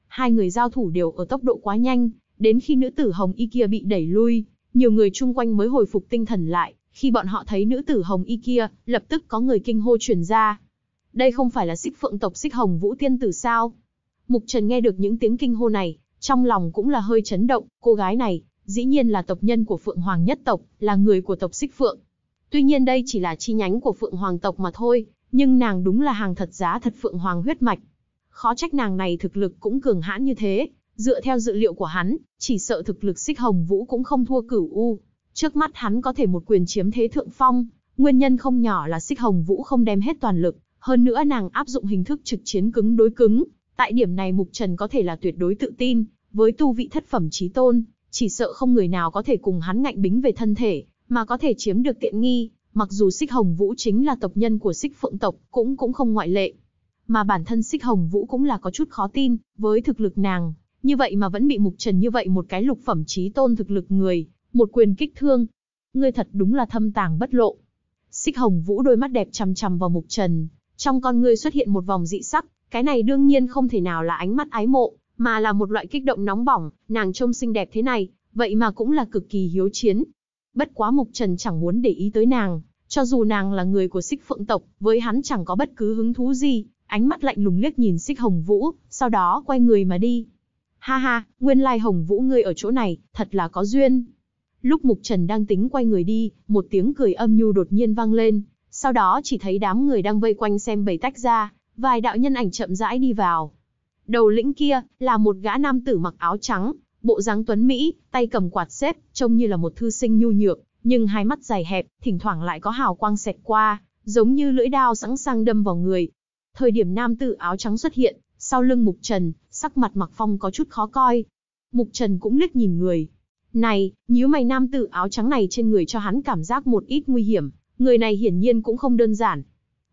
Hai người giao thủ đều ở tốc độ quá nhanh, đến khi nữ tử hồng y kia bị đẩy lui, nhiều người chung quanh mới hồi phục tinh thần lại, khi bọn họ thấy nữ tử hồng y kia, lập tức có người kinh hô truyền ra. Đây không phải là xích phượng tộc xích hồng vũ tiên tử sao? Mục Trần nghe được những tiếng kinh hô này, trong lòng cũng là hơi chấn động, cô gái này, dĩ nhiên là tộc nhân của Phượng Hoàng nhất tộc, là người của tộc Xích Phượng. Tuy nhiên đây chỉ là chi nhánh của Phượng Hoàng tộc mà thôi, nhưng nàng đúng là hàng thật giá thật Phượng Hoàng huyết mạch. Khó trách nàng này thực lực cũng cường hãn như thế, dựa theo dự liệu của hắn, chỉ sợ thực lực Xích Hồng Vũ cũng không thua Cửu U. Trước mắt hắn có thể một quyền chiếm thế thượng phong, nguyên nhân không nhỏ là Xích Hồng Vũ không đem hết toàn lực, hơn nữa nàng áp dụng hình thức trực chiến cứng đối cứng, tại điểm này Mục Trần có thể là tuyệt đối tự tin, với tu vị thất phẩm chí tôn, chỉ sợ không người nào có thể cùng hắn ngạnh bính về thân thể, mà có thể chiếm được tiện nghi, mặc dù Xích Hồng Vũ chính là tộc nhân của Xích Phượng tộc, cũng cũng không ngoại lệ. Mà bản thân Xích Hồng Vũ cũng là có chút khó tin, với thực lực nàng, như vậy mà vẫn bị Mục Trần như vậy một cái lục phẩm chí tôn thực lực người, một quyền kích thương. Ngươi thật đúng là thâm tàng bất lộ. Xích Hồng Vũ đôi mắt đẹp chằm chằm vào Mục Trần, trong con ngươi xuất hiện một vòng dị sắc, cái này đương nhiên không thể nào là ánh mắt ái mộ, mà là một loại kích động nóng bỏng, nàng trông xinh đẹp thế này, vậy mà cũng là cực kỳ hiếu chiến. Bất quá Mục Trần chẳng muốn để ý tới nàng, cho dù nàng là người của Sích Phượng tộc, với hắn chẳng có bất cứ hứng thú gì, ánh mắt lạnh lùng liếc nhìn Sích Hồng Vũ, sau đó quay người mà đi. Ha ha, nguyên lai Hồng Vũ ngươi ở chỗ này, thật là có duyên. Lúc Mục Trần đang tính quay người đi, một tiếng cười âm nhu đột nhiên vang lên, sau đó chỉ thấy đám người đang vây quanh xem bầy tách ra, vài đạo nhân ảnh chậm rãi đi vào, Đầu lĩnh kia là một gã nam tử mặc áo trắng, bộ dáng tuấn mỹ, tay cầm quạt xếp, trông như là một thư sinh nhu nhược, nhưng hai mắt dài hẹp, thỉnh thoảng lại có hào quang xẹt qua, giống như lưỡi dao sẵn sàng đâm vào người. Thời điểm nam tử áo trắng xuất hiện, sau lưng Mục Trần, sắc mặt mặc Phong có chút khó coi. Mục Trần cũng liếc nhìn người. Này, nhíu mày nam tử áo trắng này trên người cho hắn cảm giác một ít nguy hiểm, người này hiển nhiên cũng không đơn giản.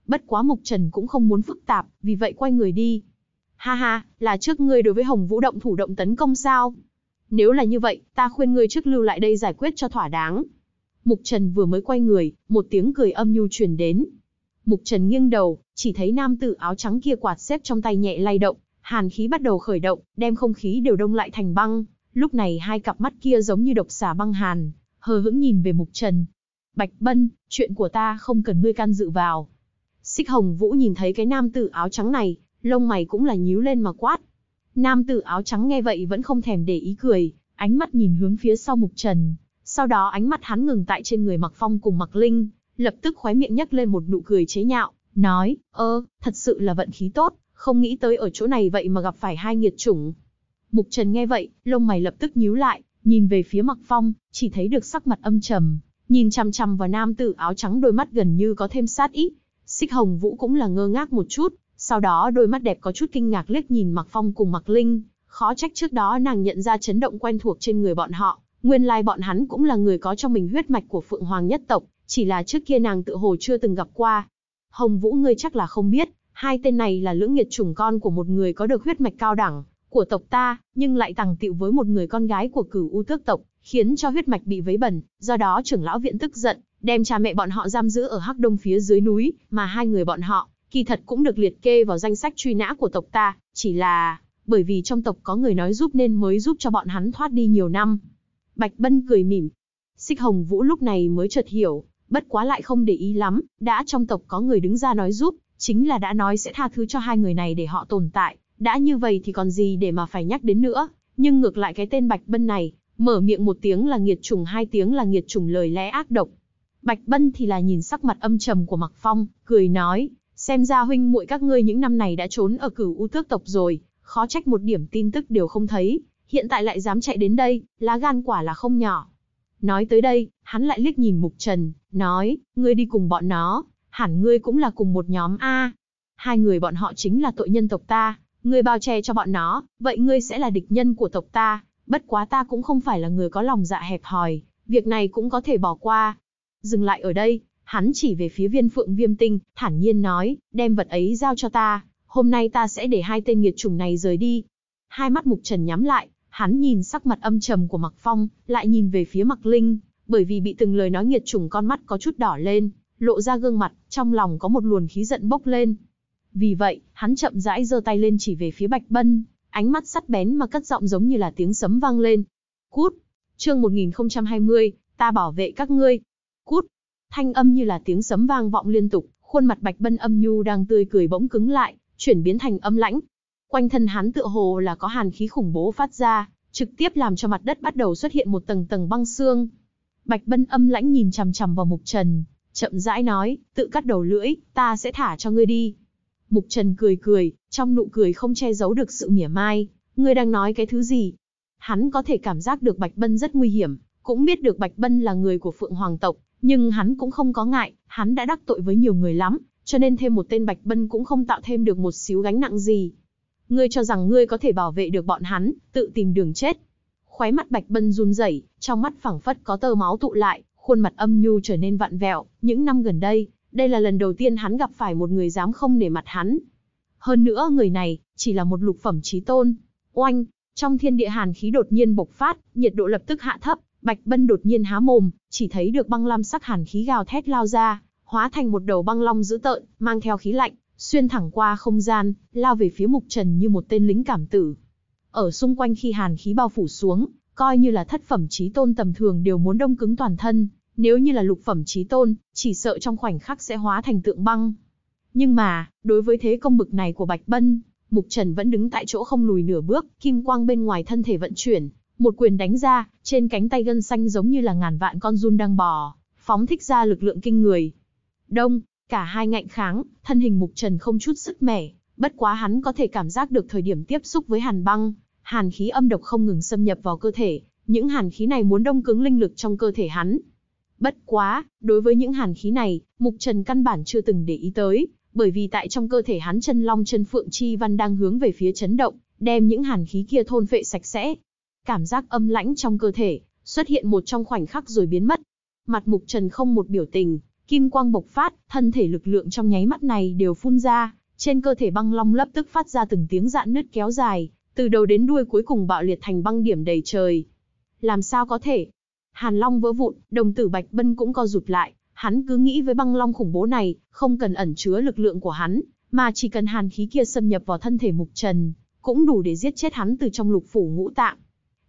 Bất quá Mục Trần cũng không muốn phức tạp, vì vậy quay người đi, Ha ha, là trước ngươi đối với Hồng Vũ động thủ động tấn công sao? Nếu là như vậy, ta khuyên ngươi trước lưu lại đây giải quyết cho thỏa đáng. Mục Trần vừa mới quay người, một tiếng cười âm nhu truyền đến. Mục Trần nghiêng đầu, chỉ thấy nam tử áo trắng kia quạt xếp trong tay nhẹ lay động, hàn khí bắt đầu khởi động, đem không khí đều đông lại thành băng. Lúc này hai cặp mắt kia giống như độc xà băng hàn, hờ hững nhìn về Mục Trần. Bạch Bân, chuyện của ta không cần ngươi can dự vào. Xích Hồng Vũ nhìn thấy cái nam tử áo trắng này, lông mày cũng là nhíu lên mà quát. Nam tử áo trắng nghe vậy vẫn không thèm để ý cười, ánh mắt nhìn hướng phía sau mục trần. Sau đó ánh mắt hắn ngừng tại trên người mặc phong cùng mặc linh, lập tức khóe miệng nhấc lên một nụ cười chế nhạo, nói, ơ, thật sự là vận khí tốt, không nghĩ tới ở chỗ này vậy mà gặp phải hai nghiệt chủng. Mục trần nghe vậy, lông mày lập tức nhíu lại, nhìn về phía mặc phong, chỉ thấy được sắc mặt âm trầm, nhìn chằm chằm vào nam tử áo trắng đôi mắt gần như có thêm sát ít Xích hồng vũ cũng là ngơ ngác một chút, sau đó đôi mắt đẹp có chút kinh ngạc liếc nhìn Mạc Phong cùng Mạc Linh, khó trách trước đó nàng nhận ra chấn động quen thuộc trên người bọn họ, nguyên lai like bọn hắn cũng là người có trong mình huyết mạch của Phượng Hoàng nhất tộc, chỉ là trước kia nàng tự hồ chưa từng gặp qua. Hồng Vũ ngươi chắc là không biết, hai tên này là lưỡng nghiệt trùng con của một người có được huyết mạch cao đẳng, của tộc ta, nhưng lại tằng tịu với một người con gái của cửu u tước tộc, khiến cho huyết mạch bị vấy bẩn, do đó trưởng lão viện tức giận, đem cha mẹ bọn họ giam giữ ở Hắc Đông phía dưới núi, mà hai người bọn họ kỳ thật cũng được liệt kê vào danh sách truy nã của tộc ta, chỉ là bởi vì trong tộc có người nói giúp nên mới giúp cho bọn hắn thoát đi nhiều năm. Bạch Bân cười mỉm. Xích Hồng Vũ lúc này mới chợt hiểu, bất quá lại không để ý lắm, đã trong tộc có người đứng ra nói giúp, chính là đã nói sẽ tha thứ cho hai người này để họ tồn tại, đã như vậy thì còn gì để mà phải nhắc đến nữa, nhưng ngược lại cái tên Bạch Bân này, mở miệng một tiếng là nghiệt trùng hai tiếng là nghiệt trùng lời lẽ ác độc. Bạch Bân thì là nhìn sắc mặt âm trầm của Mạc Phong, cười nói, xem ra huynh muội các ngươi những năm này đã trốn ở cửu u tước tộc rồi, khó trách một điểm tin tức đều không thấy, hiện tại lại dám chạy đến đây, lá gan quả là không nhỏ. Nói tới đây, hắn lại liếc nhìn Mục Trần, nói, ngươi đi cùng bọn nó, hẳn ngươi cũng là cùng một nhóm A. Hai người bọn họ chính là tội nhân tộc ta, ngươi bao che cho bọn nó, vậy ngươi sẽ là địch nhân của tộc ta, bất quá ta cũng không phải là người có lòng dạ hẹp hòi, việc này cũng có thể bỏ qua. Dừng lại ở đây, Hắn chỉ về phía viên phượng viêm tinh, thản nhiên nói, đem vật ấy giao cho ta, hôm nay ta sẽ để hai tên nghiệt chủng này rời đi. Hai mắt mục trần nhắm lại, hắn nhìn sắc mặt âm trầm của Mạc Phong, lại nhìn về phía Mạc Linh, bởi vì bị từng lời nói nghiệt chủng con mắt có chút đỏ lên, lộ ra gương mặt, trong lòng có một luồn khí giận bốc lên. Vì vậy, hắn chậm rãi giơ tay lên chỉ về phía Bạch Bân, ánh mắt sắt bén mà cất giọng giống như là tiếng sấm vang lên. Cút! Chương 1020, ta bảo vệ các ngươi. Cút! thanh âm như là tiếng sấm vang vọng liên tục, khuôn mặt Bạch Bân âm nhu đang tươi cười bỗng cứng lại, chuyển biến thành âm lãnh. Quanh thân hắn tựa hồ là có hàn khí khủng bố phát ra, trực tiếp làm cho mặt đất bắt đầu xuất hiện một tầng tầng băng xương. Bạch Bân âm lãnh nhìn chằm chằm vào Mục Trần, chậm rãi nói, tự cắt đầu lưỡi, ta sẽ thả cho ngươi đi. Mục Trần cười cười, trong nụ cười không che giấu được sự mỉa mai, ngươi đang nói cái thứ gì? Hắn có thể cảm giác được Bạch Bân rất nguy hiểm, cũng biết được Bạch Bân là người của Phượng Hoàng tộc, nhưng hắn cũng không có ngại, hắn đã đắc tội với nhiều người lắm, cho nên thêm một tên Bạch Bân cũng không tạo thêm được một xíu gánh nặng gì. Ngươi cho rằng ngươi có thể bảo vệ được bọn hắn, tự tìm đường chết. Khóe mắt Bạch Bân run rẩy, trong mắt phẳng phất có tơ máu tụ lại, khuôn mặt âm nhu trở nên vặn vẹo, những năm gần đây, đây là lần đầu tiên hắn gặp phải một người dám không nể mặt hắn. Hơn nữa người này, chỉ là một lục phẩm trí tôn. Oanh, trong thiên địa hàn khí đột nhiên bộc phát, nhiệt độ lập tức hạ thấp, Bạch Bân đột nhiên há mồm, chỉ thấy được băng lam sắc hàn khí gào thét lao ra, hóa thành một đầu băng long dữ tợn, mang theo khí lạnh, xuyên thẳng qua không gian, lao về phía Mục Trần như một tên lính cảm tử. Ở xung quanh khi hàn khí bao phủ xuống, coi như là thất phẩm chí tôn tầm thường đều muốn đông cứng toàn thân, nếu như là lục phẩm chí tôn, chỉ sợ trong khoảnh khắc sẽ hóa thành tượng băng. Nhưng mà, đối với thế công bực này của Bạch Bân, Mục Trần vẫn đứng tại chỗ không lùi nửa bước, kim quang bên ngoài thân thể vận chuyển, một quyền đánh ra, trên cánh tay gân xanh giống như là ngàn vạn con run đang bò, phóng thích ra lực lượng kinh người. Đông, cả hai ngạnh kháng, thân hình mục trần không chút sức mẻ, bất quá hắn có thể cảm giác được thời điểm tiếp xúc với hàn băng, hàn khí âm độc không ngừng xâm nhập vào cơ thể, những hàn khí này muốn đông cứng linh lực trong cơ thể hắn. Bất quá, đối với những hàn khí này, mục trần căn bản chưa từng để ý tới, bởi vì tại trong cơ thể hắn chân long chân phượng chi văn đang hướng về phía chấn động, đem những hàn khí kia thôn phệ sạch sẽ, cảm giác âm lãnh trong cơ thể, xuất hiện một trong khoảnh khắc rồi biến mất. Mặt mục trần không một biểu tình, kim quang bộc phát, thân thể lực lượng trong nháy mắt này đều phun ra, trên cơ thể băng long lập tức phát ra từng tiếng dạn nứt kéo dài, từ đầu đến đuôi cuối cùng bạo liệt thành băng điểm đầy trời. Làm sao có thể? Hàn long vỡ vụn, đồng tử bạch bân cũng co rụt lại, hắn cứ nghĩ với băng long khủng bố này, không cần ẩn chứa lực lượng của hắn, mà chỉ cần hàn khí kia xâm nhập vào thân thể mục trần, cũng đủ để giết chết hắn từ trong lục phủ ngũ tạng.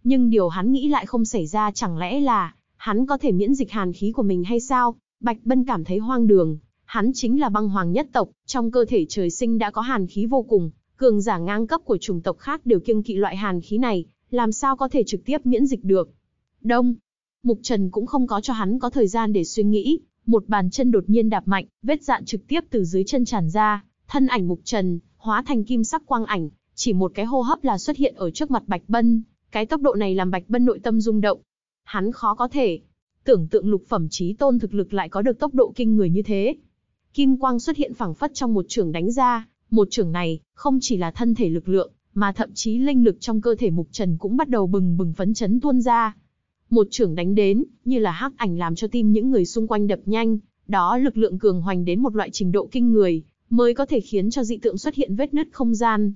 Nhưng điều hắn nghĩ lại không xảy ra chẳng lẽ là, hắn có thể miễn dịch hàn khí của mình hay sao? Bạch Bân cảm thấy hoang đường, hắn chính là băng hoàng nhất tộc, trong cơ thể trời sinh đã có hàn khí vô cùng, cường giả ngang cấp của chủng tộc khác đều kiêng kỵ loại hàn khí này, làm sao có thể trực tiếp miễn dịch được. Đông, Mục Trần cũng không có cho hắn có thời gian để suy nghĩ, một bàn chân đột nhiên đạp mạnh, vết dạn trực tiếp từ dưới chân tràn ra, thân ảnh Mục Trần, hóa thành kim sắc quang ảnh, chỉ một cái hô hấp là xuất hiện ở trước mặt Bạch Bân, cái tốc độ này làm Bạch Bân nội tâm rung động. Hắn khó có thể tưởng tượng lục phẩm trí tôn thực lực lại có được tốc độ kinh người như thế. Kim quang xuất hiện phảng phất trong một trường đánh ra, một trường này không chỉ là thân thể lực lượng, mà thậm chí linh lực trong cơ thể Mục Trần cũng bắt đầu bừng bừng phấn chấn tuôn ra. Một trường đánh đến, như là hắc ảnh làm cho tim những người xung quanh đập nhanh, đó lực lượng cường hoành đến một loại trình độ kinh người, mới có thể khiến cho dị tượng xuất hiện vết nứt không gian,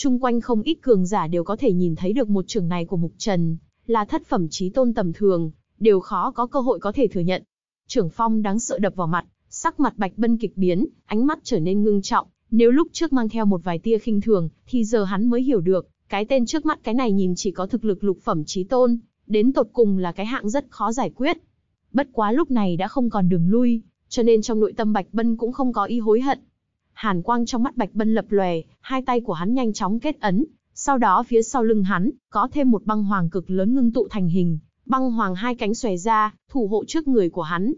Trung quanh không ít cường giả đều có thể nhìn thấy được một trường này của Mục Trần, là thất phẩm trí tôn tầm thường, đều khó có cơ hội có thể thừa nhận. Trưởng phong đáng sợ đập vào mặt, sắc mặt bạch bân kịch biến, ánh mắt trở nên ngưng trọng, nếu lúc trước mang theo một vài tia khinh thường, thì giờ hắn mới hiểu được, cái tên trước mắt cái này nhìn chỉ có thực lực lục phẩm trí tôn, đến tột cùng là cái hạng rất khó giải quyết. Bất quá lúc này đã không còn đường lui, cho nên trong nội tâm Bạch Bân cũng không có ý hối hận, hàn quang trong mắt Bạch Bân lập lòe, hai tay của hắn nhanh chóng kết ấn, sau đó phía sau lưng hắn, có thêm một băng hoàng cực lớn ngưng tụ thành hình, băng hoàng hai cánh xòe ra, thủ hộ trước người của hắn.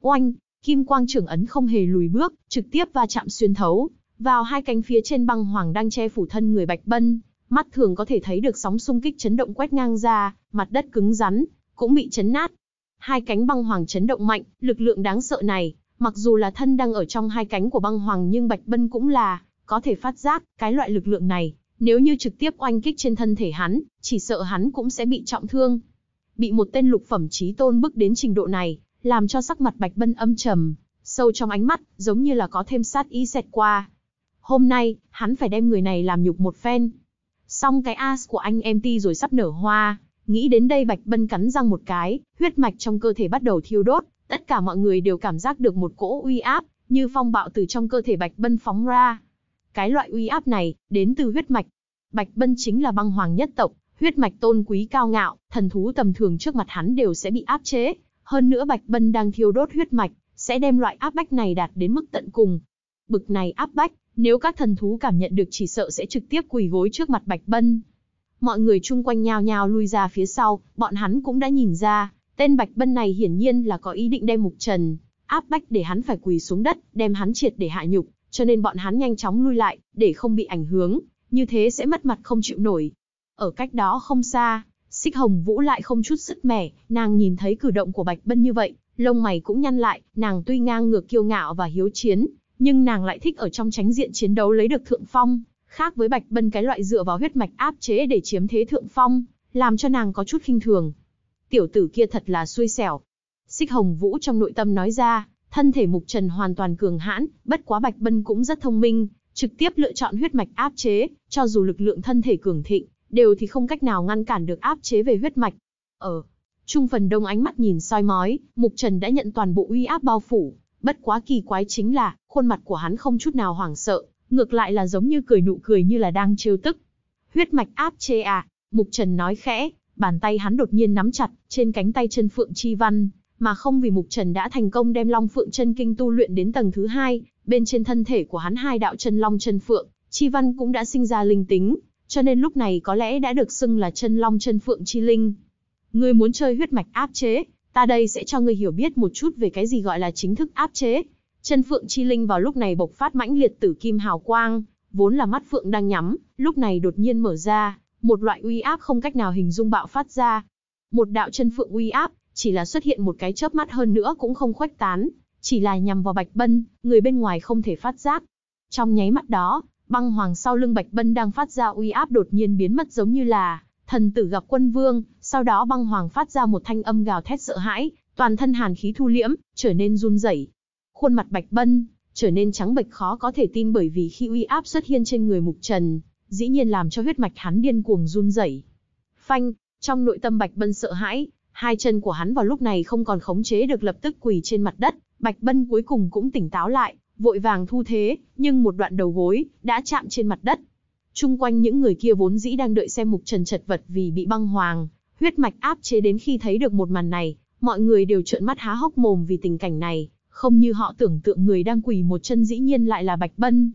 Oanh, kim quang trưởng ấn không hề lùi bước, trực tiếp va chạm xuyên thấu, vào hai cánh phía trên băng hoàng đang che phủ thân người Bạch Bân, mắt thường có thể thấy được sóng xung kích chấn động quét ngang ra, mặt đất cứng rắn, cũng bị chấn nát. Hai cánh băng hoàng chấn động mạnh, lực lượng đáng sợ này, Mặc dù là thân đang ở trong hai cánh của băng hoàng nhưng Bạch Bân cũng là, có thể phát giác, cái loại lực lượng này, nếu như trực tiếp oanh kích trên thân thể hắn, chỉ sợ hắn cũng sẽ bị trọng thương. Bị một tên lục phẩm trí tôn bức đến trình độ này, làm cho sắc mặt Bạch Bân âm trầm, sâu trong ánh mắt, giống như là có thêm sát ý xẹt qua. Hôm nay, hắn phải đem người này làm nhục một phen. Xong cái as của anh em ti rồi sắp nở hoa, nghĩ đến đây Bạch Bân cắn răng một cái, huyết mạch trong cơ thể bắt đầu thiêu đốt, Tất cả mọi người đều cảm giác được một cỗ uy áp, như phong bạo từ trong cơ thể Bạch Bân phóng ra. Cái loại uy áp này, đến từ huyết mạch. Bạch Bân chính là băng hoàng nhất tộc, huyết mạch tôn quý cao ngạo, thần thú tầm thường trước mặt hắn đều sẽ bị áp chế. Hơn nữa Bạch Bân đang thiêu đốt huyết mạch, sẽ đem loại áp bách này đạt đến mức tận cùng. Bực này áp bách, nếu các thần thú cảm nhận được chỉ sợ sẽ trực tiếp quỳ gối trước mặt Bạch Bân. Mọi người chung quanh nhao nhao lui ra phía sau, bọn hắn cũng đã nhìn ra, Tên Bạch Bân này hiển nhiên là có ý định đem Mục Trần, áp bách để hắn phải quỳ xuống đất, đem hắn triệt để hạ nhục, cho nên bọn hắn nhanh chóng lui lại, để không bị ảnh hưởng, như thế sẽ mất mặt không chịu nổi. Ở cách đó không xa, Xích Hồng Vũ lại không chút sức mẻ, nàng nhìn thấy cử động của Bạch Bân như vậy, lông mày cũng nhăn lại, nàng tuy ngang ngược kiêu ngạo và hiếu chiến, nhưng nàng lại thích ở trong tránh diện chiến đấu lấy được thượng phong, khác với Bạch Bân cái loại dựa vào huyết mạch áp chế để chiếm thế thượng phong, làm cho nàng có chút khinh thường, tiểu tử kia thật là xui xẻo. Xích Hồng Vũ trong nội tâm nói ra, thân thể Mục Trần hoàn toàn cường hãn, bất quá Bạch Bân cũng rất thông minh, trực tiếp lựa chọn huyết mạch áp chế, cho dù lực lượng thân thể cường thịnh, đều thì không cách nào ngăn cản được áp chế về huyết mạch. Ở ờ, trung phần đông ánh mắt nhìn soi mói, Mục Trần đã nhận toàn bộ uy áp bao phủ, bất quá kỳ quái chính là, khuôn mặt của hắn không chút nào hoảng sợ, ngược lại là giống như cười nụ cười như là đang trêu tức. Huyết mạch áp chế à, Mục Trần nói khẽ, Bàn tay hắn đột nhiên nắm chặt, trên cánh tay chân Phượng Chi Văn, mà không vì Mục Trần đã thành công đem Long Phượng chân kinh tu luyện đến tầng thứ hai, bên trên thân thể của hắn hai đạo chân long chân phượng, Chi Văn cũng đã sinh ra linh tính, cho nên lúc này có lẽ đã được xưng là chân long chân phượng chi linh. Ngươi muốn chơi huyết mạch áp chế, ta đây sẽ cho ngươi hiểu biết một chút về cái gì gọi là chính thức áp chế. Chân phượng chi linh vào lúc này bộc phát mãnh liệt tử kim hào quang, vốn là mắt phượng đang nhắm, lúc này đột nhiên mở ra, một loại uy áp không cách nào hình dung bạo phát ra. Một đạo chân phượng uy áp, chỉ là xuất hiện một cái chớp mắt hơn nữa cũng không khuếch tán, chỉ là nhằm vào Bạch Bân, người bên ngoài không thể phát giác. Trong nháy mắt đó, băng hoàng sau lưng Bạch Bân đang phát ra uy áp đột nhiên biến mất giống như là thần tử gặp quân vương, sau đó băng hoàng phát ra một thanh âm gào thét sợ hãi, toàn thân hàn khí thu liễm, trở nên run rẩy. Khuôn mặt Bạch Bân trở nên trắng bệch khó có thể tin bởi vì khi uy áp xuất hiện trên người Mục Trần, dĩ nhiên làm cho huyết mạch hắn điên cuồng run rẩy. Phanh, trong nội tâm Bạch Bân sợ hãi, hai chân của hắn vào lúc này không còn khống chế được lập tức quỳ trên mặt đất, Bạch Bân cuối cùng cũng tỉnh táo lại, vội vàng thu thế, nhưng một đoạn đầu gối đã chạm trên mặt đất. Trung quanh những người kia vốn dĩ đang đợi xem mục trần chật vật vì bị băng hoàng, huyết mạch áp chế đến khi thấy được một màn này, mọi người đều trợn mắt há hốc mồm vì tình cảnh này, không như họ tưởng tượng người đang quỳ một chân dĩ nhiên lại là Bạch Bân,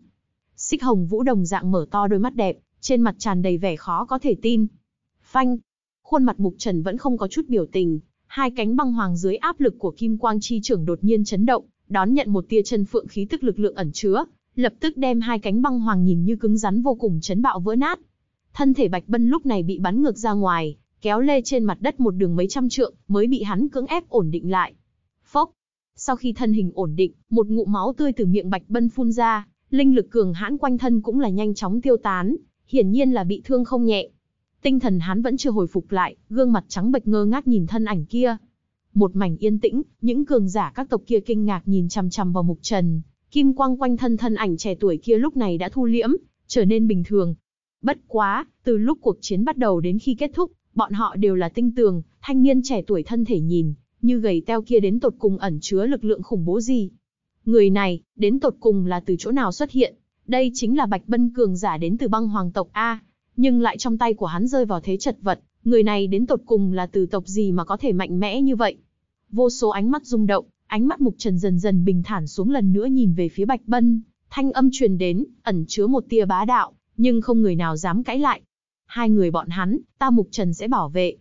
Xích Hồng Vũ đồng dạng mở to đôi mắt đẹp, trên mặt tràn đầy vẻ khó có thể tin. Phanh! Khuôn mặt Mục Trần vẫn không có chút biểu tình, hai cánh băng hoàng dưới áp lực của kim quang chi trưởng đột nhiên chấn động, đón nhận một tia chân phượng khí tức lực lượng ẩn chứa, lập tức đem hai cánh băng hoàng nhìn như cứng rắn vô cùng chấn bạo vỡ nát. Thân thể Bạch Bân lúc này bị bắn ngược ra ngoài, kéo lê trên mặt đất một đường mấy trăm trượng, mới bị hắn cưỡng ép ổn định lại. Phốc! Sau khi thân hình ổn định, một ngụ máu tươi từ miệng Bạch Bân phun ra, linh lực cường hãn quanh thân cũng là nhanh chóng tiêu tán, hiển nhiên là bị thương không nhẹ. Tinh thần hắn vẫn chưa hồi phục lại, gương mặt trắng bệch ngơ ngác nhìn thân ảnh kia. Một mảnh yên tĩnh, những cường giả các tộc kia kinh ngạc nhìn chằm chằm vào Mục Trần, kim quang quanh thân thân ảnh trẻ tuổi kia lúc này đã thu liễm, trở nên bình thường. Bất quá, từ lúc cuộc chiến bắt đầu đến khi kết thúc, bọn họ đều là tinh tường, thanh niên trẻ tuổi thân thể nhìn, như gầy teo kia đến tột cùng ẩn chứa lực lượng khủng bố gì, Người này, đến tột cùng là từ chỗ nào xuất hiện? Đây chính là Bạch Bân cường giả đến từ băng hoàng tộc A, nhưng lại trong tay của hắn rơi vào thế chật vật, người này đến tột cùng là từ tộc gì mà có thể mạnh mẽ như vậy? Vô số ánh mắt rung động, ánh mắt Mục Trần dần dần bình thản xuống lần nữa nhìn về phía Bạch Bân, thanh âm truyền đến, ẩn chứa một tia bá đạo, nhưng không người nào dám cãi lại. Hai người bọn hắn, ta Mục Trần sẽ bảo vệ,